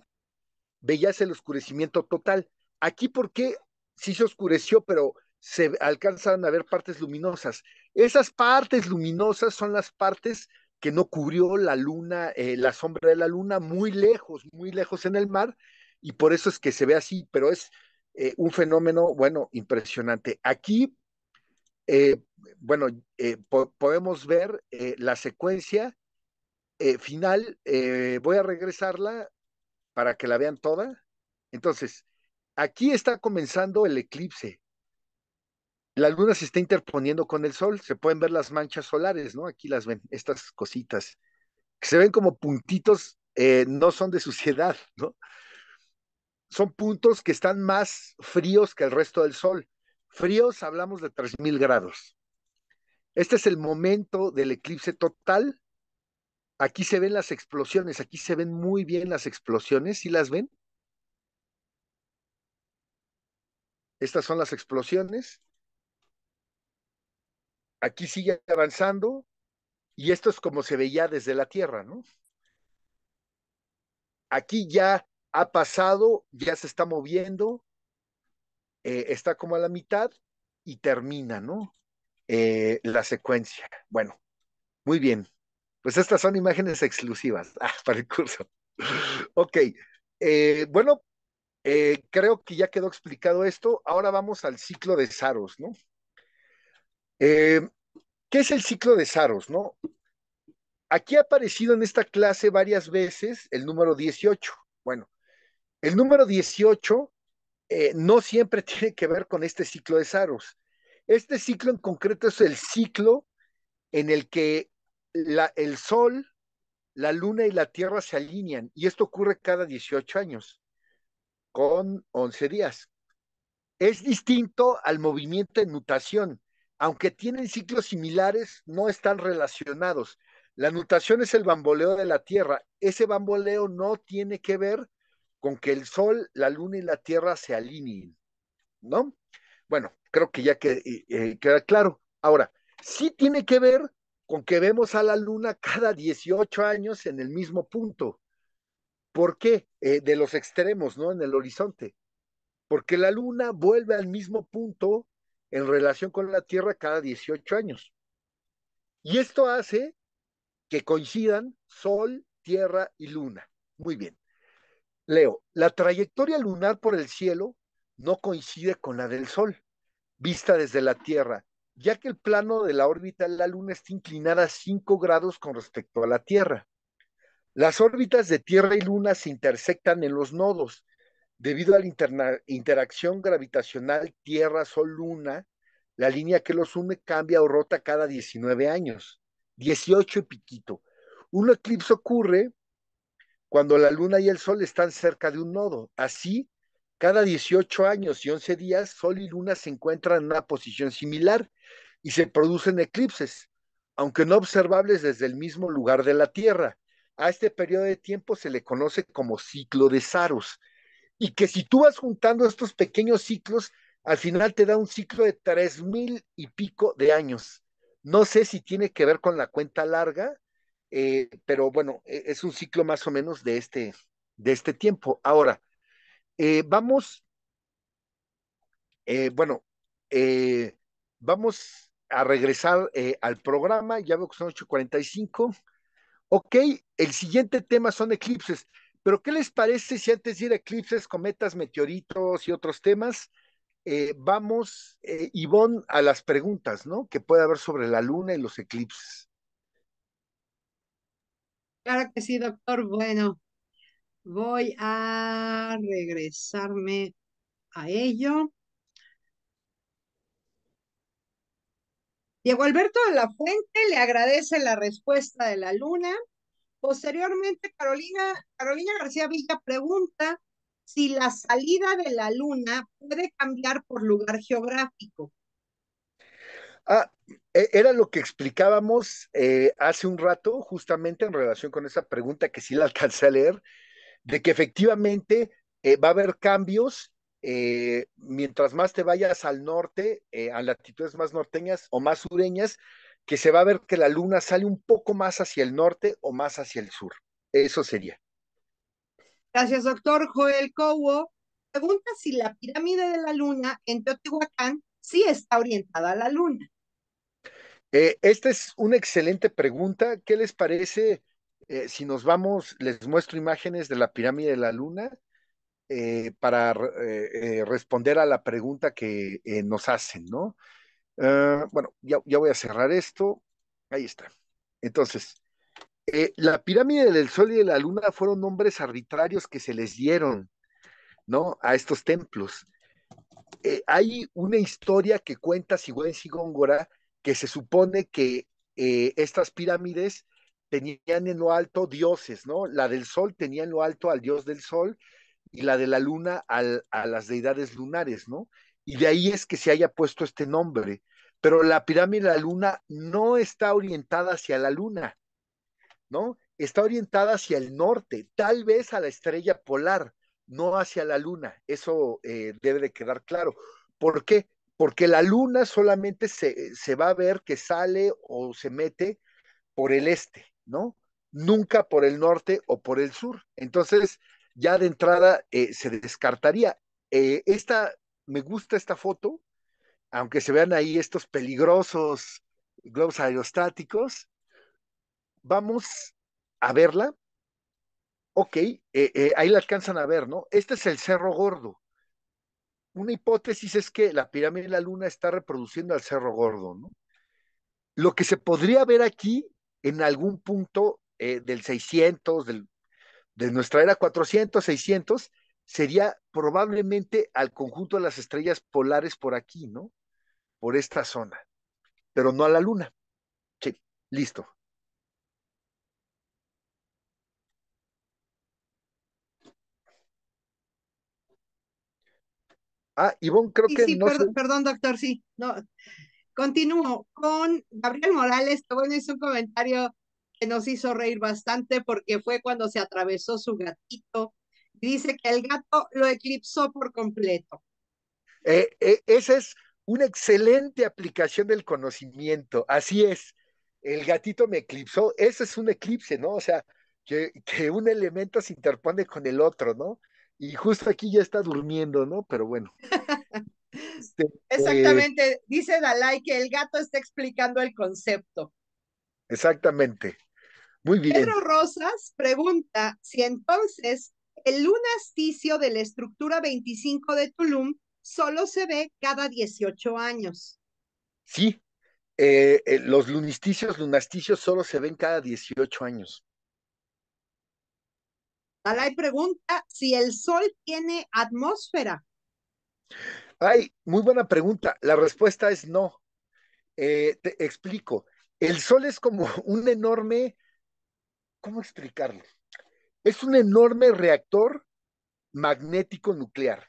veías el oscurecimiento total. Aquí, ¿por qué? Sí se oscureció, pero se alcanzan a ver partes luminosas. Esas partes luminosas son las partes que no cubrió la luna, eh, la sombra de la luna, muy lejos, muy lejos en el mar, y por eso es que se ve así, pero es eh, un fenómeno, bueno, impresionante. Aquí, eh, bueno, podemos ver la secuencia final, voy a regresarla para que la vean toda. Entonces, aquí está comenzando el eclipse, la luna se está interponiendo con el sol, se pueden ver las manchas solares, ¿no? Aquí las ven, estas cositas, se ven como puntitos, eh, no son de suciedad, ¿no? Son puntos que están más fríos que el resto del sol. Fríos hablamos de 3.000 grados. Este es el momento del eclipse total. Aquí se ven las explosiones, aquí se ven muy bien las explosiones, ¿sí las ven? Estas son las explosiones aquí sigue avanzando y esto es como se veía desde la Tierra, ¿no? Aquí ya ha pasado, ya se está moviendo, eh, está como a la mitad y termina, ¿no? Eh, la secuencia. Bueno, muy bien. Pues estas son imágenes exclusivas ah, para el curso. ok. Eh, bueno, creo que ya quedó explicado esto. Ahora vamos al ciclo de Saros, ¿no? Eh, ¿Qué es el ciclo de Saros? No? Aquí ha aparecido en esta clase varias veces el número 18. Bueno, el número 18 eh, no siempre tiene que ver con este ciclo de Saros. Este ciclo en concreto es el ciclo en el que la, el Sol, la Luna y la Tierra se alinean, y esto ocurre cada 18 años, con 11 días. Es distinto al movimiento de nutación aunque tienen ciclos similares, no están relacionados. La nutación es el bamboleo de la Tierra. Ese bamboleo no tiene que ver con que el Sol, la Luna y la Tierra se alineen, ¿no? Bueno, creo que ya que, eh, eh, queda claro. Ahora, sí tiene que ver con que vemos a la Luna cada 18 años en el mismo punto. ¿Por qué? Eh, de los extremos, ¿no? En el horizonte. Porque la Luna vuelve al mismo punto en relación con la Tierra cada 18 años. Y esto hace que coincidan Sol, Tierra y Luna. Muy bien. Leo, la trayectoria lunar por el cielo no coincide con la del Sol, vista desde la Tierra, ya que el plano de la órbita de la Luna está inclinada 5 grados con respecto a la Tierra. Las órbitas de Tierra y Luna se intersectan en los nodos, Debido a la interacción gravitacional Tierra-Sol-Luna, la línea que los une cambia o rota cada 19 años, 18 y piquito. Un eclipse ocurre cuando la Luna y el Sol están cerca de un nodo. Así, cada 18 años y 11 días, Sol y Luna se encuentran en una posición similar y se producen eclipses, aunque no observables desde el mismo lugar de la Tierra. A este periodo de tiempo se le conoce como ciclo de Saros y que si tú vas juntando estos pequeños ciclos, al final te da un ciclo de tres mil y pico de años. No sé si tiene que ver con la cuenta larga, eh, pero bueno, e, es un ciclo más o menos de este, de este tiempo. Ahora, eh, vamos, eh, bueno, vamos a regresar al programa, ya veo que son 8.45. Ok, el siguiente tema son eclipses. Pero, ¿qué les parece si antes de ir a eclipses, cometas, meteoritos y otros temas, eh, vamos, eh, Ivonne, a las preguntas, ¿no? Que puede haber sobre la luna y los eclipses. Claro que sí, doctor. Bueno, voy a regresarme a ello. Diego Alberto de la Fuente le agradece la respuesta de la luna Posteriormente, Carolina, Carolina García Villa pregunta si la salida de la luna puede cambiar por lugar geográfico. Ah, e, era lo que explicábamos eh, hace un rato, justamente en relación con esa pregunta que sí la alcancé a leer, de que efectivamente eh, va a haber cambios eh, mientras más te vayas al norte, a latitudes más norteñas o más sureñas, que se va a ver que la luna sale un poco más hacia el norte o más hacia el sur. Eso sería. Gracias, doctor Joel Cowo. Pregunta si la pirámide de la luna en Teotihuacán sí está orientada a la luna. Eh, esta es una excelente pregunta. ¿Qué les parece eh, si nos vamos, les muestro imágenes de la pirámide de la luna eh, para responder a la pregunta que nos hacen, ¿no? Ah, bueno, ya, voy a cerrar esto. Ahí está. Entonces, eh, la pirámide del Sol y de la Luna fueron nombres arbitrarios que se les dieron, ¿no? A estos templos. Eh, hay una historia que cuenta Sigüenza y Góngora que se supone que eh, estas pirámides tenían en lo alto dioses, ¿no? La del Sol tenía en lo alto al dios del Sol y la de la Luna a las deidades lunares, ¿no? Y de ahí es que se haya puesto este nombre. Pero la pirámide de la luna no está orientada hacia la luna, ¿no? Está orientada hacia el norte, tal vez a la estrella polar, no hacia la luna. Eso eh, debe de quedar claro. ¿Por qué? Porque la luna solamente se, va a ver que sale o se mete por el este, ¿no? Nunca por el norte o por el sur. Entonces, ya de entrada eh, se descartaría. Eh, esta me gusta esta foto, aunque se vean ahí estos peligrosos globos aerostáticos, vamos a verla. Ok, eh, eh, ahí la alcanzan a ver, ¿no? Este es el Cerro Gordo. Una hipótesis es que la pirámide de la Luna está reproduciendo al Cerro Gordo, ¿no? Lo que se podría ver aquí en algún punto eh, del 600, de nuestra era 400, 600, sería probablemente al conjunto de las estrellas polares por aquí, ¿no? Por esta zona, pero no a la luna. Sí, listo. Ah, Ivonne, creo que sí, perdón, doctor, sí, no. Continúo con Gabriel Morales, que bueno, es un comentario que nos hizo reír bastante porque fue cuando se atravesó su gatito Dice que el gato lo eclipsó por completo. Eh, eh, esa es una excelente aplicación del conocimiento. Así es. El gatito me eclipsó. Ese es un eclipse, ¿no? O sea, que, un elemento se interpone con el otro, ¿no? Y justo aquí ya está durmiendo, ¿no? Pero bueno. Este, Exactamente, dice Dalai que el gato está explicando el concepto. Exactamente. Muy bien. Pedro Rosas pregunta si entonces el lunasticio de la estructura 25 de Tulum solo se ve cada 18 años. Sí, eh, eh, los lunasticios lunasticios solo se ven cada 18 años. hay pregunta si el Sol tiene atmósfera. Ay, muy buena pregunta. La respuesta es no. Eh, te explico. El Sol es como un enorme, ¿cómo explicarlo? Es un enorme reactor magnético nuclear.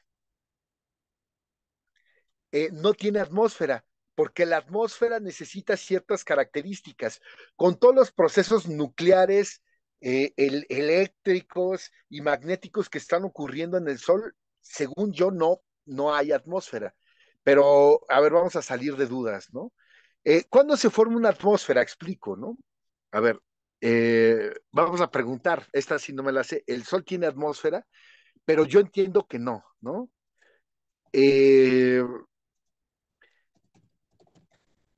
Eh, no tiene atmósfera, porque la atmósfera necesita ciertas características. Con todos los procesos nucleares, eh, eléctricos y magnéticos que están ocurriendo en el Sol, según yo, no, no hay atmósfera. Pero, a ver, vamos a salir de dudas, ¿no? Eh, ¿Cuándo se forma una atmósfera? Explico, ¿no? A ver, eh, vamos a preguntar, esta sí no me la sé, ¿el Sol tiene atmósfera? Pero yo entiendo que no, ¿no? Eh,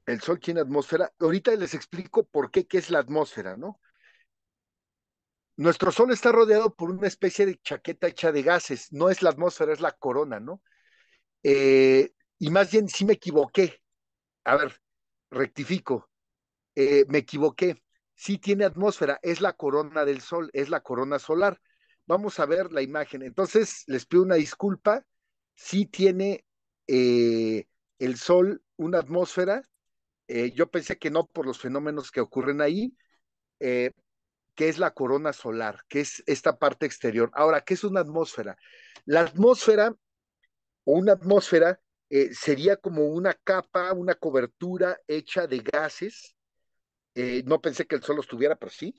el Sol tiene atmósfera. Ahorita les explico por qué, qué es la atmósfera, ¿no? Nuestro Sol está rodeado por una especie de chaqueta hecha de gases. No es la atmósfera, es la corona, ¿no? Eh, y más bien, sí me equivoqué. A ver, rectifico. me equivoqué sí tiene atmósfera, es la corona del Sol, es la corona solar. Vamos a ver la imagen. Entonces, les pido una disculpa, sí tiene eh, el Sol una atmósfera. Eh, yo pensé que no por los fenómenos que ocurren ahí, eh, que es la corona solar, que es esta parte exterior. Ahora, ¿qué es una atmósfera? La atmósfera o una atmósfera sería como una capa, una cobertura hecha de gases eh, no pensé que el Sol estuviera, pero sí,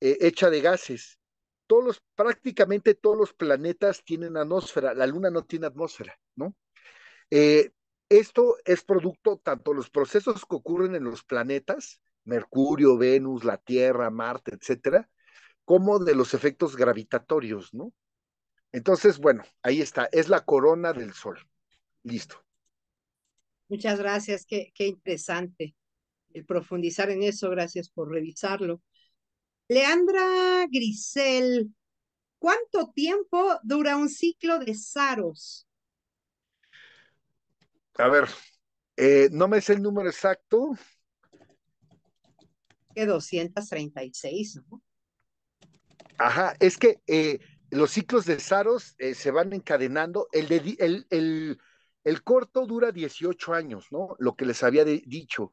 eh, hecha de gases. Todos los, prácticamente todos los planetas tienen atmósfera, la Luna no tiene atmósfera, ¿no? Eh, esto es producto tanto de los procesos que ocurren en los planetas, Mercurio, Venus, la Tierra, Marte, etcétera, como de los efectos gravitatorios, ¿no? Entonces, bueno, ahí está, es la corona del Sol. Listo. Muchas gracias, qué interesante profundizar en eso, gracias por revisarlo. Leandra Grisel, ¿cuánto tiempo dura un ciclo de Saros? A ver, eh, no me sé el número exacto. Que 236, ¿no? Ajá, es que eh, los ciclos de Saros eh, se van encadenando. El, de, el, el, corto dura 18 años, ¿no? Lo que les había dicho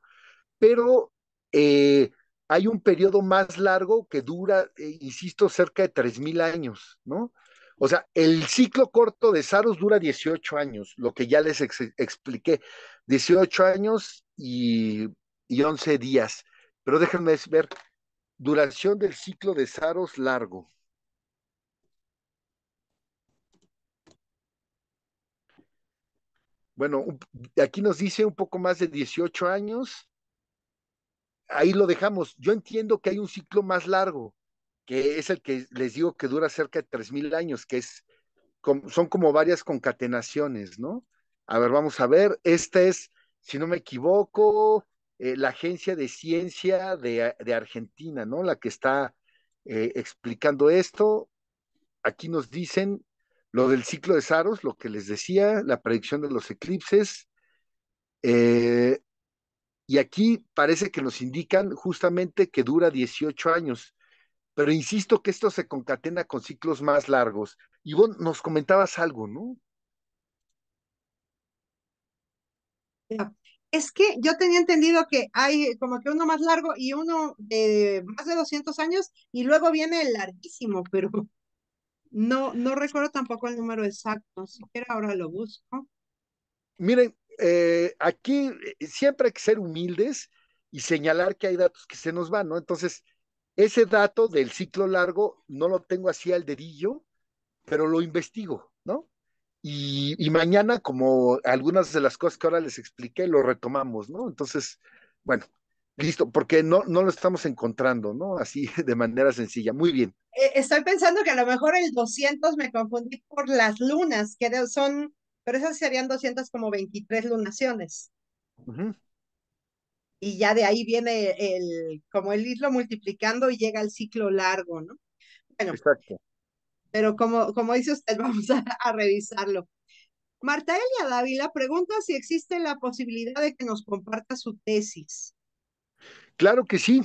pero eh, hay un periodo más largo que dura, eh, insisto, cerca de 3.000 años, ¿no? O sea, el ciclo corto de Saros dura 18 años, lo que ya les expliqué, 18 años y, y 11 días. Pero déjenme ver, duración del ciclo de Saros largo. Bueno, aquí nos dice un poco más de 18 años ahí lo dejamos. Yo entiendo que hay un ciclo más largo, que es el que les digo que dura cerca de 3.000 años, que es, son como varias concatenaciones, ¿no? A ver, vamos a ver, esta es, si no me equivoco, eh, la Agencia de Ciencia de, Argentina, ¿no? La que está eh, explicando esto. Aquí nos dicen lo del ciclo de Saros, lo que les decía, la predicción de los eclipses. Eh, y aquí parece que nos indican justamente que dura 18 años. Pero insisto que esto se concatena con ciclos más largos. Y vos nos comentabas algo, ¿no? Es que yo tenía entendido que hay como que uno más largo y uno de más de 200 años y luego viene el larguísimo, pero no, no recuerdo tampoco el número exacto. siquiera ahora lo busco. Miren, eh, aquí eh, siempre hay que ser humildes y señalar que hay datos que se nos van, ¿no? Entonces, ese dato del ciclo largo no lo tengo así al dedillo, pero lo investigo, ¿no? Y, mañana, como algunas de las cosas que ahora les expliqué, lo retomamos, ¿no? Entonces, bueno, listo, porque no, no lo estamos encontrando, ¿no? Así de manera sencilla. Muy bien. Eh, estoy pensando que a lo mejor el 200 me confundí por las lunas, que son pero esas serían 223 como veintitrés lunaciones. Y ya de ahí viene el, como el irlo multiplicando y llega al ciclo largo, ¿no? Bueno, Exacto. pero como, como dice usted, vamos a, revisarlo. Marta Elia Dávila pregunta si existe la posibilidad de que nos comparta su tesis. Claro que sí.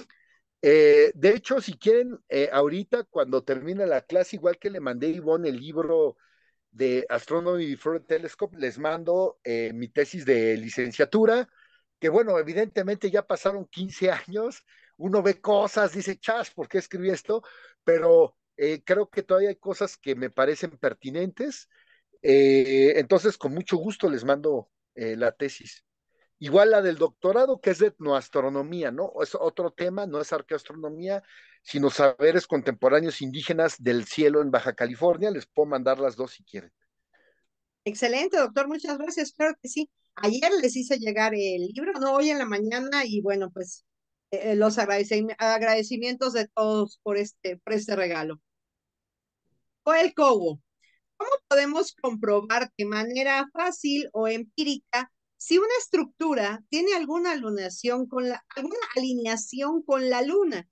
Eh, de hecho, si quieren, eh, ahorita cuando termina la clase, igual que le mandé a Ivonne el libro de Astronomy Before Telescope, les mando eh, mi tesis de licenciatura, que bueno, evidentemente ya pasaron 15 años, uno ve cosas, dice, chas, ¿por qué escribí esto? Pero eh, creo que todavía hay cosas que me parecen pertinentes. Eh, entonces, con mucho gusto les mando la tesis. Igual la del doctorado, que es de etnoastronomía, ¿no? Es otro tema, no es arqueoastronomía, sino saberes contemporáneos indígenas del cielo en Baja California. Les puedo mandar las dos si quieren. Excelente, doctor, muchas gracias. Espero que sí. Ayer les hice llegar el libro, no hoy en la mañana, y bueno, pues eh, eh, los agradecimientos de todos por este, por este regalo. Joel Cobo, ¿cómo podemos comprobar de manera fácil o empírica si una estructura tiene alguna, con la, alguna alineación con la luna?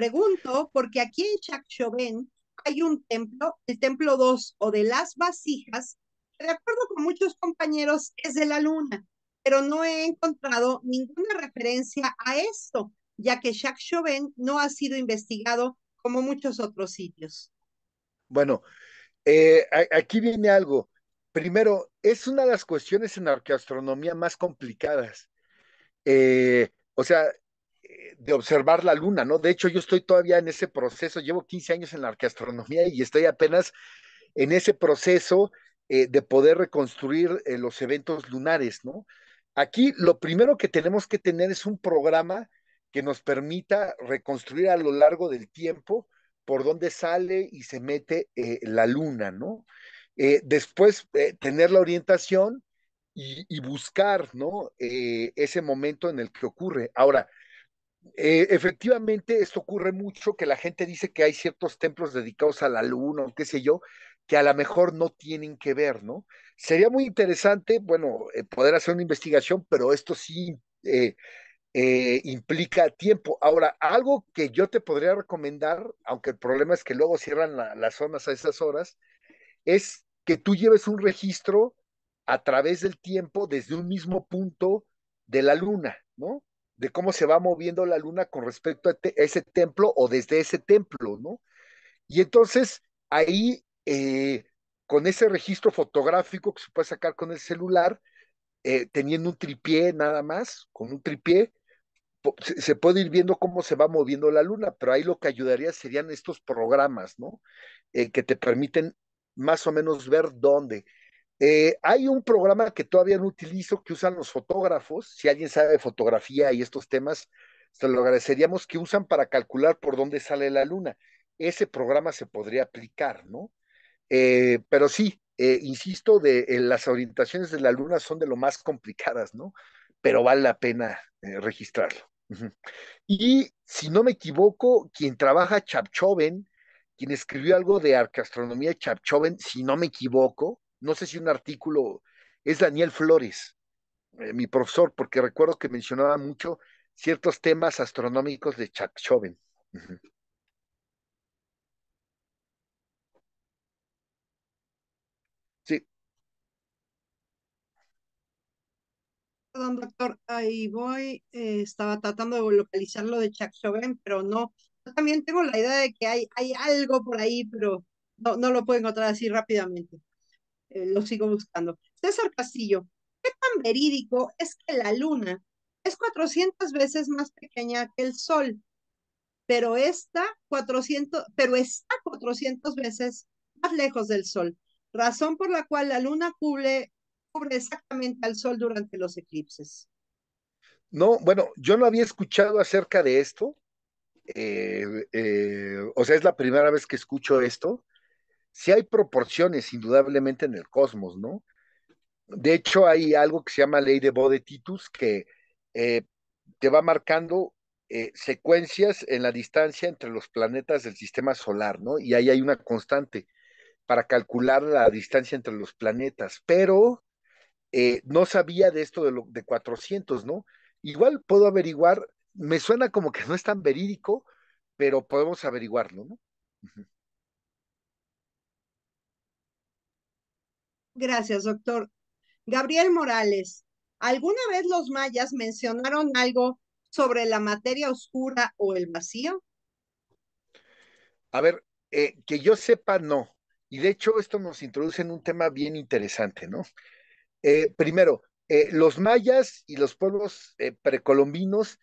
pregunto porque aquí en Chacchoven hay un templo, el templo 2 o de las vasijas, que de acuerdo con muchos compañeros es de la luna, pero no he encontrado ninguna referencia a esto, ya que Chacchoven no ha sido investigado como muchos otros sitios. Bueno, eh, aquí viene algo. Primero, es una de las cuestiones en arqueastronomía más complicadas. Eh, o sea, eh, de observar la luna, ¿no? De hecho, yo estoy todavía en ese proceso, llevo 15 años en la arqueastronomía y estoy apenas en ese proceso eh, de poder reconstruir eh, los eventos lunares, ¿no? Aquí lo primero que tenemos que tener es un programa que nos permita reconstruir a lo largo del tiempo por dónde sale y se mete la luna, ¿no? después, tener la orientación y, y buscar, ¿no? ese momento en el que ocurre. Ahora, eh, efectivamente, esto ocurre mucho, que la gente dice que hay ciertos templos dedicados a la luna o qué sé yo, que a lo mejor no tienen que ver, ¿no? Sería muy interesante, bueno, eh, poder hacer una investigación, pero esto sí eh, implica tiempo. Ahora, algo que yo te podría recomendar, aunque el problema es que luego cierran las zonas a esas horas, es que tú lleves un registro a través del tiempo desde un mismo punto de la luna, ¿no? de cómo se va moviendo la luna con respecto a, ese templo o desde ese templo, ¿no? Y entonces ahí, eh, con ese registro fotográfico que se puede sacar con el celular, eh, teniendo un tripié nada más, con un tripié, se puede ir viendo cómo se va moviendo la luna, pero ahí lo que ayudaría serían estos programas, ¿no? Eh, que te permiten más o menos ver dónde. Eh, hay un programa que todavía no utilizo, que usan los fotógrafos. Si alguien sabe de fotografía y estos temas, se lo agradeceríamos que usan para calcular por dónde sale la luna. Ese programa se podría aplicar, ¿no? Eh, pero sí, eh, insisto, de, las orientaciones de la luna son de lo más complicadas, ¿no? Pero vale la pena registrarlo. Y si no me equivoco, quien trabaja Chapchoven, quien escribió algo de arcastronomía Chapchoven, si no me equivoco, no sé si un artículo, es Daniel Flores, eh, mi profesor, porque recuerdo que mencionaba mucho ciertos temas astronómicos de Chuck Chauvin. Sí. Perdón, doctor, ahí voy. Eh, estaba tratando de localizar lo de Chuck Chauvin, pero no. Yo también tengo la idea de que hay, hay algo por ahí, pero no, no lo puedo encontrar así rápidamente. Eh, lo sigo buscando. César Castillo, ¿qué tan verídico es que la luna es 400 veces más pequeña que el sol, pero está 400, pero está veces más lejos del sol, razón por la cual la luna cubre, exactamente al sol durante los eclipses? No, bueno, yo no había escuchado acerca de esto. Eh, eh, o sea, es la primera vez que escucho esto. Si hay proporciones indudablemente en el cosmos, ¿no? De hecho, hay algo que se llama ley de Titus, que eh, te va marcando eh, secuencias en la distancia entre los planetas del sistema solar, ¿no? Y ahí hay una constante para calcular la distancia entre los planetas, pero eh, no sabía de esto de, lo, de 400, ¿no? Igual puedo averiguar, me suena como que no es tan verídico, pero podemos averiguarlo, ¿no? Gracias, doctor. Gabriel Morales, ¿alguna vez los mayas mencionaron algo sobre la materia oscura o el vacío? A ver, eh, que yo sepa, no. Y de hecho esto nos introduce en un tema bien interesante, ¿no? Eh, primero, eh, los mayas y los pueblos precolombinos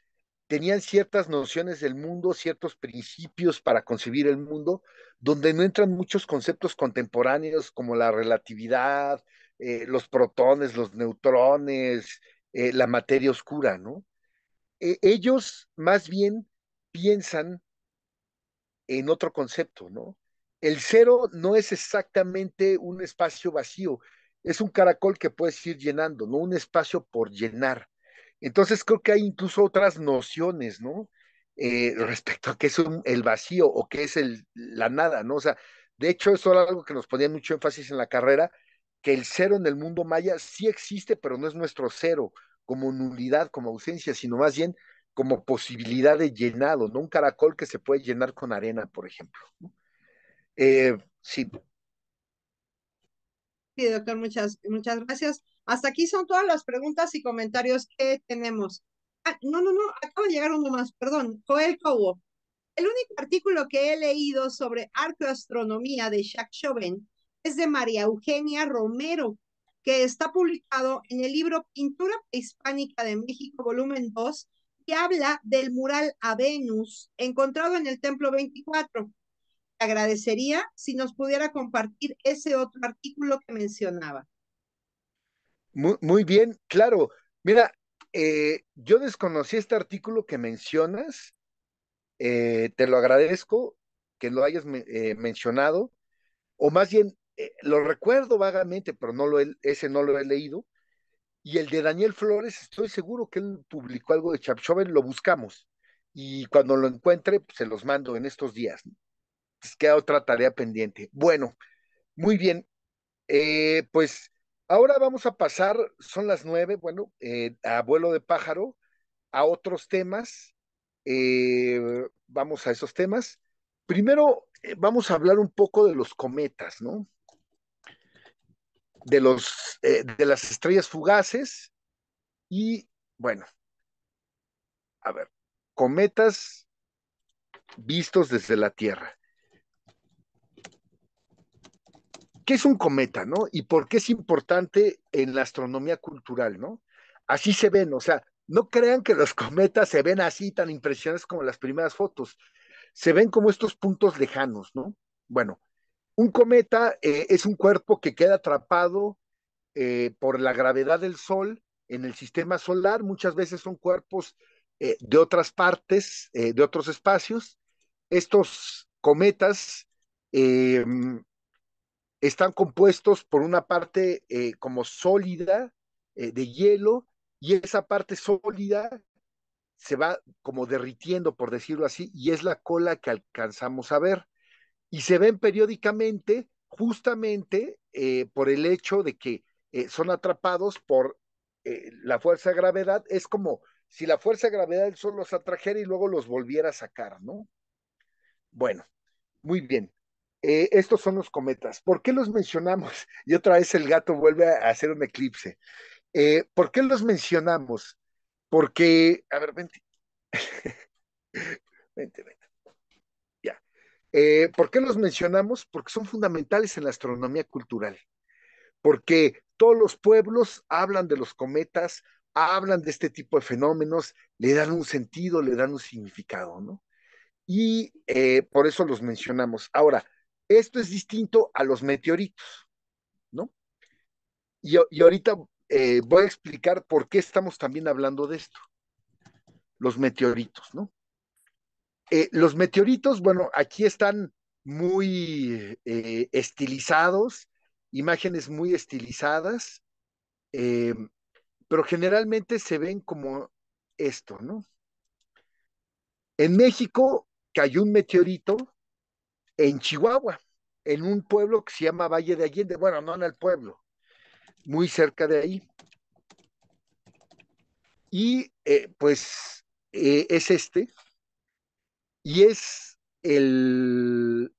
tenían ciertas nociones del mundo, ciertos principios para concebir el mundo, donde no entran muchos conceptos contemporáneos como la relatividad, eh, los protones, los neutrones, eh, la materia oscura, ¿no? E, ellos más bien piensan en otro concepto, ¿no? El cero no es exactamente un espacio vacío, es un caracol que puedes ir llenando, ¿no? Un espacio por llenar. Entonces creo que hay incluso otras nociones, ¿no? Eh, respecto a qué es el vacío o qué es el, la nada, ¿no? O sea, de hecho, eso era algo que nos ponía mucho énfasis en la carrera, que el cero en el mundo maya sí existe, pero no es nuestro cero como nulidad, como ausencia, sino más bien como posibilidad de llenado, ¿no? Un caracol que se puede llenar con arena, por ejemplo. Eh, sí. Sí, doctor, muchas, muchas gracias. Hasta aquí son todas las preguntas y comentarios que tenemos. Ah, no, no, no, acaba de llegar uno más, perdón, Joel Cobo. El único artículo que he leído sobre arqueoastronomía de Jacques Chauvin es de María Eugenia Romero, que está publicado en el libro Pintura Hispánica de México, volumen 2, que habla del mural a Venus encontrado en el Templo 24. Te agradecería si nos pudiera compartir ese otro artículo que mencionaba. Muy, muy bien, claro. Mira, eh, yo desconocí este artículo que mencionas, eh, te lo agradezco que lo hayas eh, mencionado, o más bien lo recuerdo vagamente, pero no lo ese no lo he leído. Y el de Daniel Flores, estoy seguro que él publicó algo de Chapchoven, lo buscamos. Y cuando lo encuentre, pues, se los mando en estos días. Pues, queda otra tarea pendiente. Bueno, muy bien. pues Ahora vamos a pasar, son las nueve, bueno, eh, a vuelo de pájaro, a otros temas. Eh, vamos a esos temas. Primero, eh, vamos a hablar un poco de los cometas, ¿no? De, los, de las estrellas fugaces. Y bueno, a ver, cometas vistos desde la Tierra. ¿Qué es un cometa, no? Y por qué es importante en la astronomía cultural, ¿no? Así se ven, o sea, no crean que los cometas se ven así tan impresionantes como las primeras fotos. Se ven como estos puntos lejanos, ¿no? Bueno, un cometa eh, es un cuerpo que queda atrapado eh, por la gravedad del Sol en el sistema solar. Muchas veces son cuerpos eh, de otras partes, de otros espacios. Estos cometas están compuestos por una parte eh, como sólida eh, de hielo y esa parte sólida se va como derritiendo, por decirlo así, y es la cola que alcanzamos a ver. Y se ven periódicamente justamente eh, por el hecho de que son atrapados por la fuerza de gravedad. Es como si la fuerza de gravedad del Sol los atrajera y luego los volviera a sacar, ¿no? Bueno, muy bien. Eh, estos son los cometas. ¿Por qué los mencionamos? Y otra vez el gato vuelve a hacer un eclipse. Eh, ¿Por qué los mencionamos? Porque, a ver, vente. vente, vente. Ya. Eh, ¿Por qué los mencionamos? Porque son fundamentales en la astronomía cultural. Porque todos los pueblos hablan de los cometas, hablan de este tipo de fenómenos, le dan un sentido, le dan un significado, ¿no? Y por eso los mencionamos. Ahora, esto es distinto a los meteoritos, ¿no? Y, ahorita eh, voy a explicar por qué estamos también hablando de esto, los meteoritos, ¿no? Eh, los meteoritos, bueno, aquí están muy eh, estilizados, imágenes muy estilizadas, pero generalmente se ven como esto, ¿no? En México cayó un meteorito en Chihuahua, en un pueblo que se llama Valle de Allende, bueno, no en el pueblo, muy cerca de ahí. Y eh, pues eh, es este, y es el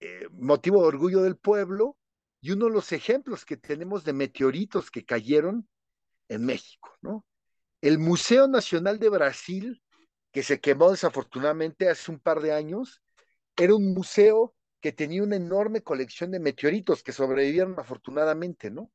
eh, motivo de orgullo del pueblo y uno de los ejemplos que tenemos de meteoritos que cayeron en México, ¿no? El Museo Nacional de Brasil, que se quemó desafortunadamente hace un par de años, era un museo que tenía una enorme colección de meteoritos que sobrevivieron afortunadamente, ¿no?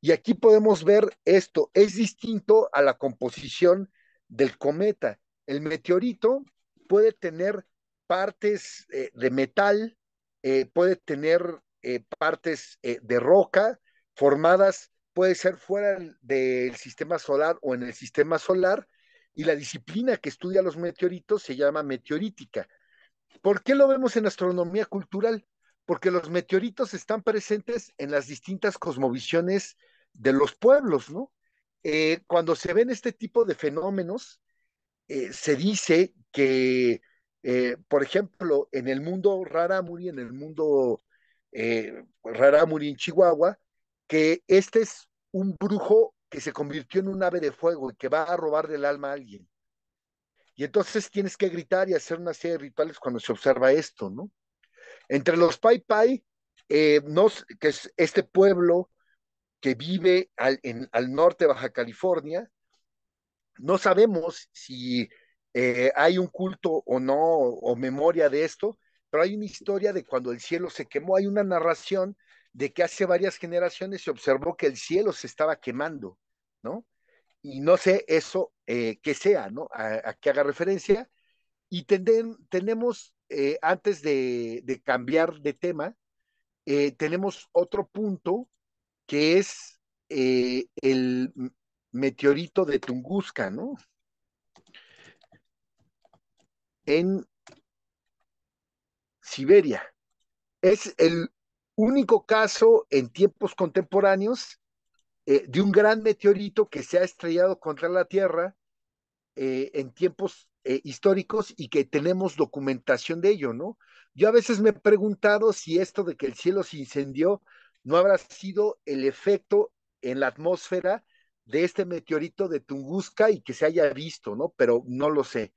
Y aquí podemos ver esto, es distinto a la composición del cometa. El meteorito puede tener partes eh, de metal, eh, puede tener eh, partes de roca formadas, puede ser fuera del sistema solar o en el sistema solar, y la disciplina que estudia los meteoritos se llama meteorítica. ¿Por qué lo vemos en astronomía cultural? Porque los meteoritos están presentes en las distintas cosmovisiones de los pueblos, ¿no? Eh, cuando se ven este tipo de fenómenos, eh, se dice que, eh, por ejemplo, en el mundo rarámuri, en el mundo rarámuri en Chihuahua, que este es un brujo que se convirtió en un ave de fuego y que va a robar del alma a alguien. Y entonces tienes que gritar y hacer una serie de rituales cuando se observa esto, ¿no? Entre los Pai Pai, eh, que es este pueblo que vive al, norte de Baja California, no sabemos si eh, hay un culto o no, o memoria de esto, pero hay una historia de cuando el cielo se quemó, hay una narración de que hace varias generaciones se observó que el cielo se estaba quemando, ¿no? y no sé eso eh, que sea, ¿no? A, que haga referencia. Y tenemos, eh, antes de, cambiar de tema, eh, tenemos otro punto que es el meteorito de Tunguska, ¿no? En Siberia. Es el único caso en tiempos contemporáneos eh, de un gran meteorito que se ha estrellado contra la Tierra eh, en tiempos eh, históricos y que tenemos documentación de ello, ¿no? Yo a veces me he preguntado si esto de que el cielo se incendió no habrá sido el efecto en la atmósfera de este meteorito de Tunguska y que se haya visto, ¿no? Pero no lo sé.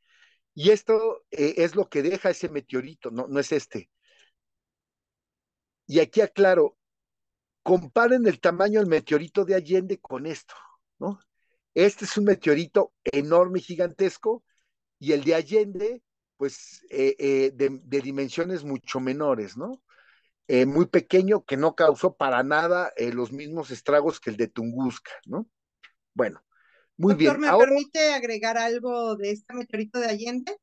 Y esto es lo que deja ese meteorito, no, no es este. Y aquí aclaro, comparen el tamaño del meteorito de Allende con esto, ¿no? Este es un meteorito enorme, gigantesco, y el de Allende, pues, eh, eh, de, dimensiones mucho menores, ¿no? Eh, muy pequeño, que no causó para nada los mismos estragos que el de Tunguska, ¿no? Bueno, muy Doctor, bien. ¿Me permite agregar algo de este meteorito de Allende?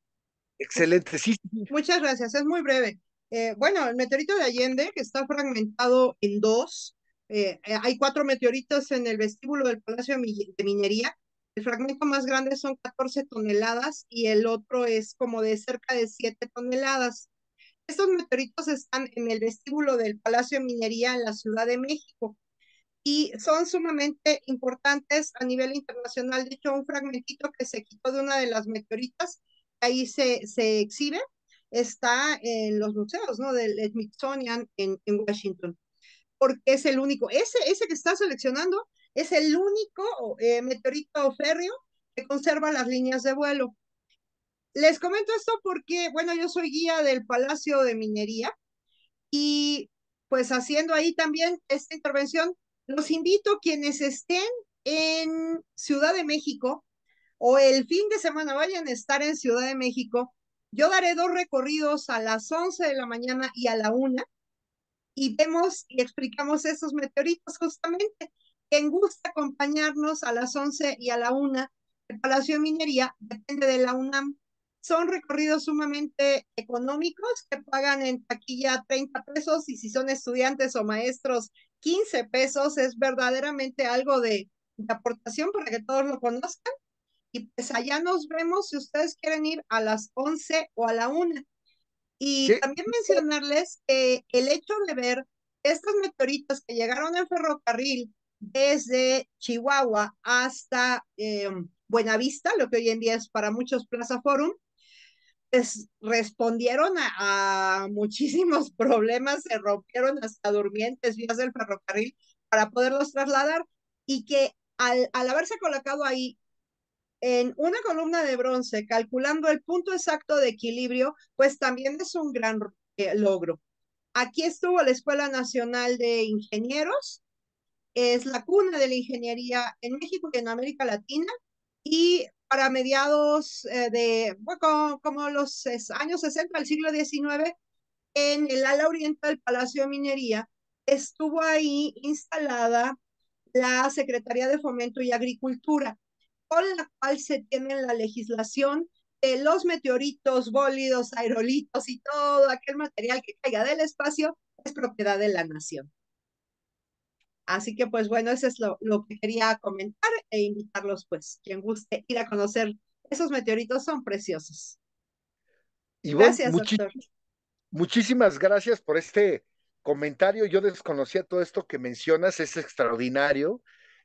Excelente, sí. Muchas gracias, es muy breve. Eh, bueno, el meteorito de Allende, que está fragmentado en dos, eh, eh, hay cuatro meteoritos en el vestíbulo del Palacio de Minería. El fragmento más grande son 14 toneladas y el otro es como de cerca de 7 toneladas. Estos meteoritos están en el vestíbulo del Palacio de Minería en la Ciudad de México y son sumamente importantes a nivel internacional. De hecho, un fragmentito que se quitó de una de las meteoritas, ahí se, se exhibe está en los museos, ¿no? Del Smithsonian en, Washington, porque es el único, ese, ese que está seleccionando es el único eh, meteorito férreo que conserva las líneas de vuelo. Les comento esto porque, bueno, yo soy guía del Palacio de Minería y pues haciendo ahí también esta intervención, los invito quienes estén en Ciudad de México o el fin de semana vayan a estar en Ciudad de México, yo daré dos recorridos a las 11 de la mañana y a la una y vemos y explicamos esos meteoritos justamente. Quien gusta acompañarnos a las 11 y a la una? el Palacio de Minería depende de la UNAM. Son recorridos sumamente económicos que pagan en taquilla 30 pesos y si son estudiantes o maestros 15 pesos. Es verdaderamente algo de aportación para que todos lo conozcan. Y pues allá nos vemos si ustedes quieren ir a las 11 o a la 1. Y también mencionarles que el hecho de ver estos meteoritos que llegaron en ferrocarril desde Chihuahua hasta eh, Buenavista, lo que hoy en día es para muchos Plaza Forum, pues respondieron a, muchísimos problemas, se rompieron hasta durmientes vías del ferrocarril para poderlos trasladar y que al, al haberse colocado ahí en una columna de bronce, calculando el punto exacto de equilibrio, pues también es un gran eh, logro. Aquí estuvo la Escuela Nacional de Ingenieros, es la cuna de la ingeniería en México y en América Latina, y para mediados eh, de, bueno, como, los años 60 del siglo XIX, en el ala oriental del Palacio de Minería, estuvo ahí instalada la Secretaría de Fomento y Agricultura con la cual se tiene la legislación de los meteoritos, bólidos, aerolitos y todo aquel material que caiga del espacio es propiedad de la nación. Así que pues bueno, eso es lo, que quería comentar e invitarlos pues, quien guste ir a conocer esos meteoritos, son preciosos. gracias, doctor. Muchísimas gracias por este comentario. Yo desconocía todo esto que mencionas, es extraordinario.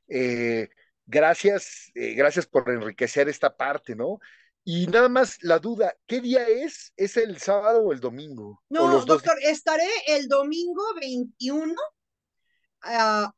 Eh, Gracias, eh, gracias por enriquecer esta parte, ¿no? Y nada más la duda, ¿qué día es? ¿Es el sábado o el domingo? No, doctor, estaré el domingo 21. Ah,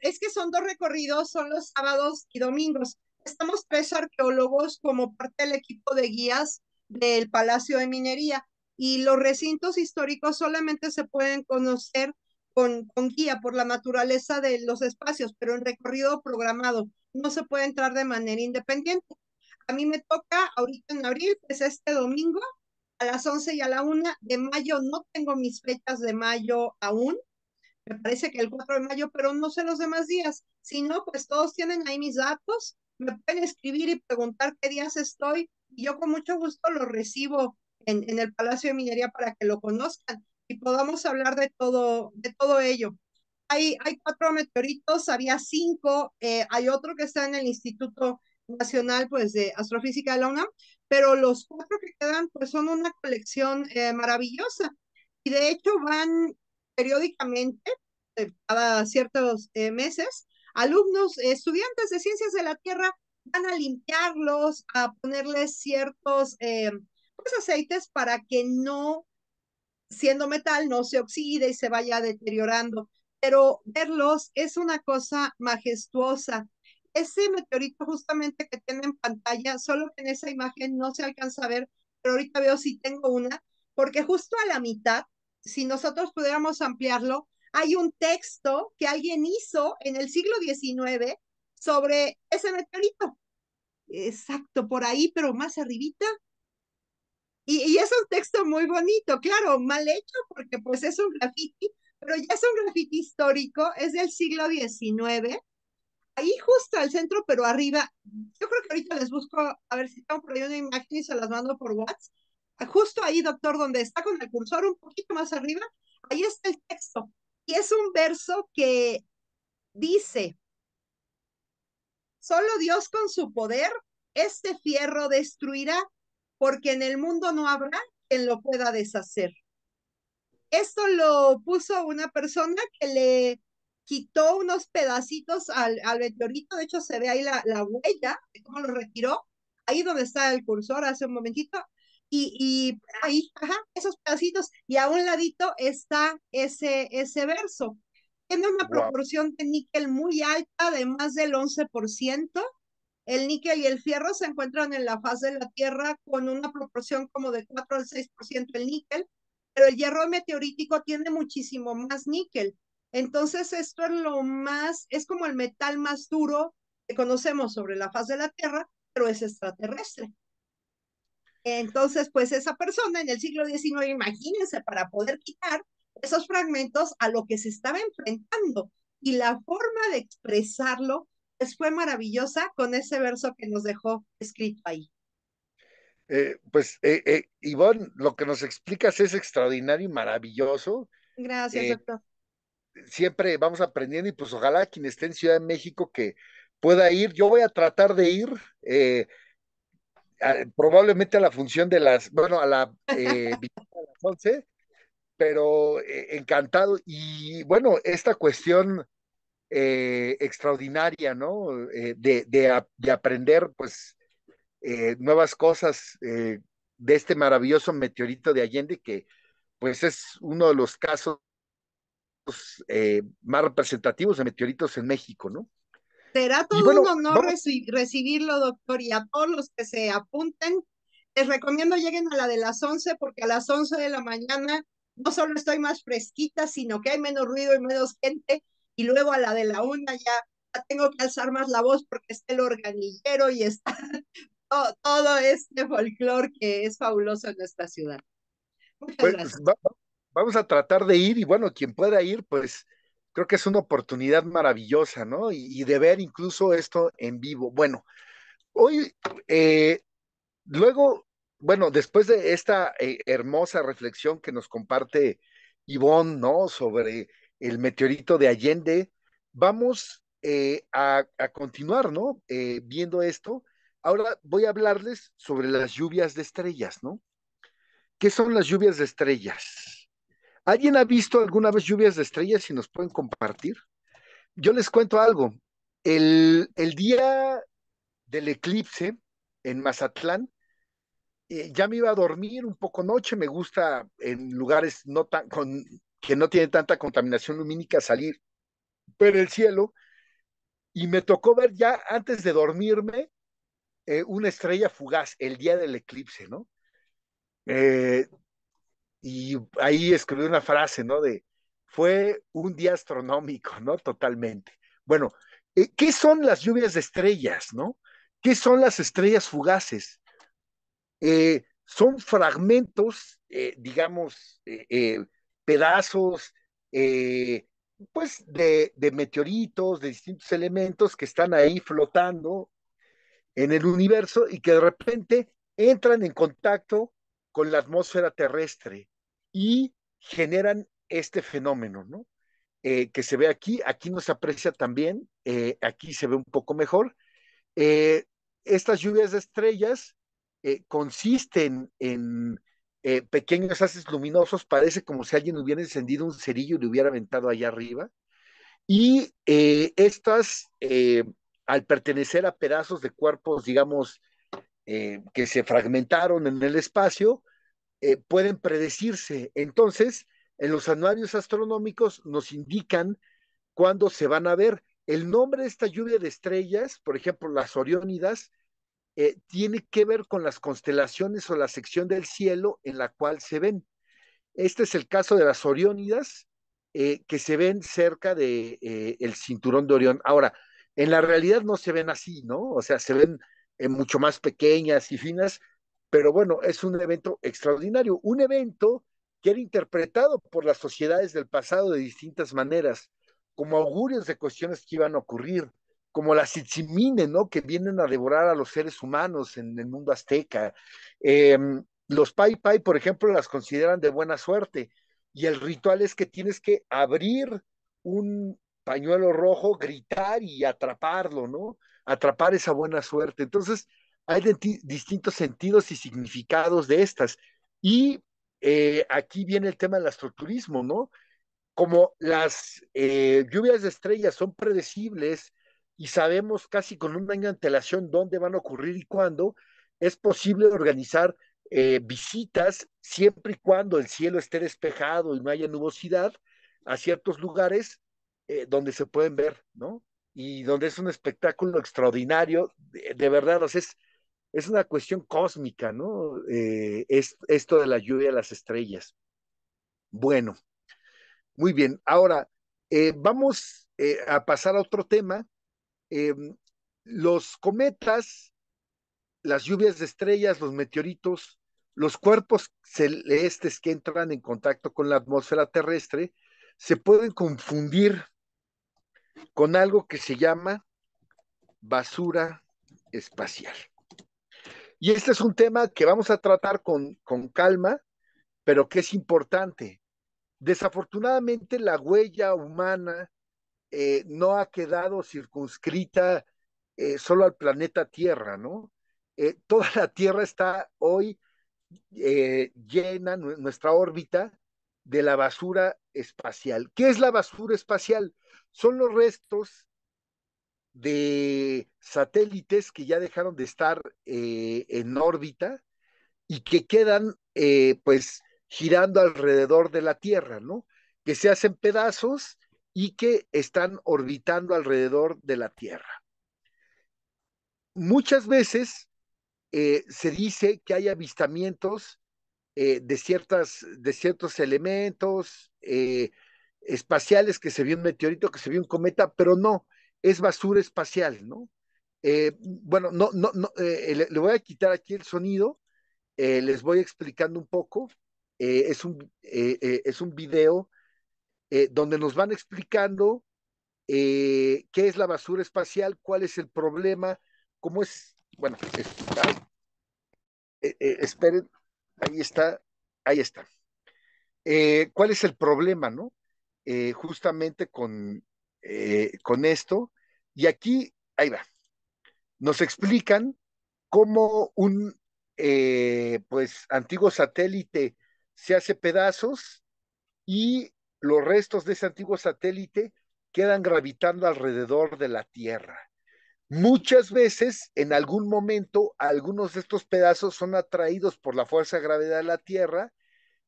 es que son dos recorridos, son los sábados y domingos. Estamos tres arqueólogos como parte del equipo de guías del Palacio de Minería y los recintos históricos solamente se pueden conocer con, guía por la naturaleza de los espacios, pero en recorrido programado. No se puede entrar de manera independiente. A mí me toca ahorita en abril, es este domingo, a las 11 y a la 1 de mayo. No tengo mis fechas de mayo aún. Me parece que el 4 de mayo, pero no sé los demás días. Si no, pues todos tienen ahí mis datos. Me pueden escribir y preguntar qué días estoy. Y yo con mucho gusto los recibo en, en el Palacio de Minería para que lo conozcan podamos hablar de todo, de todo ello. Hay, hay cuatro meteoritos, había cinco, eh, hay otro que está en el Instituto Nacional pues, de Astrofísica de la UNAM, pero los cuatro que quedan pues, son una colección eh, maravillosa y de hecho van periódicamente, eh, cada ciertos meses, alumnos, estudiantes de ciencias de la Tierra van a limpiarlos, a ponerles ciertos pues, aceites para que no siendo metal no se oxide y se vaya deteriorando, pero verlos es una cosa majestuosa. Ese meteorito justamente que tiene en pantalla, solo en esa imagen no se alcanza a ver, pero ahorita veo si tengo una, porque justo a la mitad, si nosotros pudiéramos ampliarlo, hay un texto que alguien hizo en el siglo XIX sobre ese meteorito. Exacto, por ahí, pero más arribita, y, es un texto muy bonito, claro, mal hecho porque pues es un graffiti, pero ya es un graffiti histórico, es del siglo XIX, ahí justo al centro, pero arriba, yo creo que ahorita les busco, a ver si tengo por ahí una imagen y se las mando por WhatsApp, ah, justo ahí, doctor, donde está con el cursor un poquito más arriba, ahí está el texto, y es un verso que dice, solo Dios con su poder este fierro destruirá porque en el mundo no habrá quien lo pueda deshacer. Esto lo puso una persona que le quitó unos pedacitos al, al de hecho se ve ahí la, la huella de cómo lo retiró, ahí donde está el cursor hace un momentito, y, y ahí, ajá, esos pedacitos, y a un ladito está ese, ese verso. Tiene una proporción de níquel muy alta, de más del 11%, el níquel y el fierro se encuentran en la faz de la Tierra con una proporción como de 4 al 6% el níquel, pero el hierro meteorítico tiene muchísimo más níquel. Entonces, esto es lo más, es como el metal más duro que conocemos sobre la faz de la Tierra, pero es extraterrestre. Entonces, pues esa persona en el siglo XIX, imagínense, para poder quitar esos fragmentos a lo que se estaba enfrentando y la forma de expresarlo pues, fue maravillosa con ese verso que nos dejó escrito ahí. Eh, pues, eh, eh, Ivonne, lo que nos explicas es extraordinario y maravilloso. Gracias, eh, doctor. Siempre vamos aprendiendo y pues ojalá quien esté en Ciudad de México que pueda ir. Yo voy a tratar de ir probablemente a la función de las, bueno, a la las 11, pero encantado. Y bueno, esta cuestión eh, extraordinaria, ¿no? Eh, de, de, aprender, pues, eh, nuevas cosas de este maravilloso meteorito de Allende, que, pues, es uno de los casos más representativos de meteoritos en México, ¿no? Será todo un honor recibirlo, doctor, y a todos los que se apunten, les recomiendo lleguen a la de las 11 porque a las 11 de la mañana no solo estoy más fresquita, sino que hay menos ruido y menos gente y luego a la de la una ya tengo que alzar más la voz porque está el organillero y está todo, este folclore que es fabuloso en nuestra ciudad. Muchas pues, gracias. vamos a tratar de ir y bueno, quien pueda ir, pues creo que es una oportunidad maravillosa, ¿no? Y, de ver incluso esto en vivo. Bueno, hoy, eh, luego, bueno, después de esta eh, hermosa reflexión que nos comparte Ivonne, ¿no? Sobre el meteorito de Allende. Vamos eh, a, continuar, ¿no? Eh, viendo esto. Ahora voy a hablarles sobre las lluvias de estrellas, ¿no? ¿Qué son las lluvias de estrellas? ¿Alguien ha visto alguna vez lluvias de estrellas y nos pueden compartir? Yo les cuento algo. El, día del eclipse en Mazatlán, eh, ya me iba a dormir un poco noche, me gusta en lugares no tan, con que no tiene tanta contaminación lumínica salir, pero el cielo. Y me tocó ver ya antes de dormirme eh, una estrella fugaz el día del eclipse, ¿no? Eh, y ahí escribí una frase, ¿no? De fue un día astronómico, ¿no? Totalmente. Bueno, eh, ¿qué son las lluvias de estrellas, ¿no? ¿Qué son las estrellas fugaces? son fragmentos, digamos, pedazos, eh, pues, de, meteoritos, de distintos elementos que están ahí flotando en el universo y que de repente entran en contacto con la atmósfera terrestre y generan este fenómeno, ¿no? Eh, que se ve aquí, aquí nos aprecia también, bien, eh, aquí se ve un poco mejor. estas lluvias de estrellas consisten en eh, pequeños haces luminosos, parece como si alguien hubiera encendido un cerillo y le hubiera aventado allá arriba. Y eh, estas, eh, al pertenecer a pedazos de cuerpos, digamos, que se fragmentaron en el espacio, pueden predecirse. Entonces, en los anuarios astronómicos nos indican cuándo se van a ver. El nombre de esta lluvia de estrellas, por ejemplo, las Oriónidas, eh, tiene que ver con las constelaciones o la sección del cielo en la cual se ven. Este es el caso de las Oriónidas, eh, que se ven cerca del de, eh, el cinturón de Orión. Ahora, en la realidad no se ven así, ¿no? O sea, se ven mucho más pequeñas y finas, pero bueno, es un evento extraordinario, un evento que era interpretado por las sociedades del pasado de distintas maneras, como augurios de cuestiones que iban a ocurrir, como las Itzimine, ¿no? Que vienen a devorar a los seres humanos en el mundo azteca. Em, los Pai Pai, por ejemplo, las consideran de buena suerte. Y el ritual es que tienes que abrir un pañuelo rojo, gritar y atraparlo, ¿no? Atrapar esa buena suerte. Entonces, hay distintos sentidos y significados de estas. Y eh, aquí viene el tema del astroturismo, ¿no? Como las eh, lluvias de estrellas son predecibles, y sabemos casi con una año antelación dónde van a ocurrir y cuándo, es posible organizar eh, visitas siempre y cuando el cielo esté despejado y no haya nubosidad a ciertos lugares eh, donde se pueden ver, ¿no? Y donde es un espectáculo extraordinario, de, verdad, es, una cuestión cósmica, ¿no? Eh, es, esto de la lluvia de las estrellas. Bueno, muy bien. Ahora, vamos a pasar a otro tema Em, los cometas, las lluvias de estrellas, los meteoritos, los cuerpos celestes que entran en contacto con la atmósfera terrestre, se pueden confundir con algo que se llama basura espacial. Y este es un tema que vamos a tratar con, con calma, pero que es importante. Desafortunadamente la huella humana eh, no ha quedado circunscrita eh, solo al planeta Tierra, ¿no? Eh, toda la Tierra está hoy llena, nuestra órbita, de la basura espacial. ¿Qué es la basura espacial? Son los restos de satélites que ya dejaron de estar en órbita y que quedan, pues, girando alrededor de la Tierra, ¿no? Que se hacen pedazos y que están orbitando alrededor de la Tierra. Muchas veces eh, se dice que hay avistamientos eh, de, ciertas, de ciertos elementos eh, espaciales, que se vio un meteorito, que se vio un cometa, pero no, es basura espacial, ¿no? bueno, no, no, no le, voy a quitar aquí el sonido, les voy explicando un poco. es, es un video eh, donde nos van explicando eh, qué es la basura espacial, cuál es el problema, cómo es, bueno, ah, eh, esperen, ahí está, ahí está. ¿Cuál es el problema, no? justamente con, con esto. Y aquí, ahí va. Nos explican cómo un pues antiguo satélite se hace pedazos y los restos de ese antiguo satélite quedan gravitando alrededor de la Tierra. Muchas veces, en algún momento, algunos de estos pedazos son atraídos por la fuerza de gravedad de la Tierra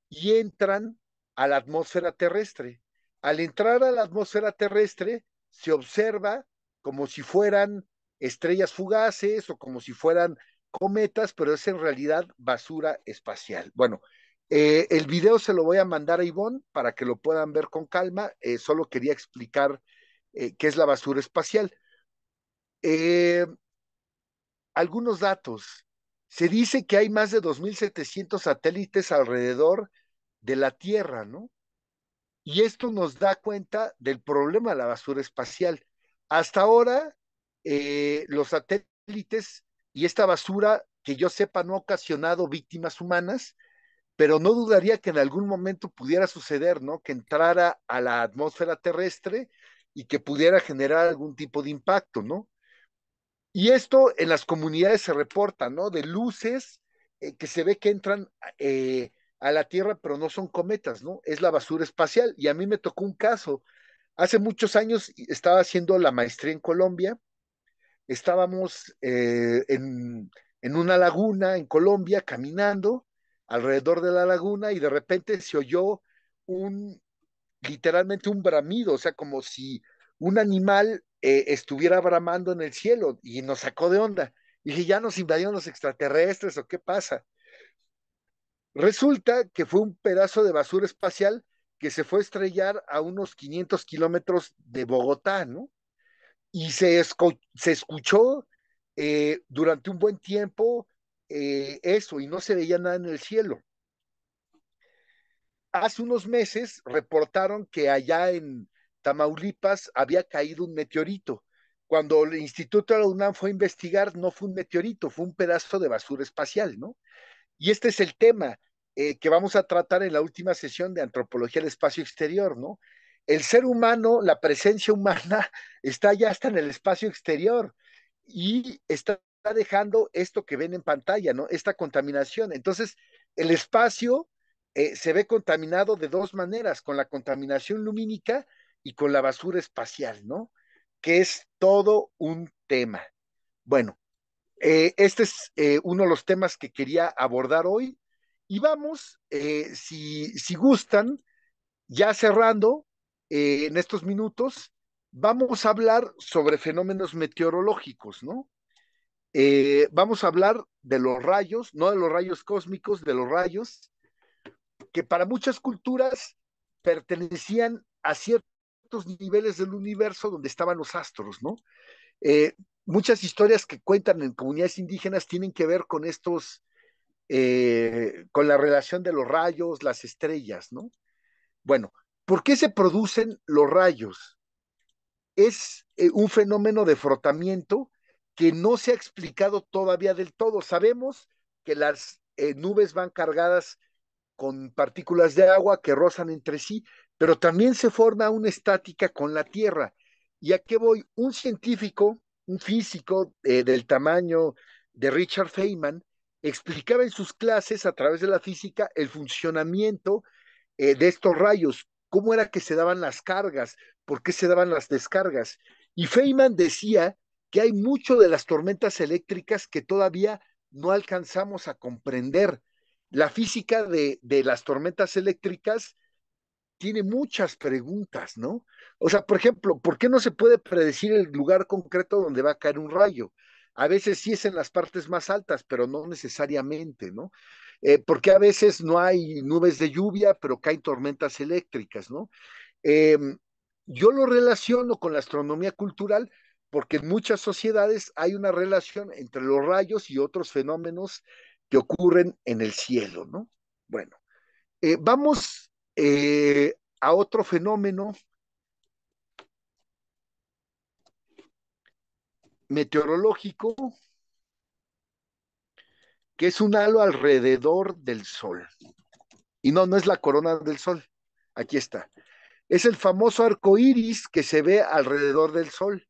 y entran a la atmósfera terrestre. Al entrar a la atmósfera terrestre, se observa como si fueran estrellas fugaces o como si fueran cometas, pero es en realidad basura espacial. Bueno, eh, el video se lo voy a mandar a Ivonne para que lo puedan ver con calma. Eh, solo quería explicar eh, qué es la basura espacial. algunos datos. Se dice que hay más de 2.700 satélites alrededor de la Tierra, ¿no? Y esto nos da cuenta del problema de la basura espacial. Hasta ahora, los satélites y esta basura, que yo sepa, no ha ocasionado víctimas humanas, pero no dudaría que en algún momento pudiera suceder, ¿no? Que entrara a la atmósfera terrestre y que pudiera generar algún tipo de impacto, ¿no? Y esto en las comunidades se reporta, ¿no? De luces eh, que se ve que entran eh, a la Tierra, pero no son cometas, ¿no? Es la basura espacial. Y a mí me tocó un caso. Hace muchos años estaba haciendo la maestría en Colombia. Estábamos eh, en, en una laguna en Colombia caminando alrededor de la laguna y de repente se oyó un, literalmente un bramido, o sea, como si un animal eh, estuviera bramando en el cielo y nos sacó de onda. Y dije, ¿ya nos invadieron los extraterrestres o qué pasa? Resulta que fue un pedazo de basura espacial que se fue a estrellar a unos 500 kilómetros de Bogotá, ¿no? Y se, se escuchó eh, durante un buen tiempo eh, eso y no se veía nada en el cielo. Hace unos meses reportaron que allá en Tamaulipas había caído un meteorito. Cuando el Instituto de la UNAM fue a investigar, no fue un meteorito, fue un pedazo de basura espacial, ¿no? Y este es el tema eh, que vamos a tratar en la última sesión de Antropología del Espacio Exterior, ¿no? El ser humano, la presencia humana, está ya hasta en el espacio exterior y está Está dejando esto que ven en pantalla, ¿no? Esta contaminación. Entonces, el espacio eh, se ve contaminado de dos maneras, con la contaminación lumínica y con la basura espacial, ¿no? Que es todo un tema. Bueno, eh, este es eh, uno de los temas que quería abordar hoy. Y vamos, si, si gustan, ya cerrando en estos minutos, vamos a hablar sobre fenómenos meteorológicos, ¿no? Eh, vamos a hablar de los rayos, no de los rayos cósmicos, de los rayos, que para muchas culturas pertenecían a ciertos niveles del universo donde estaban los astros, ¿no? Eh, muchas historias que cuentan en comunidades indígenas tienen que ver con estos, eh, con la relación de los rayos, las estrellas, ¿no? Bueno, ¿por qué se producen los rayos? Es un fenómeno de frotamiento que no se ha explicado todavía del todo. Sabemos que las eh, nubes van cargadas con partículas de agua que rozan entre sí, pero también se forma una estática con la Tierra. ¿Y a voy? Un científico, un físico eh, del tamaño de Richard Feynman, explicaba en sus clases a través de la física el funcionamiento eh, de estos rayos, cómo era que se daban las cargas, por qué se daban las descargas. Y Feynman decía que hay mucho de las tormentas eléctricas que todavía no alcanzamos a comprender. La física de, de las tormentas eléctricas tiene muchas preguntas, ¿no? O sea, por ejemplo, ¿por qué no se puede predecir el lugar concreto donde va a caer un rayo? A veces sí es en las partes más altas, pero no necesariamente, ¿no? Eh, porque a veces no hay nubes de lluvia, pero caen tormentas eléctricas, ¿no? Em, yo lo relaciono con la astronomía cultural porque en muchas sociedades hay una relación entre los rayos y otros fenómenos que ocurren en el cielo, ¿no? Bueno, eh, vamos eh, a otro fenómeno meteorológico que es un halo alrededor del Sol. Y no, no es la corona del Sol. Aquí está. Es el famoso arco iris que se ve alrededor del Sol.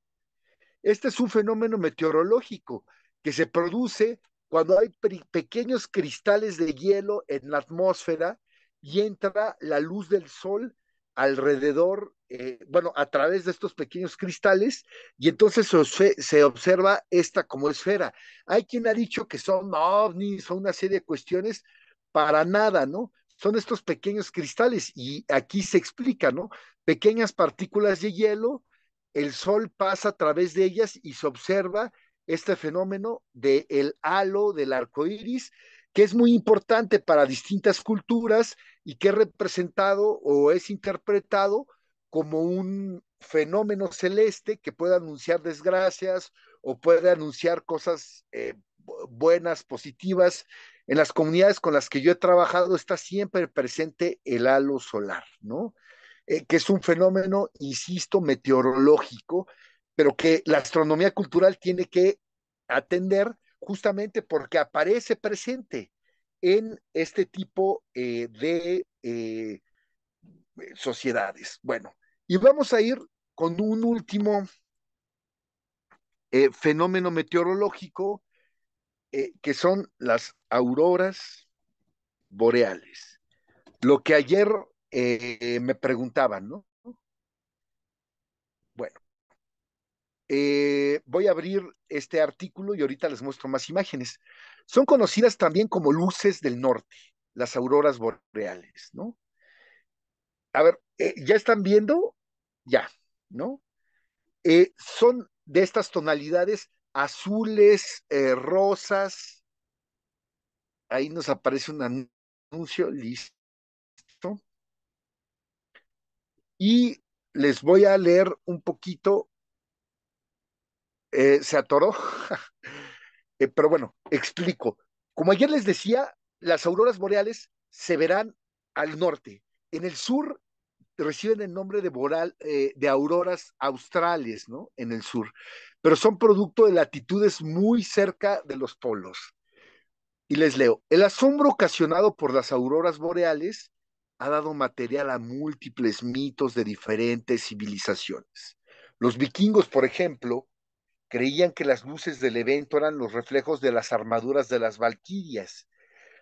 Este es un fenómeno meteorológico que se produce cuando hay pequeños cristales de hielo en la atmósfera y entra la luz del sol alrededor, eh, bueno, a través de estos pequeños cristales, y entonces se, observa esta como esfera. Hay quien ha dicho que son ovnis, son una serie de cuestiones, para nada, ¿no? Son estos pequeños cristales, y aquí se explica, ¿no? Pequeñas partículas de hielo el sol pasa a través de ellas y se observa este fenómeno del el halo del arco iris, que es muy importante para distintas culturas y que es representado o es interpretado como un fenómeno celeste que puede anunciar desgracias o puede anunciar cosas eh, buenas, positivas. En las comunidades con las que yo he trabajado está siempre presente el halo solar, ¿no? Eh, que es un fenómeno, insisto, meteorológico, pero que la astronomía cultural tiene que atender justamente porque aparece presente en este tipo eh, de eh, sociedades. Bueno, y vamos a ir con un último fenómeno meteorológico que son las auroras boreales. Lo que ayer eh, me preguntaban, ¿no? Bueno, eh, voy a abrir este artículo y ahorita les muestro más imágenes. Son conocidas también como luces del norte, las auroras boreales, ¿no? A ver, eh, ¿ya están viendo? Ya, ¿no? son de estas tonalidades azules, rosas. Ahí nos aparece un anuncio, listo. y les voy a leer un poquito. Eh, se atoró, eh, pero bueno, explico. Como ayer les decía, las auroras boreales se verán al norte. En el sur reciben el nombre de, eh, de auroras australes, ¿no? En el sur, pero son producto de latitudes muy cerca de los polos. Y les leo, el asombro ocasionado por las auroras boreales ha dado material a múltiples mitos de diferentes civilizaciones. Los vikingos, por ejemplo, creían que las luces del evento eran los reflejos de las armaduras de las valquirias,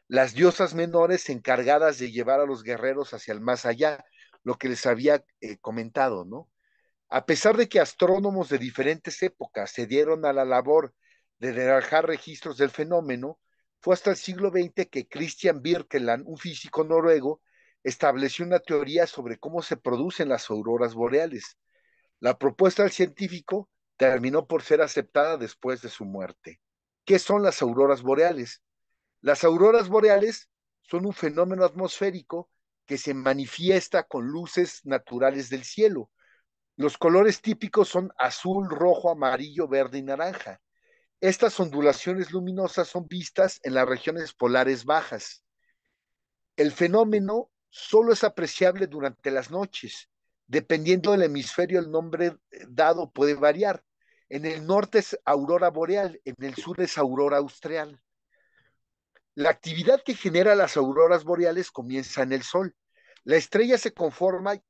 las diosas menores encargadas de llevar a los guerreros hacia el más allá, lo que les había eh, comentado, ¿no? A pesar de que astrónomos de diferentes épocas se dieron a la labor de dejar registros del fenómeno, fue hasta el siglo XX que Christian Birkeland, un físico noruego, estableció una teoría sobre cómo se producen las auroras boreales. La propuesta del científico terminó por ser aceptada después de su muerte. ¿Qué son las auroras boreales? Las auroras boreales son un fenómeno atmosférico que se manifiesta con luces naturales del cielo. Los colores típicos son azul, rojo, amarillo, verde y naranja. Estas ondulaciones luminosas son vistas en las regiones polares bajas. El fenómeno solo es apreciable durante las noches. Dependiendo del hemisferio, el nombre eh, dado puede variar. En el norte es aurora boreal, en el sur es aurora austral. La actividad que genera las auroras boreales comienza en el sol. La estrella se conforma,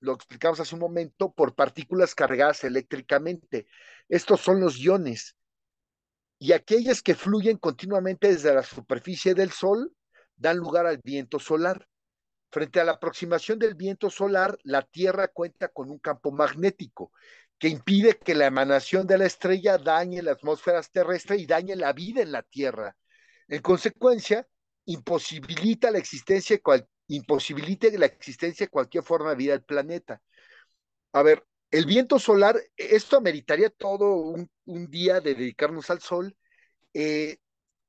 lo explicamos hace un momento, por partículas cargadas eléctricamente. Estos son los iones. Y aquellas que fluyen continuamente desde la superficie del sol dan lugar al viento solar. Frente a la aproximación del viento solar, la Tierra cuenta con un campo magnético que impide que la emanación de la estrella dañe la atmósfera terrestre y dañe la vida en la Tierra. En consecuencia, imposibilita la existencia, la existencia de cualquier forma de vida del planeta. A ver, el viento solar, esto ameritaría todo un, día de dedicarnos al sol, eh,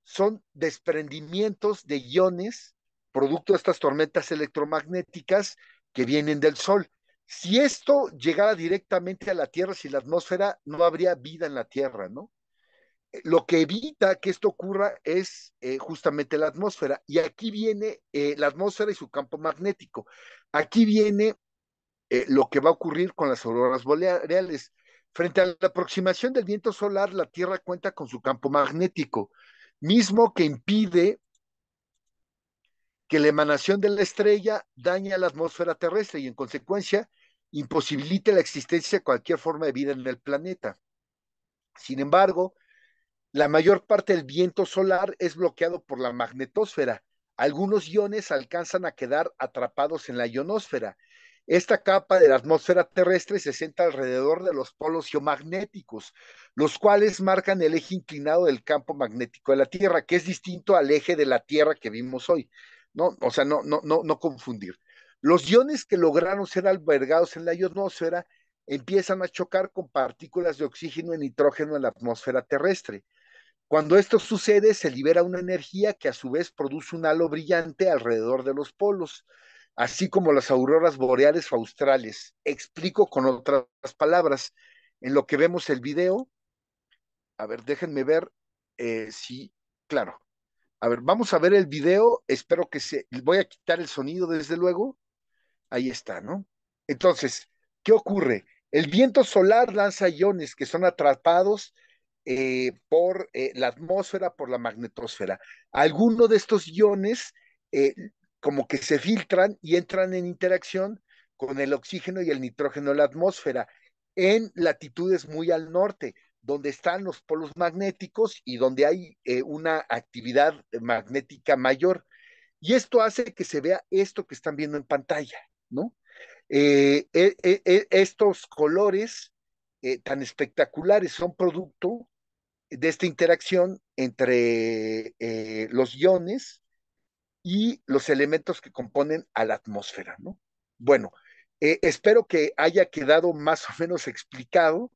son desprendimientos de iones producto de estas tormentas electromagnéticas que vienen del Sol. Si esto llegara directamente a la Tierra, si la atmósfera, no habría vida en la Tierra, ¿no? Eh, lo que evita que esto ocurra es eh, justamente la atmósfera. Y aquí viene eh, la atmósfera y su campo magnético. Aquí viene lo que va a ocurrir con las auroras boreales. Frente a la aproximación del viento solar, la Tierra cuenta con su campo magnético, mismo que impide que la emanación de la estrella daña la atmósfera terrestre y en consecuencia imposibilita la existencia de cualquier forma de vida en el planeta. Sin embargo, la mayor parte del viento solar es bloqueado por la magnetosfera. Algunos iones alcanzan a quedar atrapados en la ionosfera. Esta capa de la atmósfera terrestre se centra alrededor de los polos geomagnéticos, los cuales marcan el eje inclinado del campo magnético de la Tierra, que es distinto al eje de la Tierra que vimos hoy. ¿no? O sea, no, no, no, no confundir. Los iones que lograron ser albergados en la ionosfera empiezan a chocar con partículas de oxígeno y nitrógeno en la atmósfera terrestre. Cuando esto sucede, se libera una energía que a su vez produce un halo brillante alrededor de los polos, así como las auroras boreales faustrales. australes. Explico con otras palabras. En lo que vemos el video, a ver, déjenme ver eh, si, claro, a ver, vamos a ver el video. Espero que se. Voy a quitar el sonido, desde luego. Ahí está, ¿no? Entonces, ¿qué ocurre? El viento solar lanza iones que son atrapados eh, por eh, la atmósfera, por la magnetosfera. Algunos de estos iones eh, como que se filtran y entran en interacción con el oxígeno y el nitrógeno de la atmósfera en latitudes muy al norte donde están los polos magnéticos y donde hay eh, una actividad magnética mayor. Y esto hace que se vea esto que están viendo en pantalla, ¿no? Eh, e, e, e, estos colores eh, tan espectaculares son producto de esta interacción entre los iones y los elementos que componen a la atmósfera, ¿no? Bueno, espero que haya quedado más o menos explicado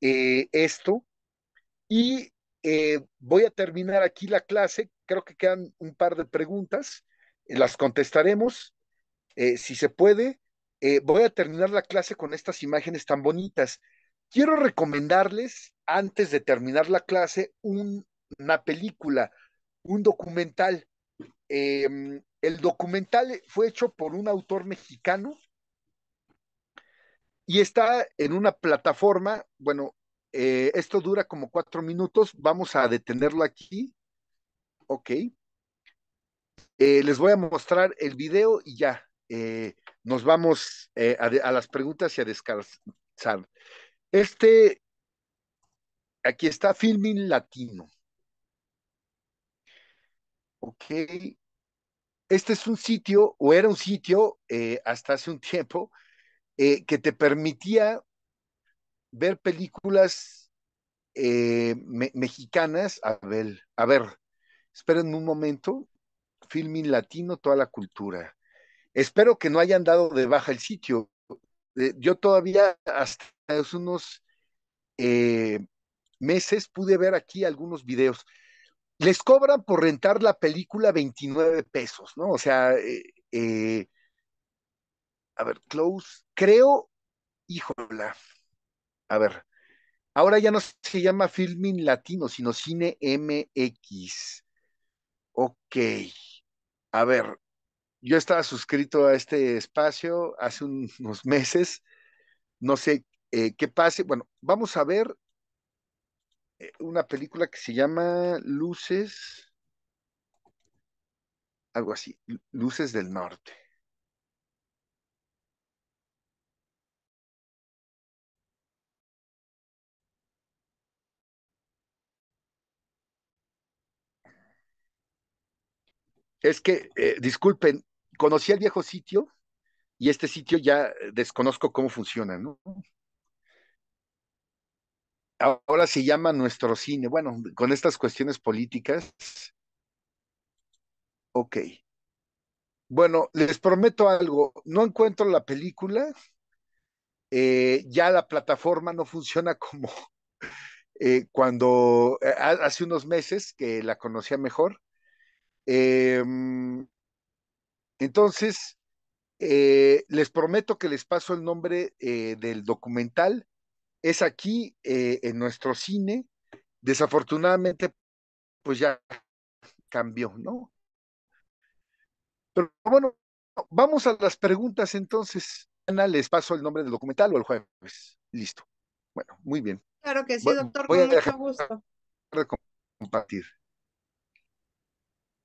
eh, esto. Y eh, voy a terminar aquí la clase. Creo que quedan un par de preguntas. Eh, las contestaremos si se puede. voy a terminar la clase con estas imágenes tan bonitas. Quiero recomendarles, antes de terminar la clase, una película, un documental. Em, el documental fue hecho por un autor mexicano y está en una plataforma, bueno, eh, esto dura como cuatro minutos, vamos a detenerlo aquí, ok. Eh, les voy a mostrar el video y ya, eh, nos vamos a, a, las preguntas y a descansar. Este, aquí está Filming Latino. Ok. Este es un sitio, o era un sitio hasta hace un tiempo, eh, que te permitía ver películas eh, mexicanas. A ver, a ver, espérenme un momento. Filming latino, toda la cultura. Espero que no hayan dado de baja el sitio. Eh, yo todavía hasta hace unos meses pude ver aquí algunos videos. Les cobran por rentar la película 29 pesos, ¿no? O sea, a ver, close. Creo, híjola. A ver, ahora ya no se llama Filming Latino, sino Cine MX. Ok. A ver, yo estaba suscrito a este espacio hace unos meses. No sé eh, qué pase. Bueno, vamos a ver eh, una película que se llama Luces, algo así, Luces del Norte. es que, eh, disculpen, conocí el viejo sitio y este sitio ya eh, desconozco cómo funciona, ¿no? Ahora se llama nuestro cine. Bueno, con estas cuestiones políticas. Ok. Bueno, les prometo algo. No encuentro la película. Eh, ya la plataforma no funciona como cuando hace unos meses que la conocía mejor. Em, entonces, eh, les prometo que les paso el nombre eh, del documental. Es aquí eh, en nuestro cine. Desafortunadamente, pues ya cambió, ¿no? Pero bueno, vamos a las preguntas entonces. Ana, les paso el nombre del documental o el jueves. Listo. Bueno, muy bien. Claro que sí, doctor, con mucho gusto. compartir.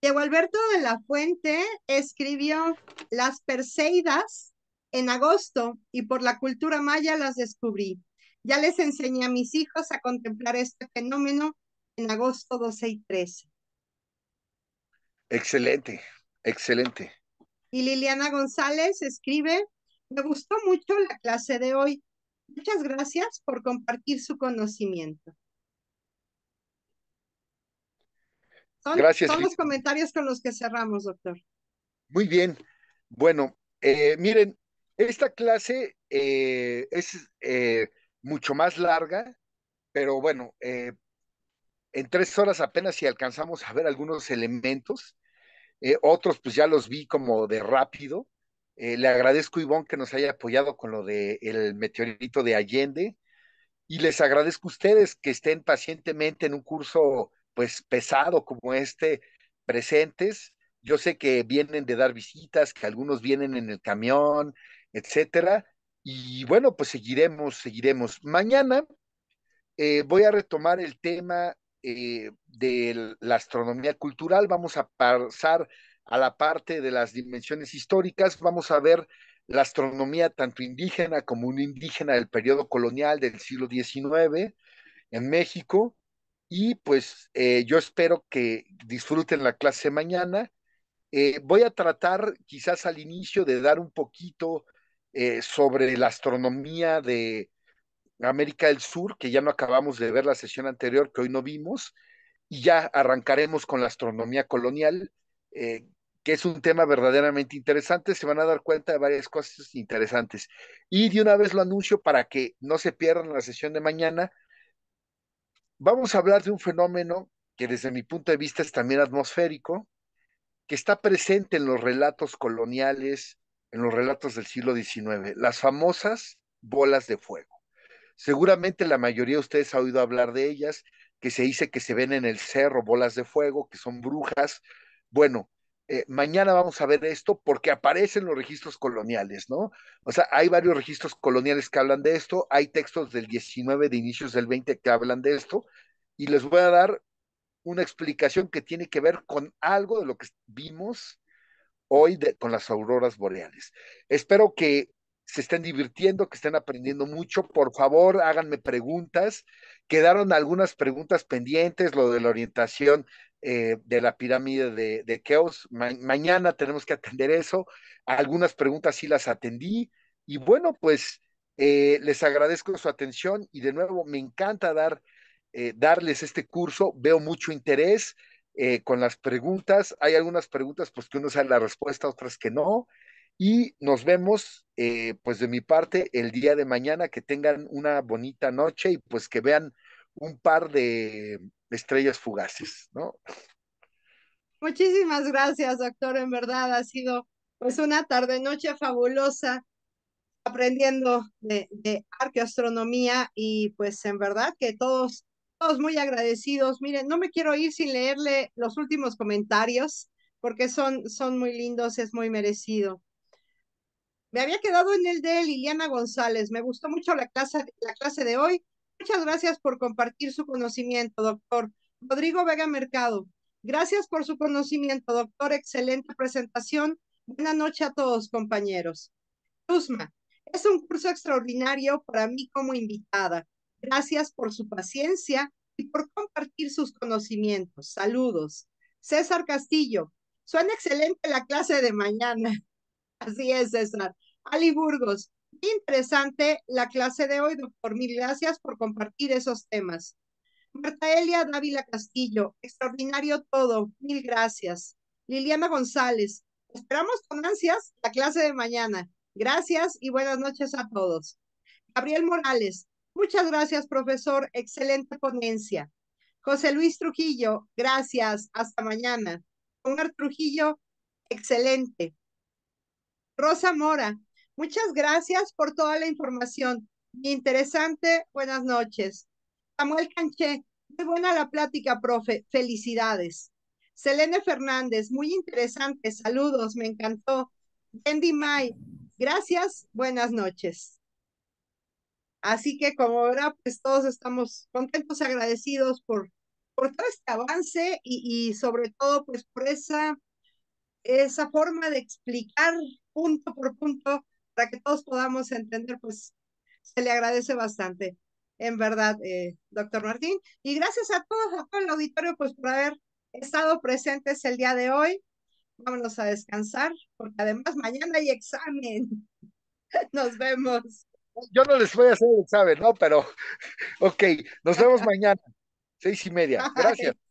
Diego Alberto de la Fuente escribió Las Perseidas en agosto y por la cultura maya las descubrí. Ya les enseñé a mis hijos a contemplar este fenómeno en agosto 12 y 13. Excelente, excelente. Y Liliana González escribe, me gustó mucho la clase de hoy. Muchas gracias por compartir su conocimiento. Gracias, son los comentarios con los que cerramos, doctor. Muy bien. Bueno, eh, miren, esta clase eh, es eh, mucho más larga, pero bueno, en tres horas apenas si alcanzamos a ver algunos elementos. otros pues ya los vi como de rápido. le agradezco, Ivonne, que nos haya apoyado con lo del meteorito de Allende. Y les agradezco a ustedes que estén pacientemente en un curso pues pesado como este presentes. Yo sé que vienen de dar visitas, que algunos vienen en el camión, etcétera. Y bueno, pues seguiremos, seguiremos. Mañana eh, voy a retomar el tema eh, de la astronomía cultural. Vamos a pasar a la parte de las dimensiones históricas. Vamos a ver la astronomía tanto indígena como un indígena del periodo colonial del siglo XIX en México. Y pues eh, yo espero que disfruten la clase mañana. Eh, voy a tratar quizás al inicio de dar un poquito eh, sobre la astronomía de América del Sur, que ya no acabamos de ver la sesión anterior, que hoy no vimos, y ya arrancaremos con la astronomía colonial, que es un tema verdaderamente interesante. Se van a dar cuenta de varias cosas interesantes. Y de una vez lo anuncio para que no se pierdan la sesión de mañana vamos a hablar de un fenómeno que desde mi punto de vista es también atmosférico, que está presente en los relatos coloniales, en los relatos del siglo XIX, las famosas bolas de fuego. Seguramente la mayoría de ustedes ha oído hablar de ellas, que se dice que se ven en el cerro bolas de fuego, que son brujas. Bueno, eh, mañana vamos a ver esto porque aparecen los registros coloniales, ¿no? O sea, hay varios registros coloniales que hablan de esto, hay textos del 19, de inicios del 20 que hablan de esto, y les voy a dar una explicación que tiene que ver con algo de lo que vimos hoy con las auroras boreales. Espero que se estén divirtiendo, que estén aprendiendo mucho. Por favor, háganme preguntas. Quedaron algunas preguntas pendientes, lo de la orientación eh, de la pirámide de, de Keos. mañana tenemos que atender eso. Algunas preguntas sí las atendí. Y bueno, pues eh, les agradezco su atención y de nuevo me encanta dar, eh, darles este curso. Veo mucho interés con las preguntas. Hay algunas preguntas pues que uno sabe la respuesta, otras que no. Y nos vemos pues de mi parte el día de mañana. Que tengan una bonita noche y pues que vean un par de estrellas fugaces, ¿no? Muchísimas gracias, doctor. En verdad ha sido pues una tarde-noche fabulosa aprendiendo de, de, arqueoastronomía y pues en verdad que todos, todos muy agradecidos. Miren, no me quiero ir sin leerle los últimos comentarios porque son, son muy lindos, es muy merecido. Me había quedado en el de Liliana González. Me gustó mucho la la clase de hoy. Muchas gracias por compartir su conocimiento, doctor. Rodrigo Vega Mercado, gracias por su conocimiento, doctor. Excelente presentación. Buenas noches a todos, compañeros. Luzma, es un curso extraordinario para mí como invitada. Gracias por su paciencia y por compartir sus conocimientos. Saludos. César Castillo, suena excelente la clase de mañana. Así es, César. Ali Burgos, interesante la clase de hoy, doctor. Mil gracias por compartir esos temas. Marta Elia Dávila Castillo, extraordinario todo. Mil gracias. Liliana González, esperamos con ansias la clase de mañana. Gracias y buenas noches a todos. Gabriel Morales, muchas gracias, profesor. Excelente ponencia. José Luis Trujillo, gracias. Hasta mañana. Omar Trujillo, excelente. Rosa Mora, Muchas gracias por toda la información. Interesante, buenas noches. Samuel Canché, muy buena la plática, profe. Felicidades. Selene Fernández, muy interesante. Saludos, me encantó. Wendy May, gracias, buenas noches. Así que como ahora, pues todos estamos contentos, agradecidos por, por todo este avance y, y sobre todo pues por esa, esa forma de explicar punto por punto para que todos podamos entender, pues se le agradece bastante, en verdad, eh, doctor Martín. Y gracias a todos, a todo el auditorio, pues por haber estado presentes el día de hoy. Vámonos a descansar, porque además mañana hay examen. Nos vemos. Yo no les voy a hacer el examen, ¿no? Pero, ok, nos vemos mañana, seis y media. Gracias.